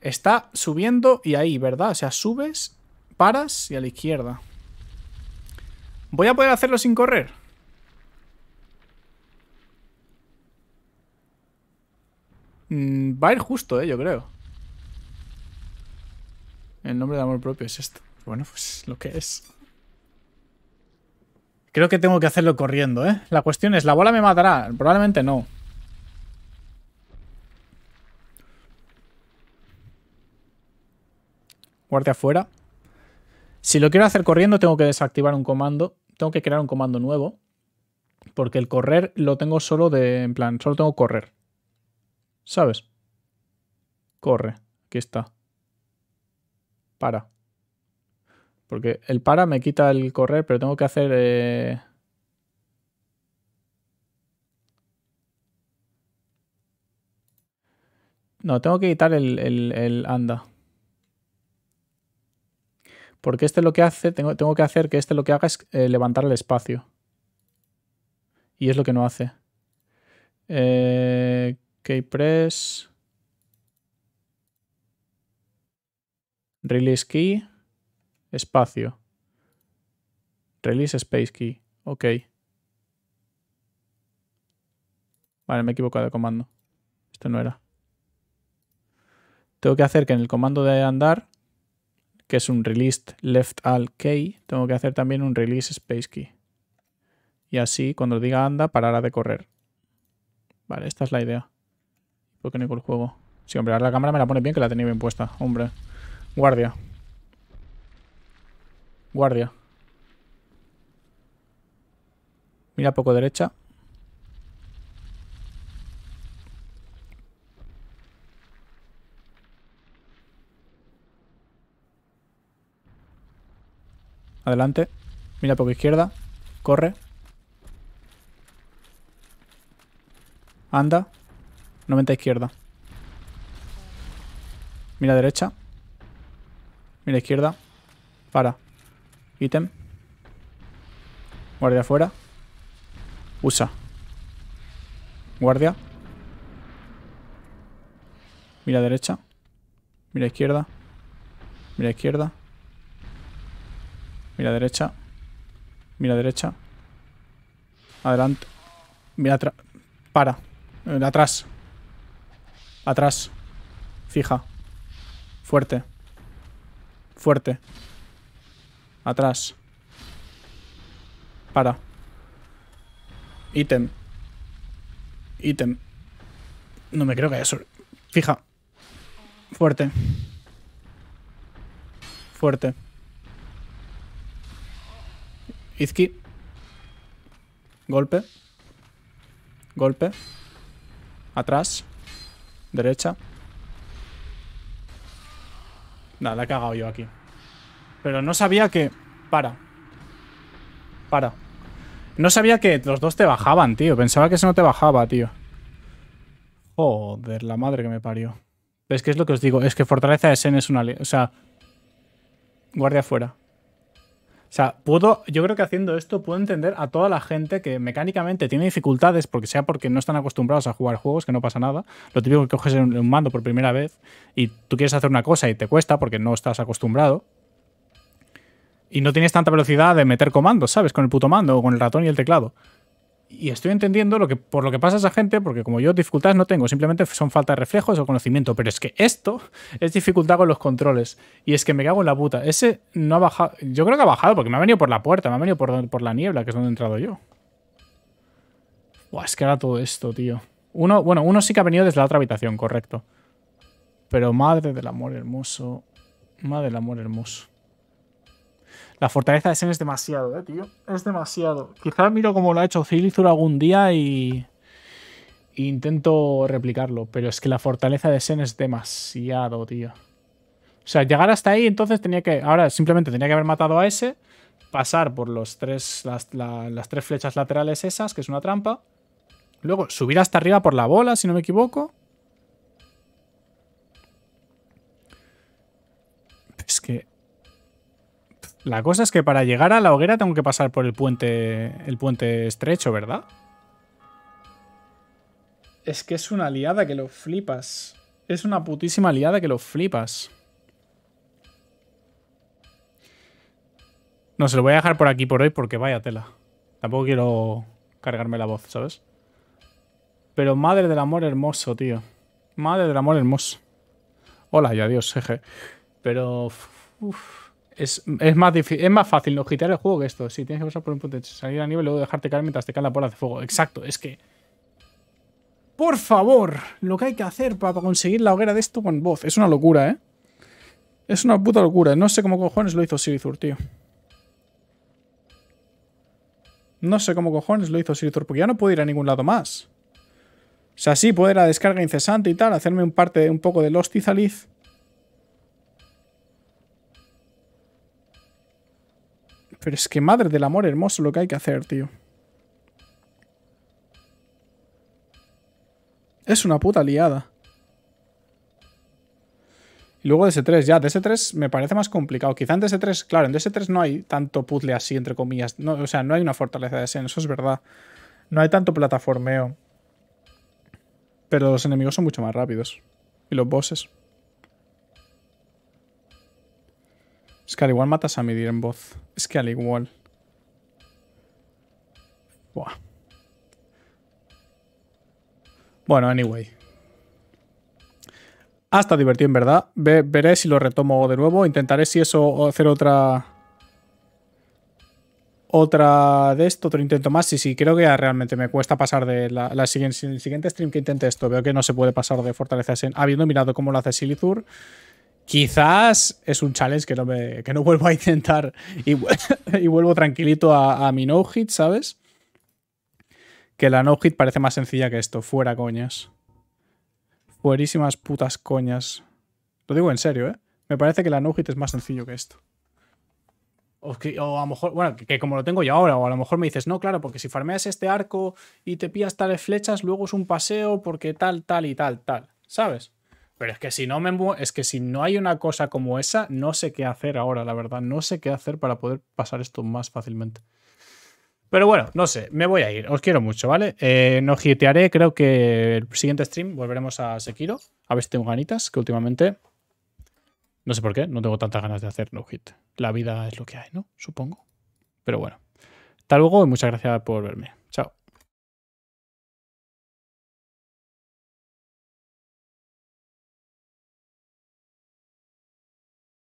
Está subiendo y ahí, ¿verdad? O sea, subes, paras y a la izquierda. ¿Voy a poder hacerlo sin correr? Mm, va a ir justo, eh, yo creo. El nombre de amor propio es esto. Bueno, pues lo que es. Creo que tengo que hacerlo corriendo, ¿eh? La cuestión es, ¿la bola me matará? Probablemente no. Guardia afuera. Si lo quiero hacer corriendo, tengo que desactivar un comando. Tengo que crear un comando nuevo. Porque el correr lo tengo solo de... En plan, solo tengo correr. ¿Sabes? Corre. Aquí está. Para. Porque el para me quita el correr, pero tengo que hacer... Eh, no, tengo que quitar el, anda. Porque este lo que hace, tengo, tengo que hacer que este lo que haga es eh, levantar el espacio. Y es lo que no hace. Eh, press, release key, espacio, release space key, ok. Vale, me he equivocado de comando. Esto no era. Tengo que hacer que en el comando de andar, que es un release left alt key, tengo que hacer también un release space key. Y así, cuando diga anda, parará de correr. Vale, esta es la idea. Porque no el juego. Si, hombre, ahora la cámara me la pone bien que la tenía bien puesta. Hombre. Guardia. Guardia. Mira poco derecha. Adelante. Mira poco izquierda. Corre. Anda. 90 izquierda. Mira derecha. Mira izquierda. Para. Ítem. Guardia afuera. Usa. Guardia. Mira derecha. Mira izquierda. Mira izquierda. Mira derecha. Mira derecha. Adelante. Mira eh, atrás. Para. Atrás. Atrás. Fija. Fuerte. Fuerte. Atrás. Para. Ítem. Ítem. No me creo que haya Fija. Fuerte. Fuerte. Izqui. Golpe. Golpe. Atrás. Derecha. Nada, la he cagado yo aquí. Pero no sabía que... Para. Para. No sabía que los dos te bajaban, tío. Pensaba que eso no te bajaba, tío. Joder, la madre que me parió. Es que es lo que os digo? Es que Fortaleza de Sen es una... O sea... Guardia afuera. O sea, puedo, yo creo que haciendo esto puedo entender a toda la gente que mecánicamente tiene dificultades, porque sea porque no están acostumbrados a jugar juegos, que no pasa nada. Lo típico que coges un mando por primera vez y tú quieres hacer una cosa y te cuesta porque no estás acostumbrado. Y no tienes tanta velocidad de meter comandos, ¿sabes? Con el puto mando o con el ratón y el teclado y estoy entendiendo lo que, por lo que pasa esa gente, porque como yo dificultades no tengo, simplemente son falta de reflejos o conocimiento, pero es que esto es dificultad con los controles. Y es que me cago en la puta. Ese no ha bajado. Yo creo que ha bajado porque me ha venido por la puerta, me ha venido por, por la niebla, que es donde he entrado yo. Buah, es que era todo esto, tío. Uno, bueno, uno sí que ha venido desde la otra habitación, correcto. Pero madre del amor hermoso. Madre del amor hermoso. La fortaleza de Sen es demasiado, eh, tío. Es demasiado. Quizá miro como lo ha hecho Zilithur algún día y... intento replicarlo. Pero es que la fortaleza de Sen es demasiado, tío. O sea, llegar hasta ahí, entonces tenía que. Ahora simplemente tenía que haber matado a ese. Pasar por los tres, las, las tres flechas laterales esas, que es una trampa. Luego subir hasta arriba por la bola, si no me equivoco. Es que la cosa es que para llegar a la hoguera tengo que pasar por el puente, el puente estrecho, ¿verdad? Es que es una liada que lo flipas. Es una putísima liada que lo flipas. No, se lo voy a dejar por aquí por hoy porque vaya tela. Tampoco quiero cargarme la voz, ¿sabes? Pero madre del amor hermoso, tío. Madre del amor hermoso. Hola y adiós, jeje. Pero... Es, más es más fácil no quitar el juego que esto. Si tienes que pasar por un punto de salir a nivel, luego dejarte caer mientras te cae la bola de fuego. Exacto, es que. Por favor, lo que hay que hacer para conseguir la hoguera de esto con voz. Es una locura, ¿eh? Es una puta locura. No sé cómo cojones lo hizo Sirithur, tío. No sé cómo cojones lo hizo Sirithur, porque ya no puedo ir a ningún lado más. O sea, sí, puedo ir a descarga incesante y tal, hacerme un parte un poco de Lost Izalith Pero es que madre del amor hermoso lo que hay que hacer, tío. Es una puta liada. Y luego DS3, ya, DS3 me parece más complicado. Quizá en DS3, claro, en DS3 no hay tanto puzzle así, entre comillas. No, o sea, no hay una fortaleza de Sen, eso es verdad. No hay tanto plataformeo. Pero los enemigos son mucho más rápidos. Y los bosses. Es que al igual matas a medir en voz. Es que al igual. Buah. Bueno, anyway. Hasta ah, divertido, en verdad. veré si lo retomo de nuevo. Intentaré si eso hacer otra... Otra de esto, otro intento más. Sí, sí, creo que realmente me cuesta pasar de la, siguiente, el siguiente stream que intente esto. Veo que no se puede pasar de fortaleza. en... Habiendo mirado cómo lo hace Silithur. Quizás es un challenge que no, me, que no vuelvo a intentar y, vuelvo tranquilito a, mi no-hit, ¿sabes? Que la no-hit parece más sencilla que esto. Fuera coñas. Fuerísimas putas coñas. Lo digo en serio, ¿eh? Me parece que la no-hit es más sencillo que esto. O, que, a lo mejor, bueno, que, que, como lo tengo yo ahora, o a lo mejor me dices, no, claro, porque si farmeas este arco y te pillas tales flechas, luego es un paseo porque tal, tal y tal, tal. ¿Sabes? Pero es que si no me es que si no hay una cosa como esa, no sé qué hacer ahora, la verdad. No sé qué hacer para poder pasar esto más fácilmente. Pero bueno, no sé, me voy a ir. Os quiero mucho, ¿vale? Eh, no hitearé creo que el siguiente stream volveremos a Sekiro. A ver si tengo ganitas, que últimamente. No sé por qué, no tengo tantas ganas de hacer no hit. La vida es lo que hay, ¿no? Supongo. Pero bueno. Hasta luego y muchas gracias por verme.